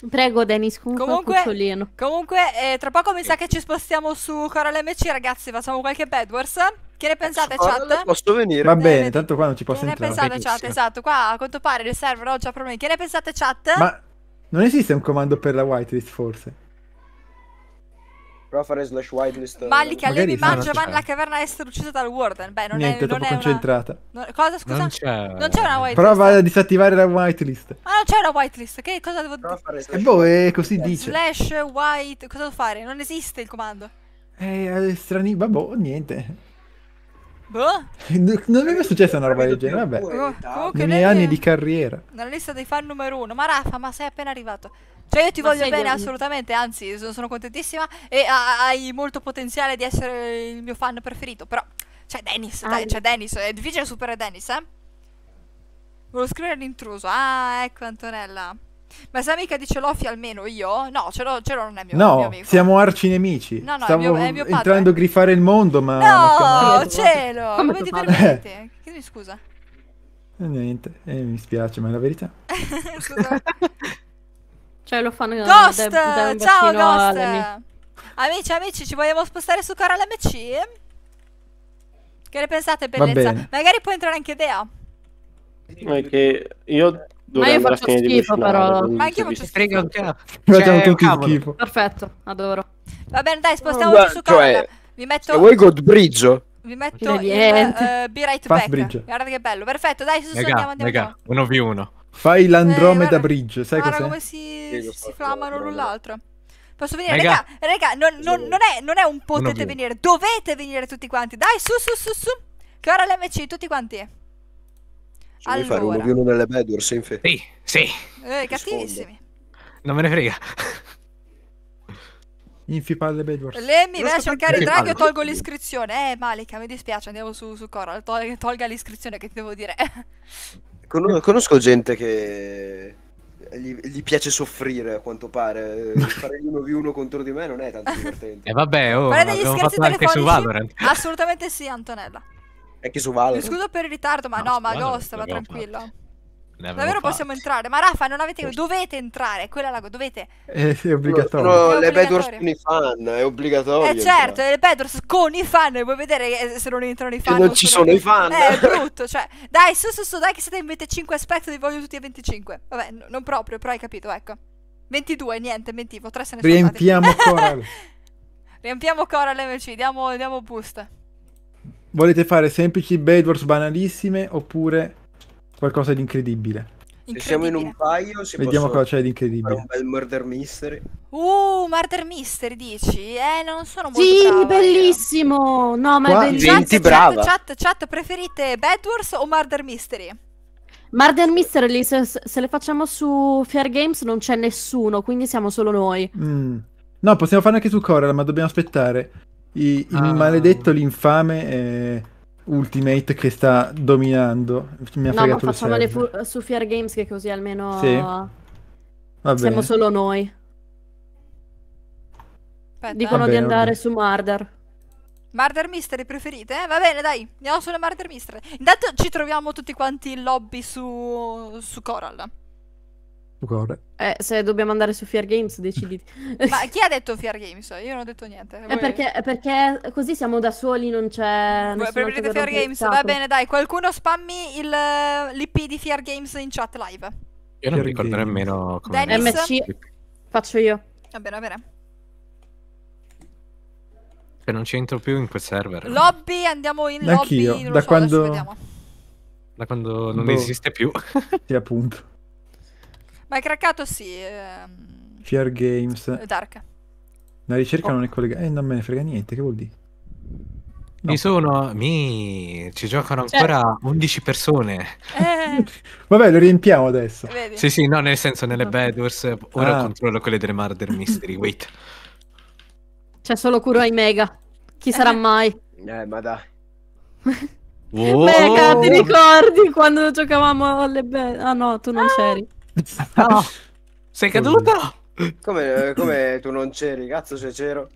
Prego Denis, comunque, comunque, comunque eh, tra poco mi sa che ci spostiamo su Coral MC, ragazzi, facciamo qualche Bedwars. Che ne pensate, chat? Non Posso venire? Va eh, bene, tanto qua non ci posso che entrare. Che ne pensate, chat? Esatto, qua a quanto pare il server oggi già problemi. Che ne pensate, chat? Ma non esiste un comando per la whitelist, forse? Prova a fare slash whitelist. Eh, Malli che a mangia man alla caverna a essere uccisa dal Warden. Beh, non Niente, è, non è concentrata. Una... No, cosa, scusa? Non c'è... non c'è una whitelist. Prova a disattivare la whitelist. Ah, non c'è una whitelist. Che cosa devo dire? E boh, è eh, così white. dice. Slash white... Cosa devo fare? Non esiste il comando. Eh, eh strani... Vabbè, boh, niente. Boh. non mi è mai successa una roba del genere, vabbè. Oh, Nei miei anni è... di carriera. Nella lista dei fan numero uno. Ma Rafa, ma sei appena arrivato. Cioè io ti ma voglio bene buono. assolutamente, anzi sono, sono contentissima e hai molto potenziale di essere il mio fan preferito, però... c'è Dennis, ah, dai, cioè Dennis, è difficile superare Dennis, eh? Volevo scrivere l'intruso. Ah, ecco Antonella. Ma se amica dice Celofi almeno io? No, ce l'ho, ce l'ho non è mio, no, mio amico. siamo arcinemici. No, no, Stavo è mio, è mio padre. entrando a grifare il mondo, ma... No, ma Celo, come, come ti permetti? Chiedimi scusa. Eh, niente, eh, mi spiace, ma è la verità. scusa. cioè lo fanno... Eh, Ghost! Da, da Ciao, Ghost! Amici, amici, ci vogliamo spostare su Coral MC? Che ne pensate, bellezza? Magari può entrare anche Dea. che io ma io faccio schifo però. Ma anche io faccio schifo. Frega, cioè, tutti schifo. Perfetto, adoro. Va bene, dai, spostiamoci oh, su cioè, Corner. Vi metto... Se vuoi Godbridge? Vi metto il, uh, Be Right Fast Back. Bridge. Guarda che bello. Perfetto, dai, su, andiamo, andiamo. Uno v uno. Fai eh, l'Andromeda eh, Bridge, sai cos'è? guarda come si, si flammano l'un l'altro. Posso venire? Raga, raga, non, non, non, è, non, è, un potete venire, dovete venire tutti quanti. Dai, su, su, su, su. Che ora l'MC, tutti quanti. Cioè, allora. fare uno più uno nelle Bedur, Sinfe? Sì, sì. Eh, cattivissimi. Non me ne frega. Infipal le Bedwars. Lemmy, vai a cercare Draghi o tolgo l'iscrizione. Eh, Malika, mi dispiace, andiamo su, su Coral. Tol tolga l'iscrizione, che ti devo dire. Con conosco gente che gli, gli, piace soffrire a quanto pare. Fare uno v uno contro di me non è tanto divertente. E eh vabbè, oh, fare degli scherzi telefonici? Assolutamente sì, Antonella. E chi su Valorant? Scusa per il ritardo, ma no, no ma agosto, ma tranquillo. Davvero fatto. possiamo entrare? Ma Rafa, non avete... Dovete entrare, quella la dovete. Eh, è obbligatorio. No, le Bedwars con i fan, è obbligatorio. Eh certo, le Bedwars con i fan, vuoi vedere eh, se non entrano i fan? Che non ci sono i fan. Eh, è brutto, cioè. Dai, su, su, su, dai che siete in 25 aspetti, vi voglio tutti e 25. Vabbè, non proprio, però hai capito, ecco. 22, niente, mentivo, 3 se ne sono Riempiamo Coral. Riempiamo Coral MC, diamo, diamo boost volete fare semplici bedwars banalissime oppure qualcosa di incredibile? Se siamo in un paio, se vediamo cosa c'è di incredibile. Un bel murder mystery. Uh, murder mystery dici? Eh, non sono molto Sì, brava, bellissimo. Io. No, ma Qua? è bellissimo. Gente chat, chat, chat, chat, preferite Bedwars o murder mystery? Murder Mystery, se, se, le facciamo su Fair Games non c'è nessuno, quindi siamo solo noi. Mm. No, possiamo farne anche su Coral, ma dobbiamo aspettare il, ah. maledetto, l'infame eh, Ultimate che sta dominando. Mi ha no, ma facciamo le fu- su Fear Games che così almeno sì. Va siamo solo noi. Aspetta. Dicono bene, di andare su Murder. Murder Mystery preferite? Eh, va bene, dai, andiamo sulle Murder Mystery. Intanto ci troviamo tutti quanti in lobby su, su Coral. Corre. Eh, se dobbiamo andare su Fear Games, decidi. Ma chi ha detto Fear Games? Io non ho detto niente. Eh, Voi... È perché, è eh, perché così siamo da soli, non c'è. Preferite Fear Games? Va esatto. bene, dai, qualcuno spammi il, eh, l'IP di Fear Games in chat live. Io non Fear ricordo nemmeno come Dennis... MC. Faccio io. Va bene, va bene. Se cioè, non c'entro più in quel server. Lobby, andiamo in Anch'io. lobby. Da so, quando... da quando non boh. esiste più. sì, appunto. Ma è craccato sì. Ehm... Fear Games. Dark. La ricerca oh. non è collegata. Eh, non me ne frega niente, che vuol dire? No. Mi sono. Mi... Ci giocano cioè ancora eh. 11 persone. Eh. Vabbè, lo riempiamo adesso. Vedi? Sì, sì, no, nel senso, nelle Bad Wars. Ora ah. controllo quelle delle Murder Mystery. Wait. C'è solo Kuro ai Mega. Chi sarà eh. mai? Eh, ma dai. Wow. Mega, ti oh. ricordi quando giocavamo alle Bedwars? Ah, no, tu non ah. c'eri. No. Sei caduto? Come, come tu non c'eri? Cazzo se c'ero.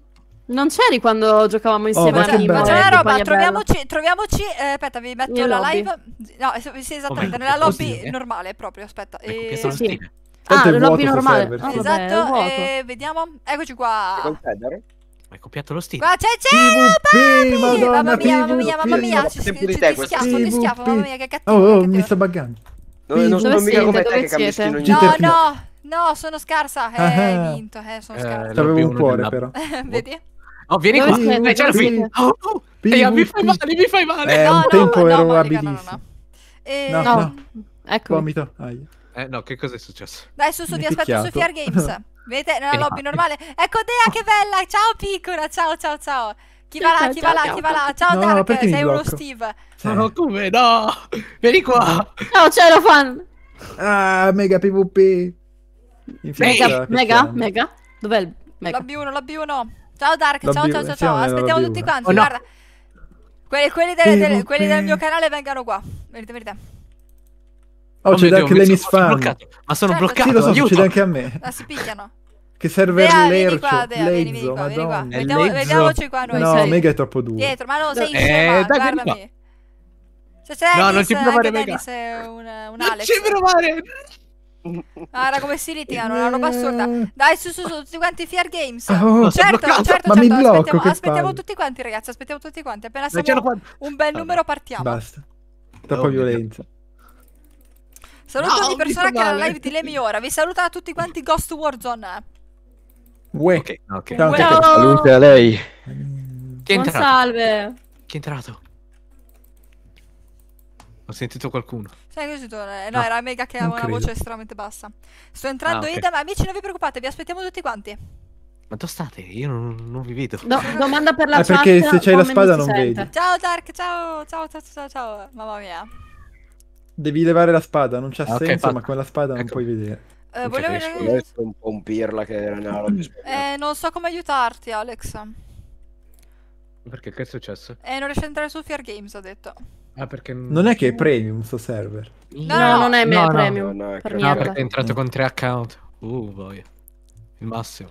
Non c'eri quando giocavamo oh, insieme oh, a Rima. Ma c'è una roba, troviamoci, troviamoci eh, aspetta, vi metto Nella la live. No, eh, sì, esattamente, oh, nella lobby così, normale proprio, aspetta. Ecco, eh, e... Sì, sì. Ah, nella lobby normale. Oh, esatto, e eh, vediamo. Eccoci qua. Hai copiato lo stile. Qua c'è c'è oh, Mamma mia, mamma mia, mamma mia, ci, ci, ci, schiaffo, mamma mia, che cattivo. Oh, oh mi sto buggando. Dove, non sono mica come te che cambi No, no, no, sono scarsa. Eh, hai ah, ah. vinto, eh, sono eh, scarsa. Avevo un cuore però. Vedi? Oh, vieni qua. Dai, eh, c'era qui. Oh, oh. mi fai male, mi fai male. Eh, un tempo ero abilissimo. Eh, no, no. Ecco. Vomito. Eh, no, che cosa è successo? Dai, su, su, ti aspetto su Fiar Games. Vedete, nella lobby normale. Ecco Dea, che bella. Ciao, piccola. Ciao, ciao, ciao. Chi va là, chi va là, chi va là. Ciao no, Dark, sei uno Steve. No, come? No! Vieni qua! Ciao, c'ero fan! Ah, mega PvP! mega, mega, mega. Dov'è il mega? La B1, la B1. Ciao Dark, ciao, ciao, ciao, ciao. Aspettiamo tutti quanti, oh, no. guarda. Quelli, quelli, delle, delle, quelli, del mio canale vengano qua. Venite, venite. Oh, oh c'è anche Dennis Fan. Ma sono certo, bloccato, sì, so, aiuto! anche a me. Ma ah, si picchiano. Che serve Dea, l'ercio, qua, Dea, vieni, qua, vieni qua. Mettiamo, mettiamoci qua noi. No, sei. mega è troppo duro. Dietro, ma no, sei eh, in guardami. Se c'è no, Alice, non ci eh, provare mega. Alice è un, un Alex. Non ci provare. Guarda come si litigano, una roba assurda. Dai, su, su, su, tutti quanti Fear Games. Ah, oh, certo, certo, certo, ma certo. Mi blocco, aspettiamo, aspettiamo tutti quanti, ragazzi. Aspettiamo tutti quanti. Appena siamo un, bel numero, partiamo. Basta. Troppa violenza. Saluto ogni persona che è alla live di Lemi ora. Vi saluta tutti quanti Ghost Warzone. Uè. Ok, ok. Ciao, Ciao. Salute a lei. Chi è Buon entrato? salve. Chi è entrato? Ho sentito qualcuno. Sai così tu? Eh, no, no, era Mega che aveva una credo. voce estremamente bassa. Sto entrando ah, okay. Idem, amici, non vi preoccupate, vi aspettiamo tutti quanti. Ma dove state? Io non, non vi vedo. No, domanda per la ah, chat. perché se c'hai la spada non, non vedi. Ciao Dark, ciao, ciao, ciao, ciao, ciao. Mamma mia. Devi levare la spada, non c'ha ah, senso, okay, ma con la spada ecco. non puoi vedere. Eh, volevo vedere... un po' un pirla che era una roba Eh, non so come aiutarti, Alex. Perché che è successo? Eh, non riesce a entrare su Fear Games, ha detto. Ah, perché... Non è che è premium sto server. No, no, no non è no, premium. No, no, per no, ah, perché è entrato con tre account. Uh, boia. Il massimo.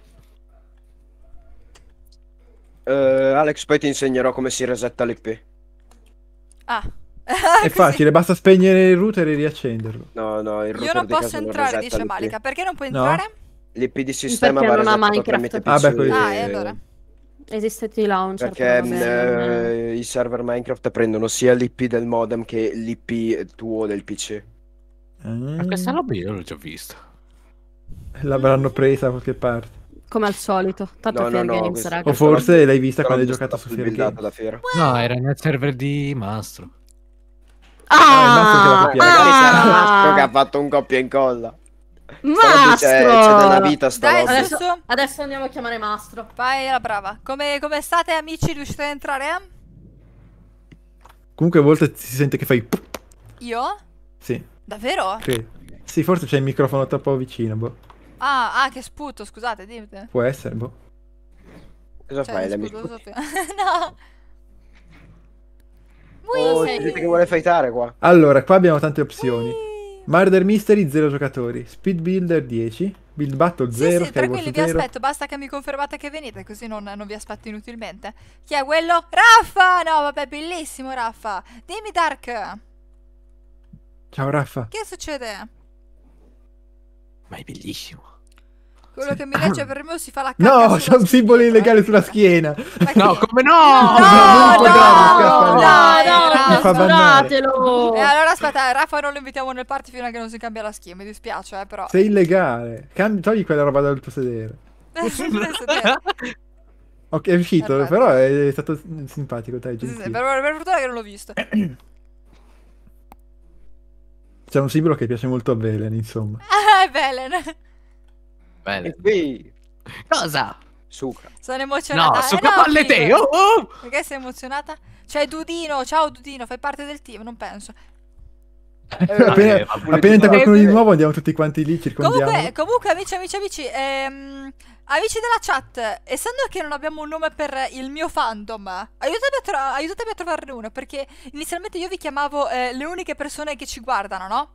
Uh, Alex, poi ti insegnerò come si resetta l'IP. Ah. Ah, È facile, basta spegnere il router e riaccenderlo. No, no, il router Io non posso entrare, dice Malika. Perché non puoi no. entrare? L'IP di sistema Perché va non ha esatto, Minecraft. Ah, beh, quelli... ah, e allora. Esiste di launcher. Perché mh, eh, i server Minecraft prendono sia l'IP del modem che l'IP tuo del PC. Mm. Ah. Ma questa roba io l'ho già vista. L'avranno presa da qualche parte. Come al solito, tanto no, Fair no, Games, no, questo... O forse l'hai vista quando hai giocato su Fair Games. No, era nel server di Mastro. Ah, eh, magari sarà Mastro che ha fatto un coppia e incolla. Mastro! C'è, della vita sta Dai, adesso, adesso, andiamo a chiamare Mastro. Vai, la brava. Come, come state, amici? Riuscite ad entrare? Eh? Comunque, a volte si sente che fai. Io? Sì. Davvero? Sì. sì forse c'è il microfono troppo vicino, boh. Ah, ah, che sputo, scusate, dimmi. Può essere, boh. Cosa cioè, fai, sputo, no. Oh, c'è gente che vuole fightare qua. Allora, qua abbiamo tante opzioni. Murder Mystery 0 giocatori, Speed Builder 10, Build Battle 0. Sì, sì, tranquilli, vi aspetto, basta che mi confermate che venite, così non, non, vi aspetto inutilmente. Chi è quello? Raffa! No, vabbè, bellissimo Raffa. Dimmi Dark. Ciao Raffa. Che succede? Ma è bellissimo. Quello che mi legge per me si fa la cacca. No, c'è un simbolo illegale sulla schiena. No, come no? No, no, no, scusatelo. E eh, allora aspetta, eh, Rafa non lo invitiamo nel party fino a che non si cambia la schiena, mi dispiace, eh, però. Sei illegale. togli quella roba dal tuo sedere. Ok, è uscito, però è stato simpatico, dai, gentile. Per fortuna che non l'ho visto. C'è un simbolo che piace molto a Velen, insomma. Ah, è Velen pelle. Sì. Cosa? Suca. Sono emozionata. No, eh, suca no, palle te. Oh, oh. Perché sei emozionata? C'è Dudino, ciao Dudino, fai parte del team, non penso. Eh, appena, eh, appena entra qualcuno di eh, nuovo andiamo tutti quanti lì comunque, comunque amici amici amici ehm, Amici della chat Essendo che non abbiamo un nome per il mio fandom aiutami a, tro aiutatemi a trovarne uno Perché inizialmente io vi chiamavo eh, Le uniche persone che ci guardano no?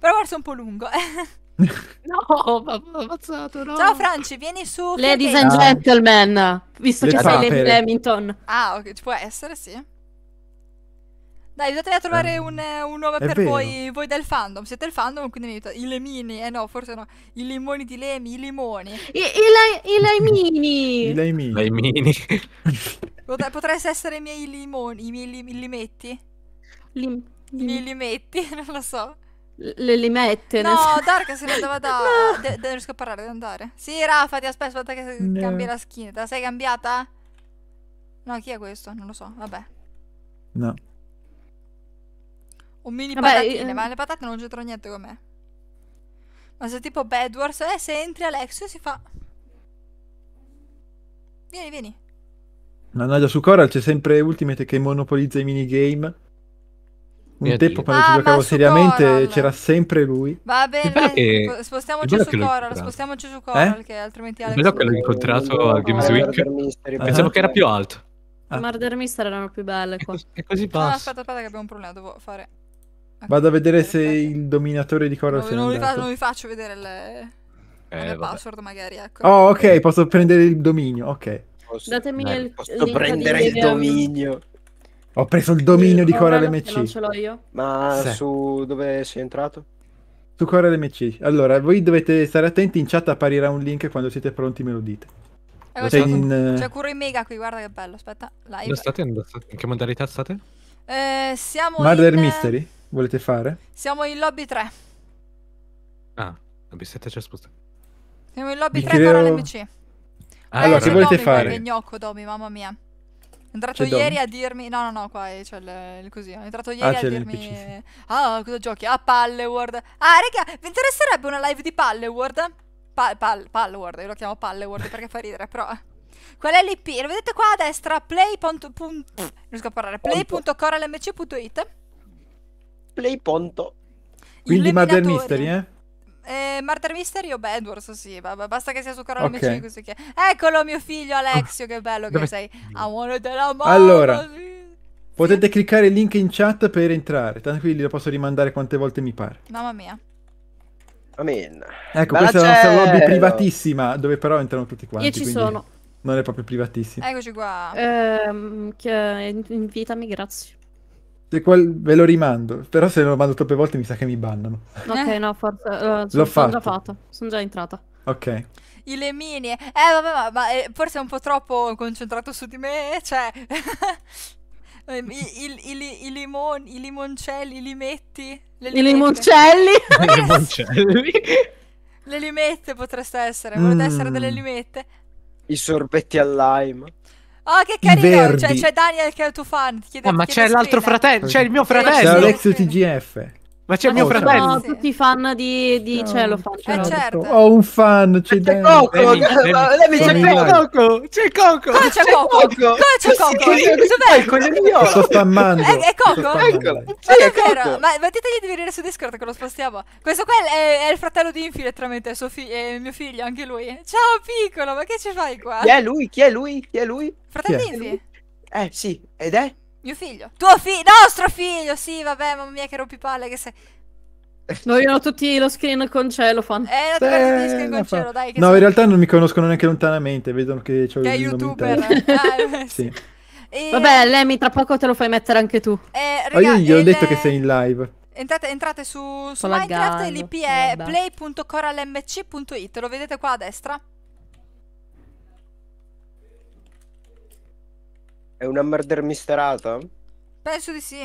Però forse è un po' lungo No, ma ammazzato, no. Ciao Franci, vieni su. Ladies and ah. gentlemen, visto Le che papere. sei Lady Lemington. Ah, ok, ci può essere, sì. Dai, aiutatemi a trovare um, un, un, nome per voi, voi del fandom. Siete il fandom, quindi mi aiutate. I lemini, eh no, forse no. I limoni di lemi, i limoni. I, i, la, i lemini. I laimini. Pot- potreste essere i miei limoni, i miei li- limetti? Lim- I miei limetti, non lo so le, le mette. No, nel... Dark se ne andava da... No. De- de- non riesco a parlare, devo andare. Sì, Rafa, ti aspetto, aspetta che no. cambi la skin. Te la sei cambiata? No, chi è questo? Non lo so, vabbè. No. Un mini vabbè, patatine, io... Eh, ma eh. le patate non c'entrano niente con me. Ma se tipo Bedwars, eh, se entri Alexio si fa... Vieni, vieni. Mannaggia, su Coral c'è sempre Ultimate che monopolizza i minigame. Un Mio tempo Dio. quando ah, ci giocavo seriamente Coral. c'era sempre lui. Va bene, che... spostiamoci su Coral, spostiamoci su Coral eh? che altrimenti Alex... Vedo che l'ho incontrato a Games eh, Week. Pensavo che era più alto. Ah. Murder Mystery erano più belle qua. E così passa. No, aspetta, aspetta che abbiamo un problema, devo fare... Okay. Vado a vedere se il dominatore di Coral no, se non, fa, non vi faccio vedere le... Eh, le password magari, ecco. Oh, ok, posso prendere il dominio, ok. Datemi Dai, il posso prendere il dominio. Ho preso il dominio eh, di Coral MC. Non ce l'ho io. Ma sì. su dove sei entrato? Su Coral MC. Allora, voi dovete stare attenti, in chat apparirà un link quando siete pronti me lo dite. Eh, c'è, in... Eh, c'è Curry Mega qui, guarda che bello, aspetta, live. State, in che modalità state? Eh, siamo Murder in... Mystery, volete fare? Siamo in lobby 3. Ah, lobby 7 c'è spostato. Siamo in lobby Vi 3 creo... Coral MC. Ah, allora, che volete fare? Che gnocco, Domi, mamma mia entrato c'è ieri dom- a dirmi. No, no, no, qua è, c'è il, il così. È entrato ieri ah, a dirmi. Ah, cosa giochi? Ah, Palleward. Ah, raga, vi interesserebbe una live di Palleward? Pal- pal- Palleworld, io lo chiamo Palleward perché fa ridere, però. Qual è l'IP? Lo vedete qua a destra, play. Pont- riesco a parlare. play.corelmc.it. Play. Ponto. Quindi Murder Mystery, eh? Eh, Murder Mystery o Bedwars, sì, vabbè, basta che sia su Corona okay. MC che... Eccolo mio figlio Alexio, che bello che sei. Amore della mamma. Allora, sì. potete sì. cliccare il link in chat per entrare, tranquilli, lo posso rimandare quante volte mi pare. Mamma mia. Amen. Ecco, Bella questa è la nostra lobby privatissima, dove però entrano tutti quanti. Io ci sono. Non è proprio privatissima. Eccoci qua. Eh, invitami, grazie. Quel, ve lo rimando, però se lo mando troppe volte mi sa che mi bannano. Ok, eh. no, forse uh, l'ho son già fatto, sono già entrata. Ok. I lemini, eh vabbè, ma, ma eh, forse è un po' troppo concentrato su di me, cioè... Ehm, I, i, i, i, limon, I limoncelli, i limetti. I limoncelli? I limoncelli. le limette potreste essere, volete mm. essere delle limette? I sorbetti al lime. Oh, che carino! C'è, cioè, c'è, Daniel che è il tuo fan. Chiede, ah, ma c'è l'altro fratello, c'è il mio fratello. C'è Alex TGF. Ma c'è ma mio ah, fratello. No, tutti i fan di, di no. Cellophane. Eh, certo. Ho un fan. C'è, c'è Coco. Lemi, Lemi, c'è, c'è Coco. C'è Coco. Cosa c'è Coco? Cosa c'è Coco? Dov'è? Quello Sto spammando. Eh, è, è Coco? Eccola. Sì, è Coco. Ma, ma ditegli di venire su Discord che lo spostiamo. Questo qua è, è il fratello di Infile. Tramite È, suo fi- è eh, mio figlio, anche lui. Ciao piccolo, ma che ci fai qua? Chi è lui? Chi è lui? Chi è lui? Fratello di Infile. Eh sì, ed è? Mio figlio. Tuo figlio. Nostro figlio. Sì, vabbè, mamma mia, che rompi palle che sei. Vogliono tutti lo screen con cellophane. Eh, lo screen con cello, dai. no, sei... in realtà non mi conoscono neanche lontanamente. Vedono che c'ho che il youtuber. Eh. ah, eh, sì. E... Vabbè, Lemmy, tra poco te lo fai mettere anche tu. Eh, ah, raga, oh, io gli ho detto le... che sei in live. Entrate, entrate su, su Minecraft l'IP è play.coralmc.it, lo vedete qua a destra? È una murder misterata? Penso di sì.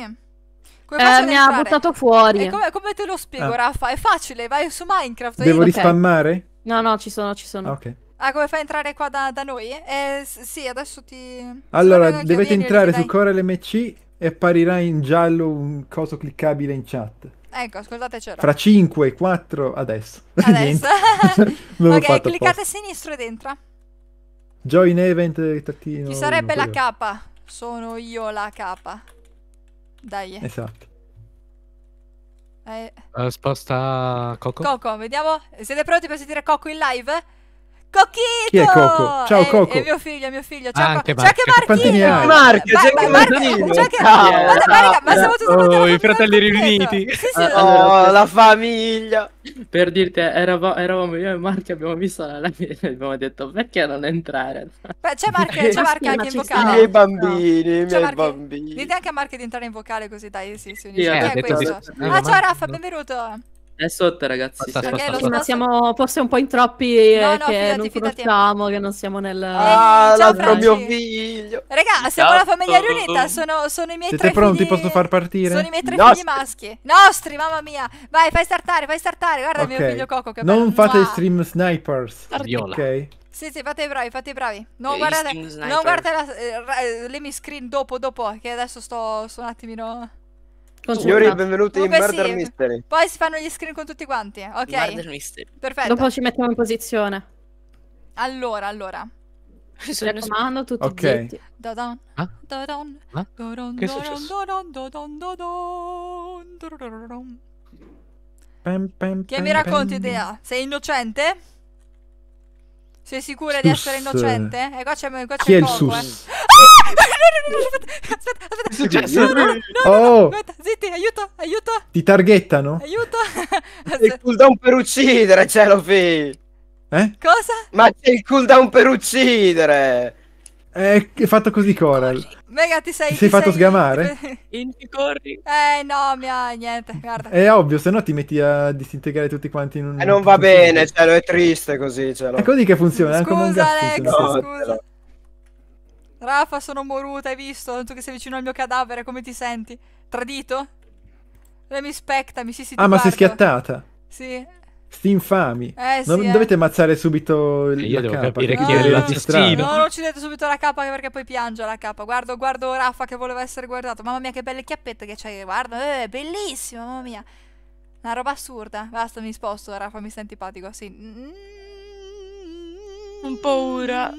Come eh, mi ha buttato fuori. Come, come, te lo spiego, ah. Raffa? È facile, vai su Minecraft. Devo rispammare? No, no, ci sono, ci sono. Ok. Ah, come fai a entrare qua da, da noi? Eh, sì, adesso ti... Allora, dovete entrare su CoreLMC e apparirà in giallo un coso cliccabile in chat. Ecco, scusate c'era. Fra 5 e 4 adesso. Adesso. ok, cliccate a sinistra ed entra. Join event ritrattino. Ci sarebbe la capa. Sono io la capa. Dai. Esatto. Eh. Uh, sposta Coco. Coco, vediamo. Siete pronti per sentire Coco in live? Cochito! Chi è Coco? Ciao è, Coco! È mio figlio, è mio figlio. Ciao, anche Marco. C'è anche Marchino! Marchio, c'è anche Marchino! C'è anche... Guarda, Marica, ma siamo tutti oh, i fratelli riuniti! Sì, sì, oh, la famiglia! Per dirti, eravamo, io e Marchio, abbiamo visto la live abbiamo detto perché non entrare? Beh, c'è Marchio, c'è Marchio anche in vocale. I miei bambini, i miei bambini. Dite anche a Marchio di entrare in vocale così, dai, si unisce. Ah, ciao Raffa, benvenuto! È sotto, ragazzi. Sta, sta, sta, ma siamo forse un po' in troppi no, no, eh, che fidati, non fidati. conosciamo, che non siamo nel... Eh, ah, l'altro mio figlio! Raga, siamo Cazzo. la famiglia riunita, sono, sono i miei Siete tre pronti? Figli... Posso far partire? Sono i miei tre Nostri. figli maschi. Nostri, mamma mia! Vai, fai startare, fai startare, guarda okay. il mio figlio Coco che Non bello. fate Mua. stream snipers. Ardiola. Ok. Sì, sì, fate i bravi, fate i bravi. Non guardate, non guardate la, eh, eh l'emi screen dopo, dopo, che adesso sto, sto un attimino... Signori, benvenuti Comunque in Murder sì. Mystery. Poi si fanno gli screen con tutti quanti. Eh, ok. Murder Mystery. Perfetto. Dopo ci mettiamo in posizione. Allora, allora. Mi raccomando, tutti okay. zitti. Dodon, ah? ah? che che mi racconti, Dea? Sei innocente? Sei sicura sus. di essere innocente? E eh, qua c'è, qua c'è Chi è il sus? Eh aspetta, aspetta. È successo? No, no, no, oh. aspetta, zitti, aiuto, aiuto. Ti targhettano? Aiuto. C'è il cooldown per uccidere, Celofi. Eh? Cosa? Ma c'è il cooldown per uccidere. È fatto così, Coral. Mega, ti sei, ti sei ti fatto sei... sgamare? Inci, corri. Eh, no, mia, niente, guarda. È ovvio, se no ti metti a disintegrare tutti quanti in un... E eh, non va funziona. bene, cioè, è triste così, cioè. È così che funziona, scusa, è come un gatto. Alex, no, scusa. Rafa, sono moruta, hai visto? Tu che sei vicino al mio cadavere, come ti senti? Tradito? Lei mi specta, mi si si Ah, ma sei schiattata? Sì. Sti infami. Eh, non sì, eh. dovete ammazzare subito il Io devo capa. capire chi no, è l'assassino. No, non uccidete subito la capa perché poi piange la capa. Guardo, guardo Rafa che voleva essere guardato. Mamma mia, che belle chiappette che c'hai. Guarda, eh, bellissimo, mamma mia. Una roba assurda. Basta, mi sposto, Rafa, mi sta antipatico. Sì. Un po' ora.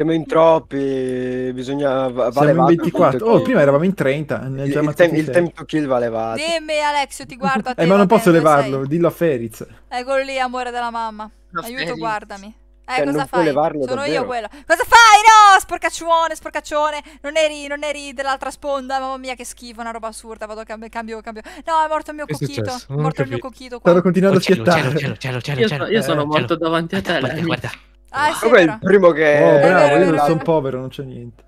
Siamo in troppi, bisogna... Va Siamo in 24. Oh, prima eravamo in 30. Ne il, il, tem- il tempo kill va elevato. Dimmi Alexio, ti guardo a te. eh, ma non posso levarlo, dillo a Feriz. Eccolo lì, amore della mamma. Aiuto, guardami. Eh, cioè, cosa fai? Puoi levarlo, Sono davvero. io quello. Cosa fai? No, sporcaccione, sporcaccione. Non eri, non eri dell'altra sponda. Mamma mia, che schifo, una roba assurda. Vado, a cambio, cambio. cambio. No, è morto il mio che cocchito. È morto il mio cocchito. Qua. Stanno continuando a fiattare. Cielo, cielo, cielo, cielo, cielo, io, io sono morto davanti a te. guarda. guarda. Ah, sì, è il primo che... Oh, bravo, vero, io non sono povero, non c'è niente.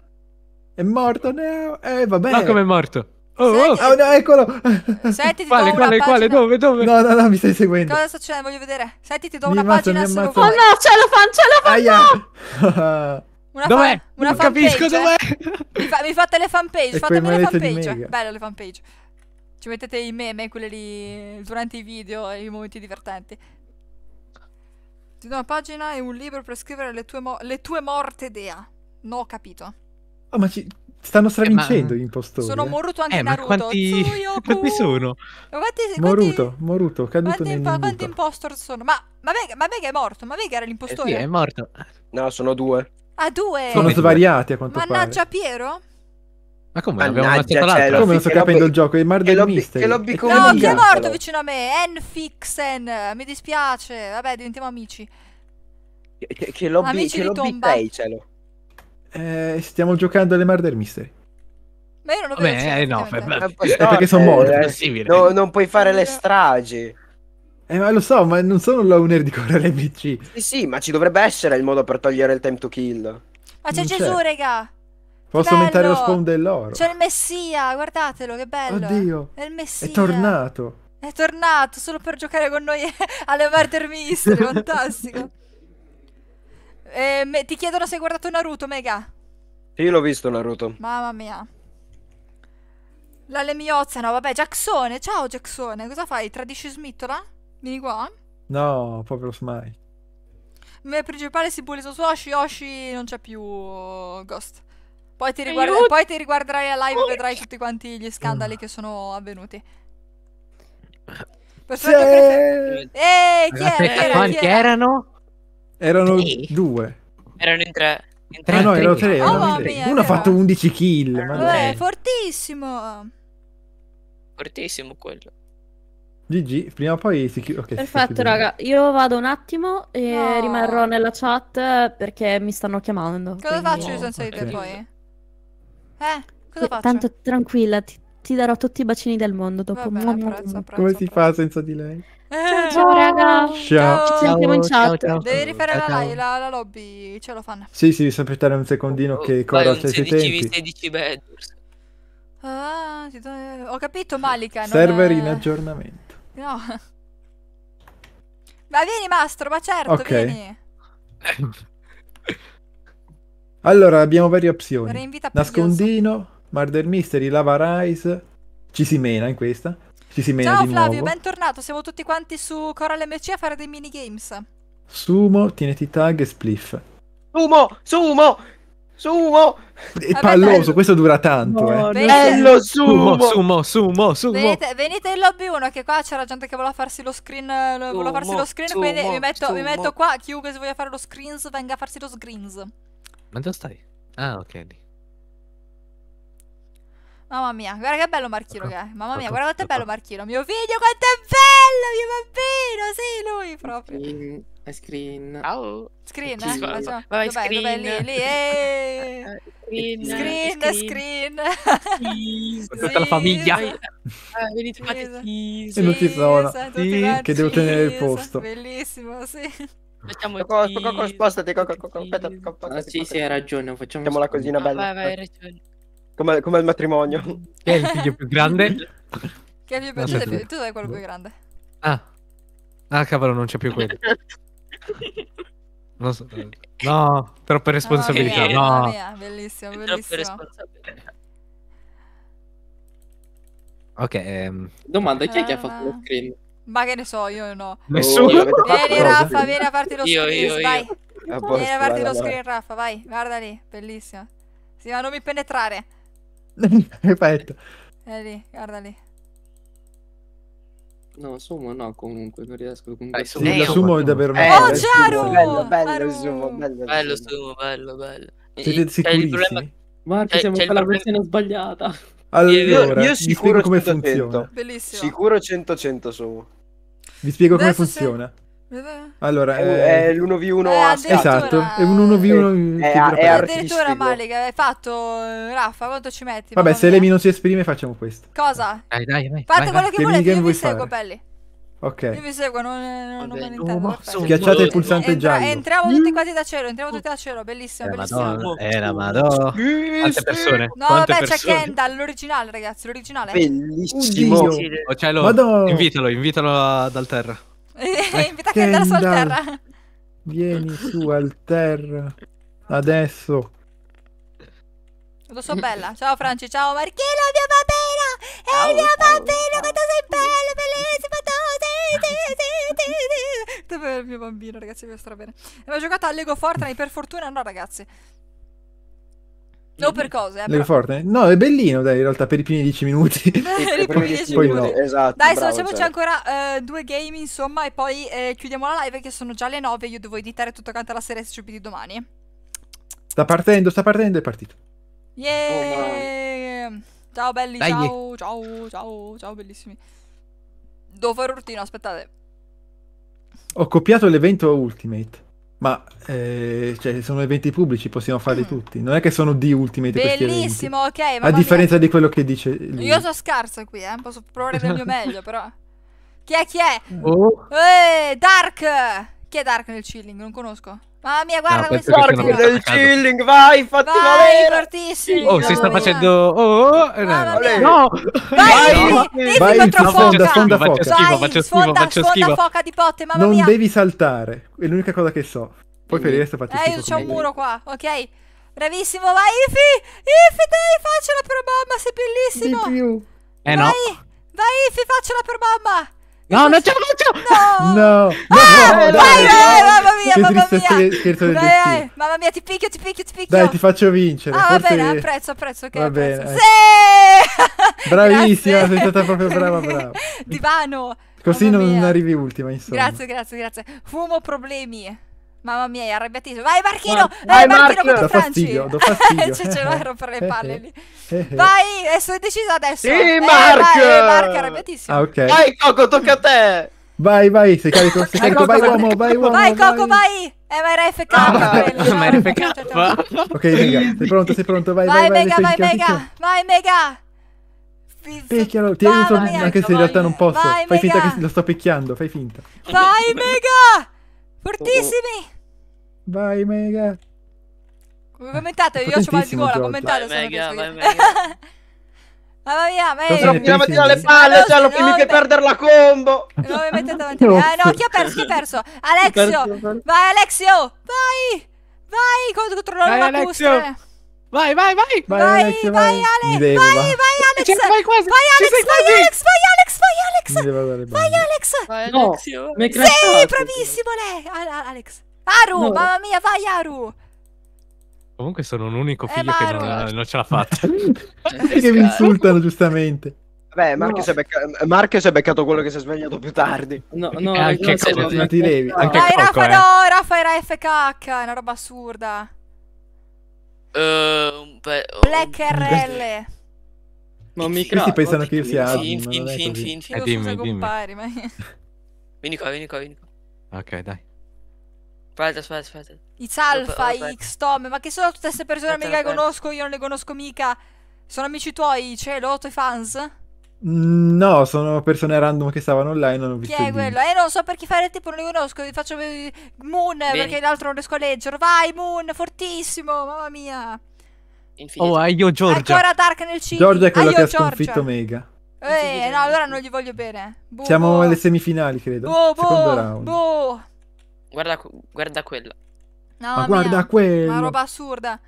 È morto, no? Eh, vabbè. Ma come è morto? Oh, oh. oh no, eccolo! Senti, ti quale, do quale, quale, dove, dove? No, no, no, mi stai seguendo. Cosa succede? Voglio vedere. Senti, ti do mi una ammazzo, pagina solo. Oh no, ce la fan, ce la fan, Aia. No! Una dov'è? Fan, una non capisco eh. dov'è. Mi, fa, mi fate le fanpage, e fatemi le fanpage. Bello le fanpage. Ci mettete i meme, quelli lì, durante i video, i momenti divertenti. Ti do una pagina e un libro per scrivere le tue, mo- le tue morte dea. No, ho capito. oh, ma ci stanno stravincendo eh, ma... impostori. Sono eh? Moruto anche eh, Naruto. Ma quanti... quanti sono? Ma quanti, Moruto, Moruto, caduto quanti, nel Quanti impostori sono? Ma, ma, Vega, ma Vega è morto, ma Vega era l'impostore? Eh sì, è morto. No, sono due. Ah, due? Sono, sono svariati a quanto Mannaggia, pare. Mannaggia Piero? Ma come? Abbiamo ammazzato cioè, l'altro? Come non sto capendo il gioco? Il Murder che Mystery. Che lobby no, chi è morto vicino a me? Enfixen. Mi dispiace. Vabbè, diventiamo amici. Che, che lobby, amici che lobby play, cielo. Eh, stiamo giocando alle Marder Mystery. Ma io non ho Beh, eh, no, per, per, per, perché sono morto. Eh, no, non puoi fare le stragi. Eh, ma lo so, ma non sono l'owner di Corel NPC. Sì, sì, ma ci dovrebbe essere il modo per togliere il time to kill. Ma c'è Gesù, raga. Posso bello! aumentare lo spawn dell'oro. C'è il messia, guardatelo, che bello. Oddio. È il messia. È tornato. È tornato solo per giocare con noi alle Murder Mystery, fantastico. Eh, me, ti chiedono se hai guardato Naruto, Mega. Io l'ho visto Naruto. Mamma mia. La lemiozza, no, vabbè, Jacksone, ciao Jacksone, cosa fai? Tradisci Smittola? Vieni qua? No, proprio smai. Il mio principale si bullisce su Oshi, Oshi non c'è più Ghost. Poi ti, riguard- poi ti riguarderai a live e vedrai tutti quanti gli scandali mm. che sono avvenuti. Personaggio preferito. Eh, chi era? Chi era, chi era? erano? Erano Sì. due. Erano in tre. In tre. Ah no, erano tre. Oh, erano mamma tre. Uno ha eh. fatto 11 kill. Eh, ma dai. Vabbè, fortissimo. Fortissimo quello. GG, prima o poi si chiude. ok, Perfetto, chiude. raga. Io vado un attimo e No. rimarrò nella chat perché mi stanno chiamando. Cosa quindi- faccio io senza di te Ok. poi? Eh, cosa eh, faccio? Tanto tranquilla, ti, ti darò tutti i bacini del mondo dopo. Vabbè, apprezzo, apprezzo, Come si fa senza di lei? Eh, ciao, oh, raga. Ciao. Ci sentiamo in chat. Ciao, ciao. Devi rifare ciao, la, la, la, lobby, ce lo fanno. Sì, sì, sempre stare un secondino oh, che corra se si tempi. 16 badgers. Ah, do... ho capito Malika. Server è... in aggiornamento. No. Ma vieni, Mastro, ma certo, okay. vieni. Allora, abbiamo varie opzioni. Nascondino, Murder Mystery, Lava Rise. Ci si mena in questa. Ci si mena Ciao, di Flavio, nuovo. bentornato. Siamo tutti quanti su Coral MC a fare dei minigames. Sumo, Tineti Tag e Spliff. Sumo, sumo, sumo. È Vabbè, palloso, bello. questo dura tanto. No, eh. Bello sumo. sumo, sumo, sumo, Venite, venite in lobby 1 che qua c'era gente che voleva farsi lo screen, eh, sumo, voleva farsi lo screen, sumo, quindi mi metto, mi metto, qua, chiunque si voglia fare lo screens venga a farsi lo screens. Ma dove stai? Ah, ok. Mamma mia, guarda che bello Marchino ecco. che è. Mamma mia, ecco. guarda quanto è ecco. bello Marchino. Mio figlio, quanto è bello, mio bambino. Sì, lui proprio. Screen. Ciao. Screen, eh? Facciamo... Vai, dov'è, screen. Dov'è lì, lì? Ehi. Screen, screen. screen. screen. Tutta la famiglia. Eh, venite, fate cheese. E non ci sono. Che devo tenere il posto. Bellissimo, sì. Facciamo Coco, Coco, Coco, spostati, Coco, Coco, aspetta, Coco, Ah, sì, sì, hai ragione, facciamo... Facciamo la cosina bella. Vai, vai, ragione. Come, come il matrimonio. Chi è il figlio più grande? Chi è il più grande? Tu sei quello più grande. Ah. Ah, cavolo, non c'è più quello. non so, no, troppe ah, responsabilità, no. no. Mia, bellissimo, bellissimo. Ok, ehm. domanda chi è che ha fatto lo ah. screen? Ma che ne so, io no. Nessuno. Oh, vieni Raffa, vieni a farti lo screen, io, io. vai. Posto, vieni a farti lo screen Raffa, vai, guarda lì, bellissimo. Sì, ma non mi penetrare. Perfetto. È eh, lì, guarda lì. No, sumo no, comunque, non riesco comunque. Dai, sumo, sì, sumo è davvero bello. oh, Ciaru! Bello, bello, sumo, bello, bello, sumo, bello, bello. Siete cioè, sicurissimi? Marco, siamo con la versione sbagliata. Allora, io, io sicuro come 100, funziona. 100. Sicuro 100-100 su. Vi spiego Adesso come funziona. Se... Allora, è, eh, è l'1v1 eh, a Esatto, è un 1v1 è, è, è addirittura Maliga, hai fatto Raffa, quanto ci metti? Vabbè, se Lemi non si esprime facciamo questo. Cosa? Dai, dai, vai. Fate quello che volete, io vi seguo, belli. Ok. Io vi seguo, non, non, non me ne intendo. Schiacciate il pulsante Entra, giallo. Entravo tutti mm. quasi da cielo, entravo tutti da cielo, bellissimo, eh, bellissimo. Madonna, eh, la madonna. Quante persone? No, Quante vabbè, c'è Kendall, l'originale, ragazzi, l'originale. Bellissimo. Oh, cioè, madonna. invitalo, invitalo dal terra. Eh, invita Kendall, Kendall su Alterra. Vieni su Alterra. Adesso. Lo so bella. Ciao Franci, ciao Marchino, mia bambina! Ehi, oh, mia bambina, oh, quanto sei bella, bellissima, tu! Dove è il mio bambino, ragazzi, mi sta bene. Avevo giocato a Lego Fortnite, per fortuna no, ragazzi. Non per cose, eh, Lego Fortnite? No, è bellino, dai, in realtà, per i primi dieci minuti. per i primi dieci minuti. No. Esatto, dai, bravo, facciamoci cioè. ancora uh, due game, insomma, e poi uh, chiudiamo la live, che sono già le nove, io devo editare tutto quanto la serie SCP di domani. Sta partendo, sta partendo, è partito. Yeah! Oh, ciao belli, dai. ciao, ciao, ciao, ciao, bellissimi. Devo fare urtino, aspettate. Ho copiato l'evento Ultimate. Ma eh, cioè, sono eventi pubblici, possiamo farli mm. tutti. Non è che sono di Ultimate Bellissimo, ok. A differenza mia. di quello che dice lui. Io sono scarso qui, eh. Posso provare del mio meglio, però. Chi è, chi è? Oh. Eh, Dark! Chi è Dark nel chilling? Non conosco. Mamma mia, guarda no, come si Dark nel chilling, vai, fatti vai, fortissimo. Oh, si sta facendo oh, oh, oh eh, no, no. Vai, no. vai, vai contro Sfonda, sfonda foca. Faccio schifo, faccio schifo, faccio schifo. foca di potte, mamma non mia. Non devi saltare, è l'unica cosa che so. Poi per il resto faccio schifo. Eh, io un muro qua, ok? Bravissimo, vai Ifi! Ifi, dai, faccela per mamma, sei bellissimo! Di più. Eh vai, no. Vai Ifi, faccela per mamma! No, non ce la faccio! No! No! no ah, no, vai, vai, mamma mia, che mamma mia! Scherzo del dai, mamma mia, ti picchio, ti picchio, ti picchio! Dai, ti faccio vincere! Ah, forse... va bene, apprezzo, apprezzo, ok, va apprezzo. Bene. Sì! Bravissima, sei stata proprio brava, brava! Divano! Così non arrivi ultima, insomma. Grazie, grazie, grazie. Fumo problemi. Mamma mia, è arrabbiatissimo. Vai Marchino, vai, vai Marchino Marco. Franci. Do fastidio, do fastidio. cioè, ce l'ho a rompere le eh, palle lì. Eh, eh. vai, è deciso adesso. Sì, eh, Marco! Vai, Marco, arrabbiatissimo. Ah, okay. Vai Coco, tocca a te. Vai, vai, sei carico, sei carico, vai uomo, vai uomo. Vai Coco, vai. Eh, vai, era FK. Ah, ma era FK. Ok, Mega, sei pronto, sei pronto, vai, vai, vai. Mega, vai, Mega, vai, Mega. Picchialo, ti aiuto, anche se in realtà non posso. Fai finta che lo sto picchiando, fai finta. Vai, Mega! Fortissimi! Vai, Mega! Commentate, io ho mal di gola, commentate vai, mega, vai, mega. Mamma mia, Mega! Non dobbiamo tirare le palle, Giallo, cioè, che mi fai perdere la combo! Non mi mettete davanti a me. Eh, no, chi ha perso? Chi ha perso? Alexio! Vai, Alexio! Vai! Vai, controllo la custodia! Eh. Vai, vai, vai! Vai, vai, Alex, vai, vai, Ale, devo, vai, vai, Alex! Cioè, vai, quasi, vai, Alex, vai, Alex, vai, Alex, vai, Alex! Vai, Alex! Vai, Alex! No, mi è sì, bravissimo, lei! Alex! Aru, no. mamma mia, vai, Aru! Comunque sono un unico eh, figlio che non, non ce l'ha fatta. che mi insultano, giustamente. Beh, Marcus, no. è becca- Marcus è beccato quello che si è svegliato più tardi. No, eh, no, anche non ti levi. Dai, Rafa, no, eh. Rafa era FKH, è una roba assurda. Uh, Black RL. Non mi credo. Questi pensano che io sia Admin. Fin, fin, fin, fin. Eh, dimmi, dimmi. Compari, ma... vieni qua, vieni qua, vieni qua. Ok, dai. Aspetta, aspetta, aspetta. It's Alpha, X, Tom, ma che sono tutte queste persone aspetta, conosco, io non le conosco mica. Sono amici tuoi, cielo, cioè, tuoi fans? No, sono persone random che stavano online. Non ho visto Chi è quello? Eh, non so perché fare tipo, non li conosco. Li faccio Moon Vieni. perché l'altro non riesco a leggere. Vai, Moon, fortissimo, mamma mia. Infinito. Oh, Aio Giorgia. Ancora Dark nel 5. Giorgia è quello Aio che Giorgia. ha sconfitto Mega. Eh, no, allora non gli voglio bene. Boh, Siamo boh. alle semifinali, credo. Boh, boh Secondo round. Boh. Guarda, guarda quello. No, Ma guarda quello. Una roba assurda.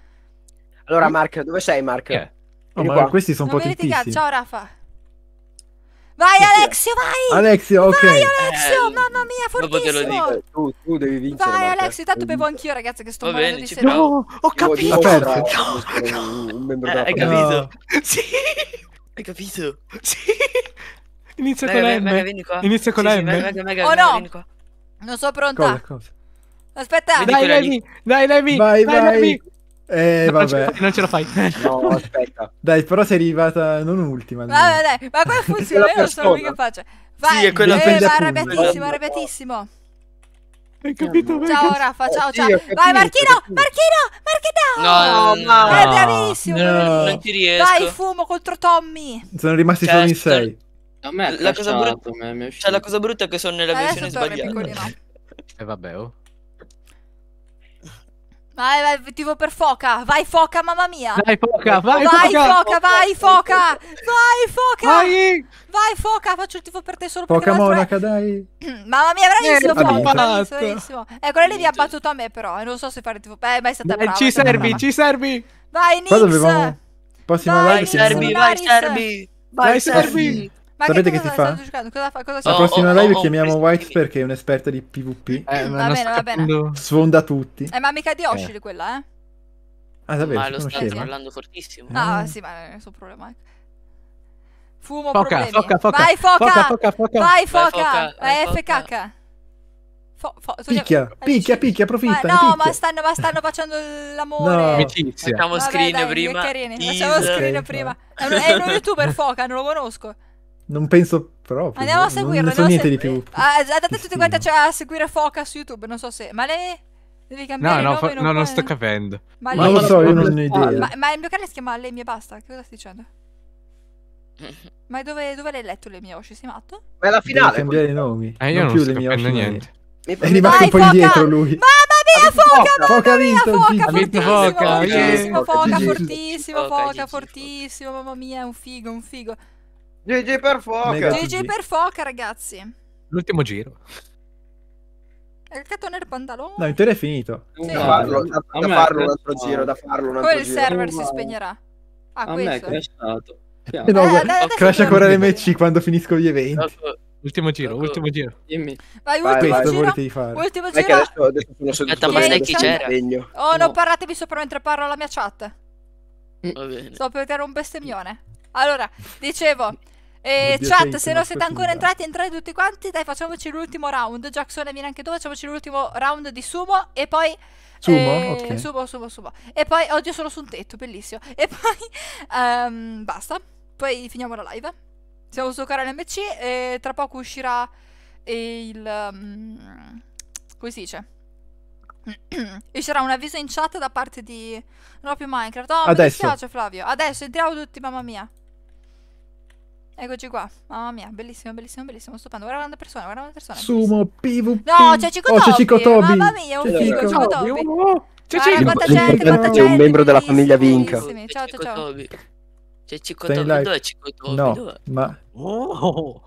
Allora, Mark, dove sei, Mark? Yeah. Oh, ma questi sono non potentissimi. Ciao, Rafa. Vai Alexio, vai! Alexio, ok. Vai Alexio, eh, mamma mia, fortissimo! Dopo eh, tu, tu, devi vincere. Vai Alexio, tanto bevo anch'io ragazzi che sto Va bene, di sera. No, ho capito! No, no, no. Un membro eh, hai capito? Sì! Hai capito? Sì! Inizia con M. vieni qua. Inizia con M. oh no! Non sono pronta. Cosa, cosa? Aspetta. Dai, Levi. Dai, Levi. Vai, vai. Eh, no, vabbè. Non ce la fai. No, aspetta. Dai, però sei arrivata non ultima. Vabbè, dai, ma quella funziona, io non sono mica faccio. Vai, sì, è quella eh, ma arrabbiatissimo, arrabbiatissimo. Hai capito? Bene. Ciao Rafa, ciao ciao. Sì, Vai Marchino, Marchino, Marchino! No, no, eh, no. È bravissimo. No. Non ti riesco. Vai fumo contro Tommy. Sono rimasti cioè, solo in 6. A me la cosa brutta, cioè, la cosa brutta è che sono nella versione sbagliata. E eh, vabbè, oh. Vai, vai, tipo per foca. Vai, foca, mamma mia. Dai, foca, vai, vai foca. foca. Vai, foca. Vai, foca. Vai. vai, foca. Faccio il tifo per te solo perché Foca monaca, è... dai. mamma mia, bravissimo, eh, foca. Bravissimo, bravissimo. Eh, quella lì mi ha battuto a me, però. Eh, non so se fare il tifo. Eh, ma è stata eh, brava. Ci servi, brava. ci servi. Vai, Nix. Dovevamo... Prossima vai, live, servi, vai, servi. Vai, servi. Ma Sapete che, che si fa? Cosa fa? Cosa La prossima oh, live oh, oh chiamiamo oh, White perché è un'esperta di PvP. Eh, eh va bene, va bene. Sfonda tutti. Eh, ma mica di Oshiri eh. quella, eh? Ah, davvero? Ma lo stanno parlando fortissimo. Ah, ah, sì, ma sono problematico. Ecco. Fumo foca, problemi. Foca, foca, Vai, foca! foca, foca, foca. Vai, foca! foca Vai, foca. FKK. Fo, fo, picchia, eh, picchia, picchia, approfitta. Ma no, picchia. Ma, stanno, ma stanno facendo l'amore. No. Amicizia. Facciamo Vabbè, screen dai, prima. Facciamo screen prima. è uno youtuber foca, non lo conosco. Non penso proprio. Andiamo a seguirlo. Non so se... niente di più. Ah, eh, andate tutti quanti cioè, a, seguire Foca su YouTube, non so se... Ma lei... Devi cambiare no, no, fa... non, no, non sto capendo. Ma, ma lei... non lo so, io non ho idea. Ma, ma, il mio canale si chiama Lei e basta, che cosa stai dicendo? Ma dove, dove l'hai letto le mie Oshi? Sei matto? Ma è la finale. Devi cambiare i nomi. Eh, io non, non sto capendo niente. È rimasto un po' indietro lui. Mamma mia, Foca! Foca ha vinto! Foca, fortissimo, Foca, fortissimo, Foca, fortissimo, mamma mia, è un figo, un figo. GG per foca. GG per foca, ragazzi. L'ultimo giro. Il catone del pantalone. No, in teoria è finito. Sì. Da, farlo, da, da farlo un altro giro, da farlo un altro Poi il giro. server si spegnerà. Ah, a questo. me è crashato. Eh, no, eh, crash ancora l'MC quando finisco gli eventi. Ultimo giro, ultimo giro. Dimmi. Vai, vai, ultimo vai, giro. Fare. Ultimo giro. Che adesso, adesso sono Aspetta, ma sai chi c'era? Oh, no. non parlatevi sopra mentre parlo alla mia chat. Va bene. Sto per un bestemmione. Allora, dicevo, eh, chat, se non siete ancora entrati, entrate tutti quanti. Dai, facciamoci l'ultimo round. Jackson, vieni anche tu. Facciamoci l'ultimo round di sumo. E poi. Sumo? Eh, okay. sumo, sumo, sumo. E poi oggi sono su un tetto, bellissimo. E poi. Um, basta. Poi finiamo la live. Siamo su canale MC. E tra poco uscirà il. Um, come si dice? uscirà un avviso in chat da parte di Non ho più Minecraft. Oh, mi dispiace, Flavio. Adesso entriamo tutti, mamma mia. Eccoci qua. Mamma mia, bellissimo, bellissimo, bellissimo, stupendo. Guarda una persona, guarda una persona. Sumo PvP. No, c'è Cicotobi. Oh, c'è Cicotobi. Mamma mia, un figo, Cicotobi. Oh, c'è Cicotobi. Guarda, gente, quanta un membro della famiglia Vinca. Ciao, ciao, ciao. C'è Cicotobi, dov'è Cicotobi? No, ma... Oh.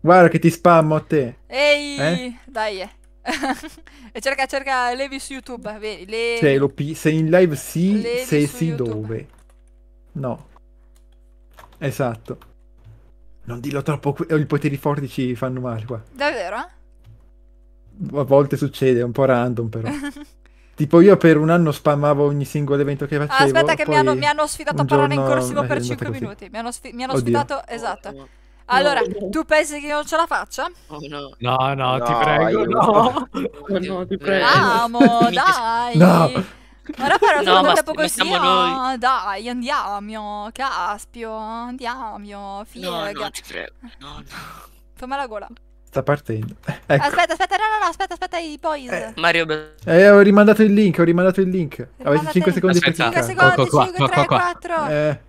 Guarda che ti spammo a te. Ehi, eh? dai. Eh. e cerca, cerca Levi su YouTube. Vedi, le... Cioè, lo pi... Se in live sì, Levi se sì YouTube. dove. No. Esatto. Non dillo troppo, i poteri forti ci fanno male qua. Davvero? A volte succede, è un po' random però. tipo io per un anno spammavo ogni singolo evento che facevo. Ah, aspetta che mi hanno, mi hanno, sfidato a parlare in corsivo eh, per 5 così. minuti. Mi hanno, sfi- mi hanno sfidato, esatto. Oh, no. Allora, no. tu pensi che io non ce la faccia? Oh, no. no. No, ti prego, no. No, ti prego. Amo, dai. No. Ora però sono no, andata poco così. Ah, dai, andiamo, caspio, andiamo, figa. No, no, ti prego. No, no. Ferma la gola. Sta partendo. Ecco. Aspetta, aspetta, no, no, no, aspetta, aspetta, i boys. Eh, Mario Eh, ho rimandato il link, ho rimandato il link. Rimandate Avete 5 secondi per 5 ecco secondi, ecco qua, qua, 5, 3, qua, 4. Eh.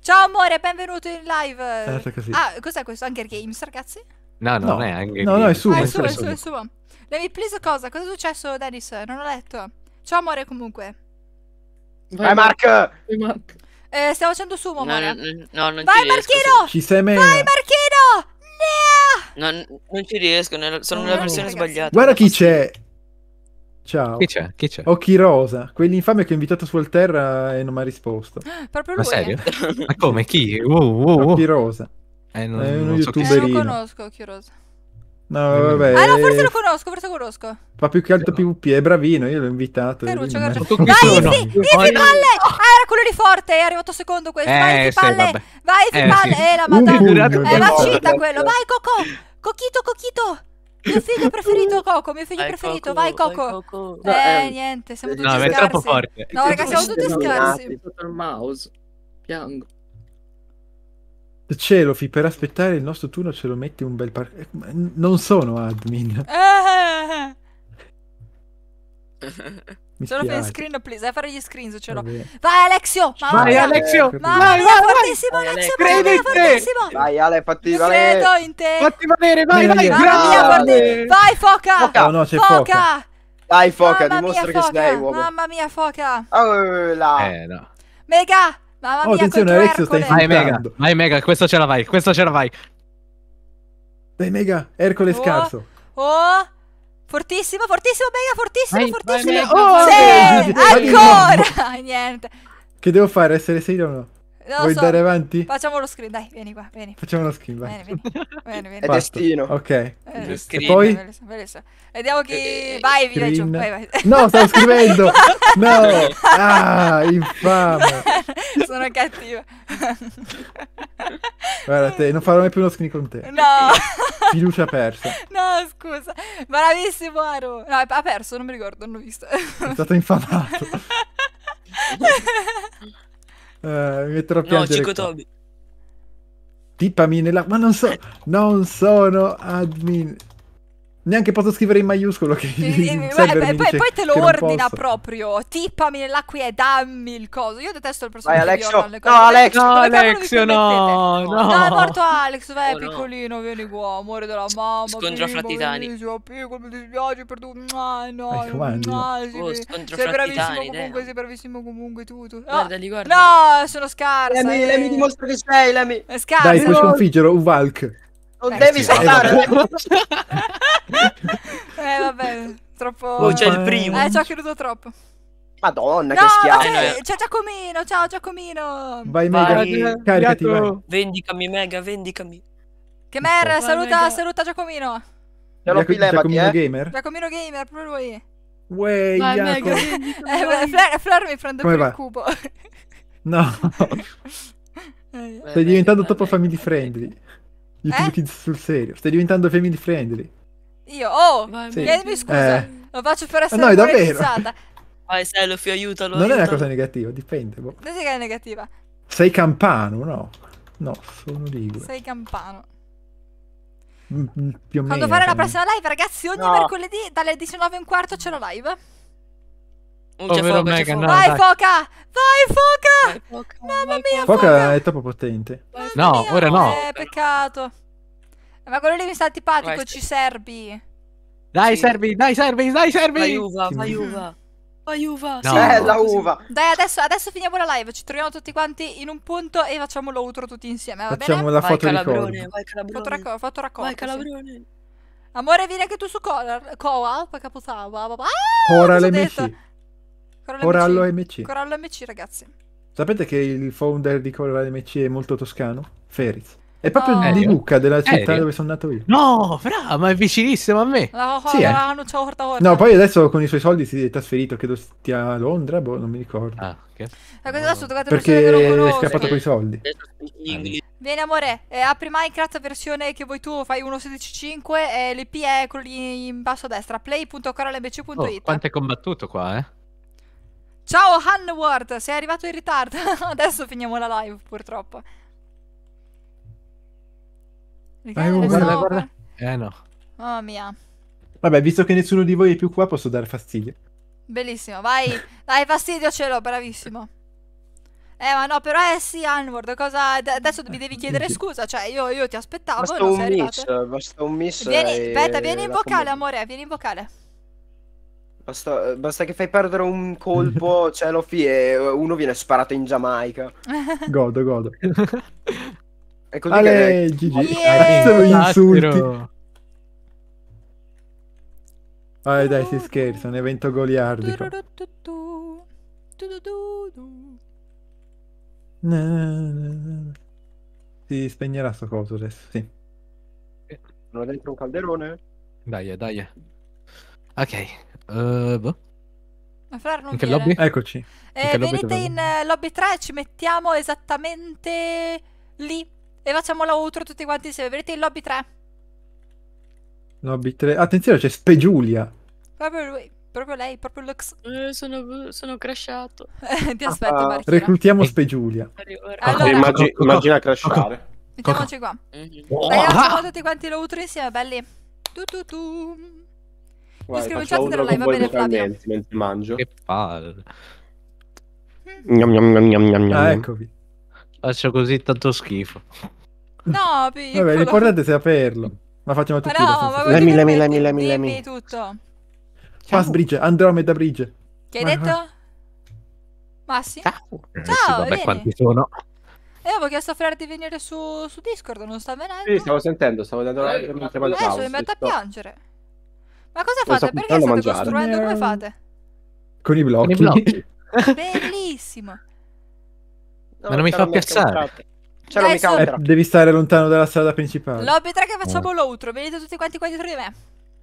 Ciao amore, benvenuto in live. così. Certo ah, cos'è questo? Hunger Games, ragazzi? No, no, no. non è Hunger no, Games. No, no, è suo, ah, è suo, è suo, è suo. Levi, please cosa? Cosa è successo, Dennis? Non ho letto. Ciao amore comunque. Vai, Vai Mark! Vai, Mark. Eh, stiamo facendo sumo, amore. No, no, no non Vai, ci Marchino! Riesco. Ci sei me... Vai, Marchino! No, non ci riesco, sono nella versione sbagliata. Guarda chi c'è. Ciao. Chi c'è? Chi c'è? Occhi Rosa, quell'infame che ho invitato su Volterra e non mi ha risposto. Proprio lui. Ma serio? Ma come? Chi? Wow, wow, wow. Occhi Rosa. Eh, non, è uno non so youtuber. Eh, non conosco Occhi Rosa. No, vabbè. Ah, no, forse lo conosco, forse lo conosco. Fa più che altro PvP è bravino, io l'ho invitato. Caruccio, Caruccio. Vai, Fipalle! Sì, sì, oh, no. Ah, era quello di forte, è arrivato secondo questo. Vai, Fipalle! Eh, vai, Fipalle! Eh, eh, la madonna! Uh, eh, è la cita quello! Vai, Coco! Cochito, Cochito! Mio figlio preferito Coco, mio figlio vai, preferito, Coco, vai Coco. Vai, Coco. Eh, no, eh, niente, siamo tutti no, scarsi. No, è troppo forte. No, raga, siamo tutti scarsi. Piango. Celofi per aspettare il nostro turno ce lo metti un bel par... Eh, non sono admin. Ah! Mi Solo per screen, please. Vai eh, a fare gli screen ce l'ho. Vai, Alexio! Mamma vai, Alexio! Vai, vai, vai, vai, fortissimo, vai, Alexio! Credi fortissimo! Vai, Ale, fatti valere! Credo in te! Fatti valere, vai, vai! Mamma mia, vai, foca! foca. Oh, no, c'è foca. foca! Dai, foca, dimostra che sei uomo. Mamma mia, foca! Oh, là! Eh, no. Mega! Mamma oh, attenzione, Alexio stai Vai Mega, vai Mega, questo ce la vai, questo ce la vai. Dai Mega, Ercole oh, scarso. Oh, fortissimo, fortissimo Mega, fortissimo, vai, fortissimo. Vai, Oh, sì, ancora, niente. Che devo fare, essere 6 o no? Non Vuoi so. andare avanti? Facciamo lo screen, dai, vieni qua, vieni. Facciamo lo screen, vai. Vieni, vieni. vieni, vieni. È destino. Ok. Eh, e poi? Bellissimo, bellissimo. Vediamo chi... Eh, vai, screen. via giù, vai, vai. No, stavo scrivendo! no! Ah, infame! Sono cattiva. Guarda te, non farò mai più uno screen con te. No! Fiducia persa. No, scusa. Bravissimo, Aru. No, ha perso, non mi ricordo, non l'ho visto. È stato infamato. Uh, mi metterò a piangere. No, Cico Tobi. nella... Ma non so... Non sono admin neanche posso scrivere in maiuscolo che sì, eh, beh, poi, poi, te lo ordina proprio tippami nell'acqua e dammi il coso io detesto il personaggio vai, Alex, no, no Alex no Alex no no, no è morto Alex vai oh, piccolino no. vieni qua amore della mamma scontra fra titani piccolo mi dispiace per tu ah, no no oh, scontra sei bravissimo comunque sei bravissimo comunque tu, tu. No, ah, guardali guarda no sono scarsa Lemi, Lemi eh. dimostra che sei Lemi scarsa dai puoi sconfiggere un Valk non eh, devi saltare. eh vabbè, troppo... Oh, c'è il eh, primo. Eh, ci ho creduto troppo. Madonna, no, che schiavo. Vabbè, c'è Giacomino, ciao Giacomino. Vai, Mega, vai. caricati. Vendicami, Mega, vendicami. Che merda, saluta, mega. saluta Giacomino. Ce l'ho qui, levati, eh. Gamer. Giacomino Gamer, proprio lui. Uè, vai, Mega. eh, Flare, Flare mi prende Come per il cubo. no. Eh. Stai diventando troppo family friendly. YouTube eh? Kids sul serio. Stai diventando family friendly. Io, oh, sì. chiedimi scusa. Eh. Lo faccio per essere no, davvero. Vai, Selofi, aiutalo. Non aiutalo. è una cosa negativa, dipende. Boh. Non è che è negativa. Sei campano, no? No, sono ligure. Sei campano. Mm, mm più o Quando meno. Quando fare la prossima live, ragazzi, ogni no. mercoledì dalle 19 e un quarto c'è la live. Oh, c'è foca, Megan, foca. No, vai, dai. foca! Vai, foca! Vai, foca! Mamma mia, foca! Foca è troppo potente. Mamma no, mia, ora no. Eh, peccato. Ma quello lì mi sta antipatico, vai, ci servi. Dai, sì. serbi, dai, servi, dai, servi. Vai, uva, vai, uva. Vai, uva. No. Bella sì, eh, uva. Dai, adesso, adesso, finiamo la live, ci troviamo tutti quanti in un punto e facciamo l'outro tutti insieme, va facciamo bene? la foto vai, calabrone, vai, calabrone. racco- foto raccolta, Vai, calabrone. Sì. Amore, vieni anche tu su Coal, Coal, Caputawa, Coal, ah, l'MC. Corallo, Corallo MC. MC. Corallo MC, ragazzi. Sapete che il founder di Corallo MC è molto toscano? Feriz. È proprio oh. di Lucca, della città Aereo. dove sono nato io. No, fra, ma è vicinissimo a me. Eh. No, poi adesso con i suoi soldi si è trasferito, credo stia a Londra, boh, non mi ricordo. Ah, ok. Eh, adesso trovate Perché è scappato con i soldi. Vieni amore, eh, apri Minecraft versione che vuoi tu, fai 1.16.5 e l'IP è quello lì in basso a destra, play.coralmbc.it. Oh, quanto è combattuto qua, eh? Ciao Hanward, sei arrivato in ritardo. Adesso finiamo la live, purtroppo. Dai, oh, guarda, guarda. Eh no. Oh mia. Vabbè, visto che nessuno di voi è più qua, posso dare fastidio. Bellissimo, vai. Dai, fastidio ce l'ho, bravissimo. Eh, ma no, però eh sì, Hanward, cosa... adesso mi devi chiedere scusa, cioè io, io ti aspettavo, basta non sei miss, arrivato. Basta un miss, Vieni, aspetta, vieni in vocale, amore, vieni in vocale. Basta, basta, che fai perdere un colpo, Celofi, cioè, e eh, uno viene sparato in Giamaica. Godo, godo. È così Ale, che... GG. Eh, yeah! insulti. Vabbè dai, si scherza, un evento goliardico. Si spegnerà sto coso adesso, sì. Sono dentro un calderone? Dai, dai. Ok, Uh, boh. Ma Flar non che lobby? Eccoci. Eh, in venite eh, lobby in lobby 3, e ci mettiamo esattamente lì e facciamo l'outro tutti quanti insieme. Venite in lobby 3. Lobby 3. Attenzione, c'è Spegiulia. Proprio lui. Proprio lei, proprio Lux. Eh, sono, sono crashato. Ti aspetto, ah, Marchina. Reclutiamo eh. Spegiulia. Allora, immagina, immagina crashare. Mettiamoci qua. Ragazzi, ah! facciamo tutti quanti l'outro insieme, belli. Tu tu tu. Mi scrivo in chat se non va bene Flavio. Mentre mangio. Che palle. Gnam, gnam, gnam, gnam, gnam. Ah, eccovi. Faccio così tanto schifo. No, piccolo. Vabbè, l'importante è saperlo. Ma facciamo tutti ma no, ma Lemmy, Lemmy, Lemmy, Lemmy, Lemmy. tutto. Pass Bridge, Andromeda Bridge. Che hai detto? Massi? Ciao. Ciao, eh, vabbè, quanti sono? E eh, avevo chiesto a Frere di venire su, su Discord, non sta venendo. Sì, stavo sentendo, stavo dando la... Adesso mi metto a piangere. Ma cosa fate? So, Perché state mangiare. costruendo? Come eh. fate? Con i blocchi. Con i blocchi. Bellissimo. No, Ma non mi fa piazzare. Ce l'ho eh, Devi stare lontano dalla strada principale. Lobby 3 che facciamo oh. l'outro. Venite tutti quanti qua dietro di me.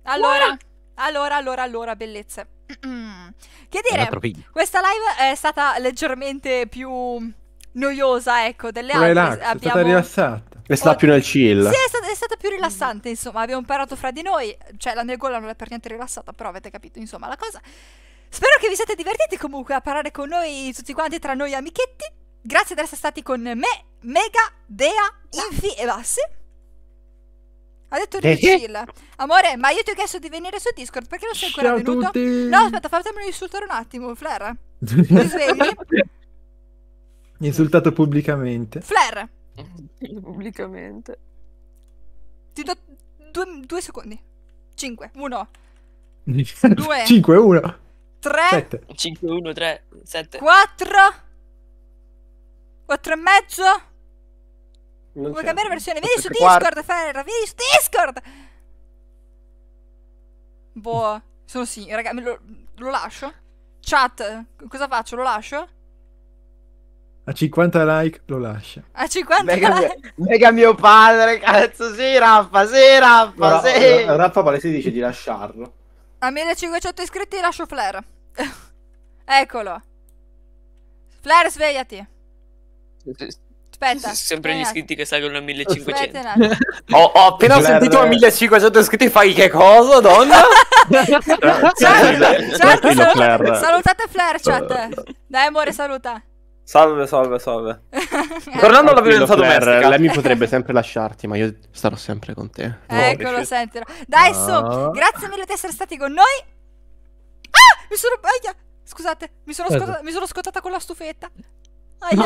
Allora, What? allora, allora, allora, bellezze. che dire, questa live è stata leggermente più noiosa, ecco, delle altre. Abbiamo... È stata rilassata. È stata più nel chill. Sì, è stata, è stata, più rilassante, insomma, abbiamo parlato fra di noi, cioè la mia gola non è per niente rilassata, però avete capito, insomma, la cosa. Spero che vi siate divertiti comunque a parlare con noi tutti quanti tra noi amichetti. Grazie di essere stati con me, Mega, Dea, Infi e Bassi. Ha detto Chill. Amore, ma io ti ho chiesto di venire su Discord perché non sei ancora Ciao venuto. Tutti. No, aspetta, fatemelo insultare un attimo, Flair. Ti svegli? Insultato pubblicamente. Flair. Pubblicamente. Ti do due, due secondi. 5, 1. 2. 5, 1. 3. 7. 5, 1, 3, 7. 4. 4 e mezzo. Non Vuoi cambiare versione? Vieni su Discord, Ferra, vieni su Discord. Boh, sono sì, raga, lo, lo lascio. Chat, cosa faccio? Lo lascio? A 50 like lo lascia. A 50 mega like? Mio, mega mio padre, cazzo, sì, Raffa, sì, Raffa, no, sì. Raffa Palese dice di lasciarlo. A 1500 iscritti lascio Flair. Eccolo. Flair, svegliati. Aspetta. Sono Sempre gli iscritti che salgono a 1500. Ho, ho, appena Flair. sentito a 1500 iscritti, fai che cosa, donna? chat, chat, salutate, salutate Flair, chat. Dai, amore, saluta. Salve, salve, salve. Ecco. Tornando alla violenza Claire, Lei mi potrebbe sempre lasciarti, ma io starò sempre con te. No, Eccolo, sentilo. Dai, no. su, ah. grazie mille di essere stati con noi. Ah, mi sono... Aia, scusate, mi sono, scotta... mi sono scottata con la stufetta. Aia.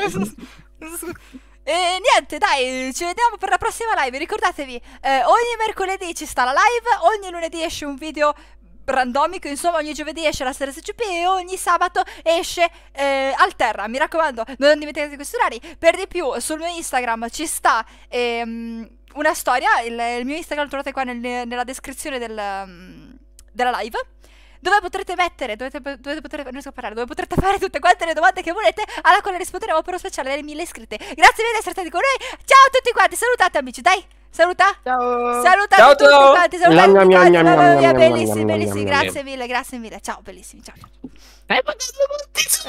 E niente, dai, ci vediamo per la prossima live. Ricordatevi, eh, ogni mercoledì ci sta la live, ogni lunedì esce un video randomico, insomma ogni giovedì esce la serie SCP e ogni sabato esce eh, Alterra, mi raccomando non dimenticate questi orari, per di più sul mio Instagram ci sta ehm, una storia, il, il, mio Instagram lo trovate qua nel, nella descrizione del, mm, della live dove potrete mettere, dovete, dovete poter, non so parlare, dove potrete fare tutte quante le domande che volete, alla quale risponderemo per lo speciale delle mille iscritte. Grazie mille di essere stati con noi. Ciao a tutti quanti, salutate amici, dai! Saluta. Ciao. Saluta ciao, tutti ciao. quanti. Saluta tutti quanti. Mamma mia, bellissimi, bellissimi. Grazie mille, grazie mille. Ciao, bellissimi. Ciao. Eh,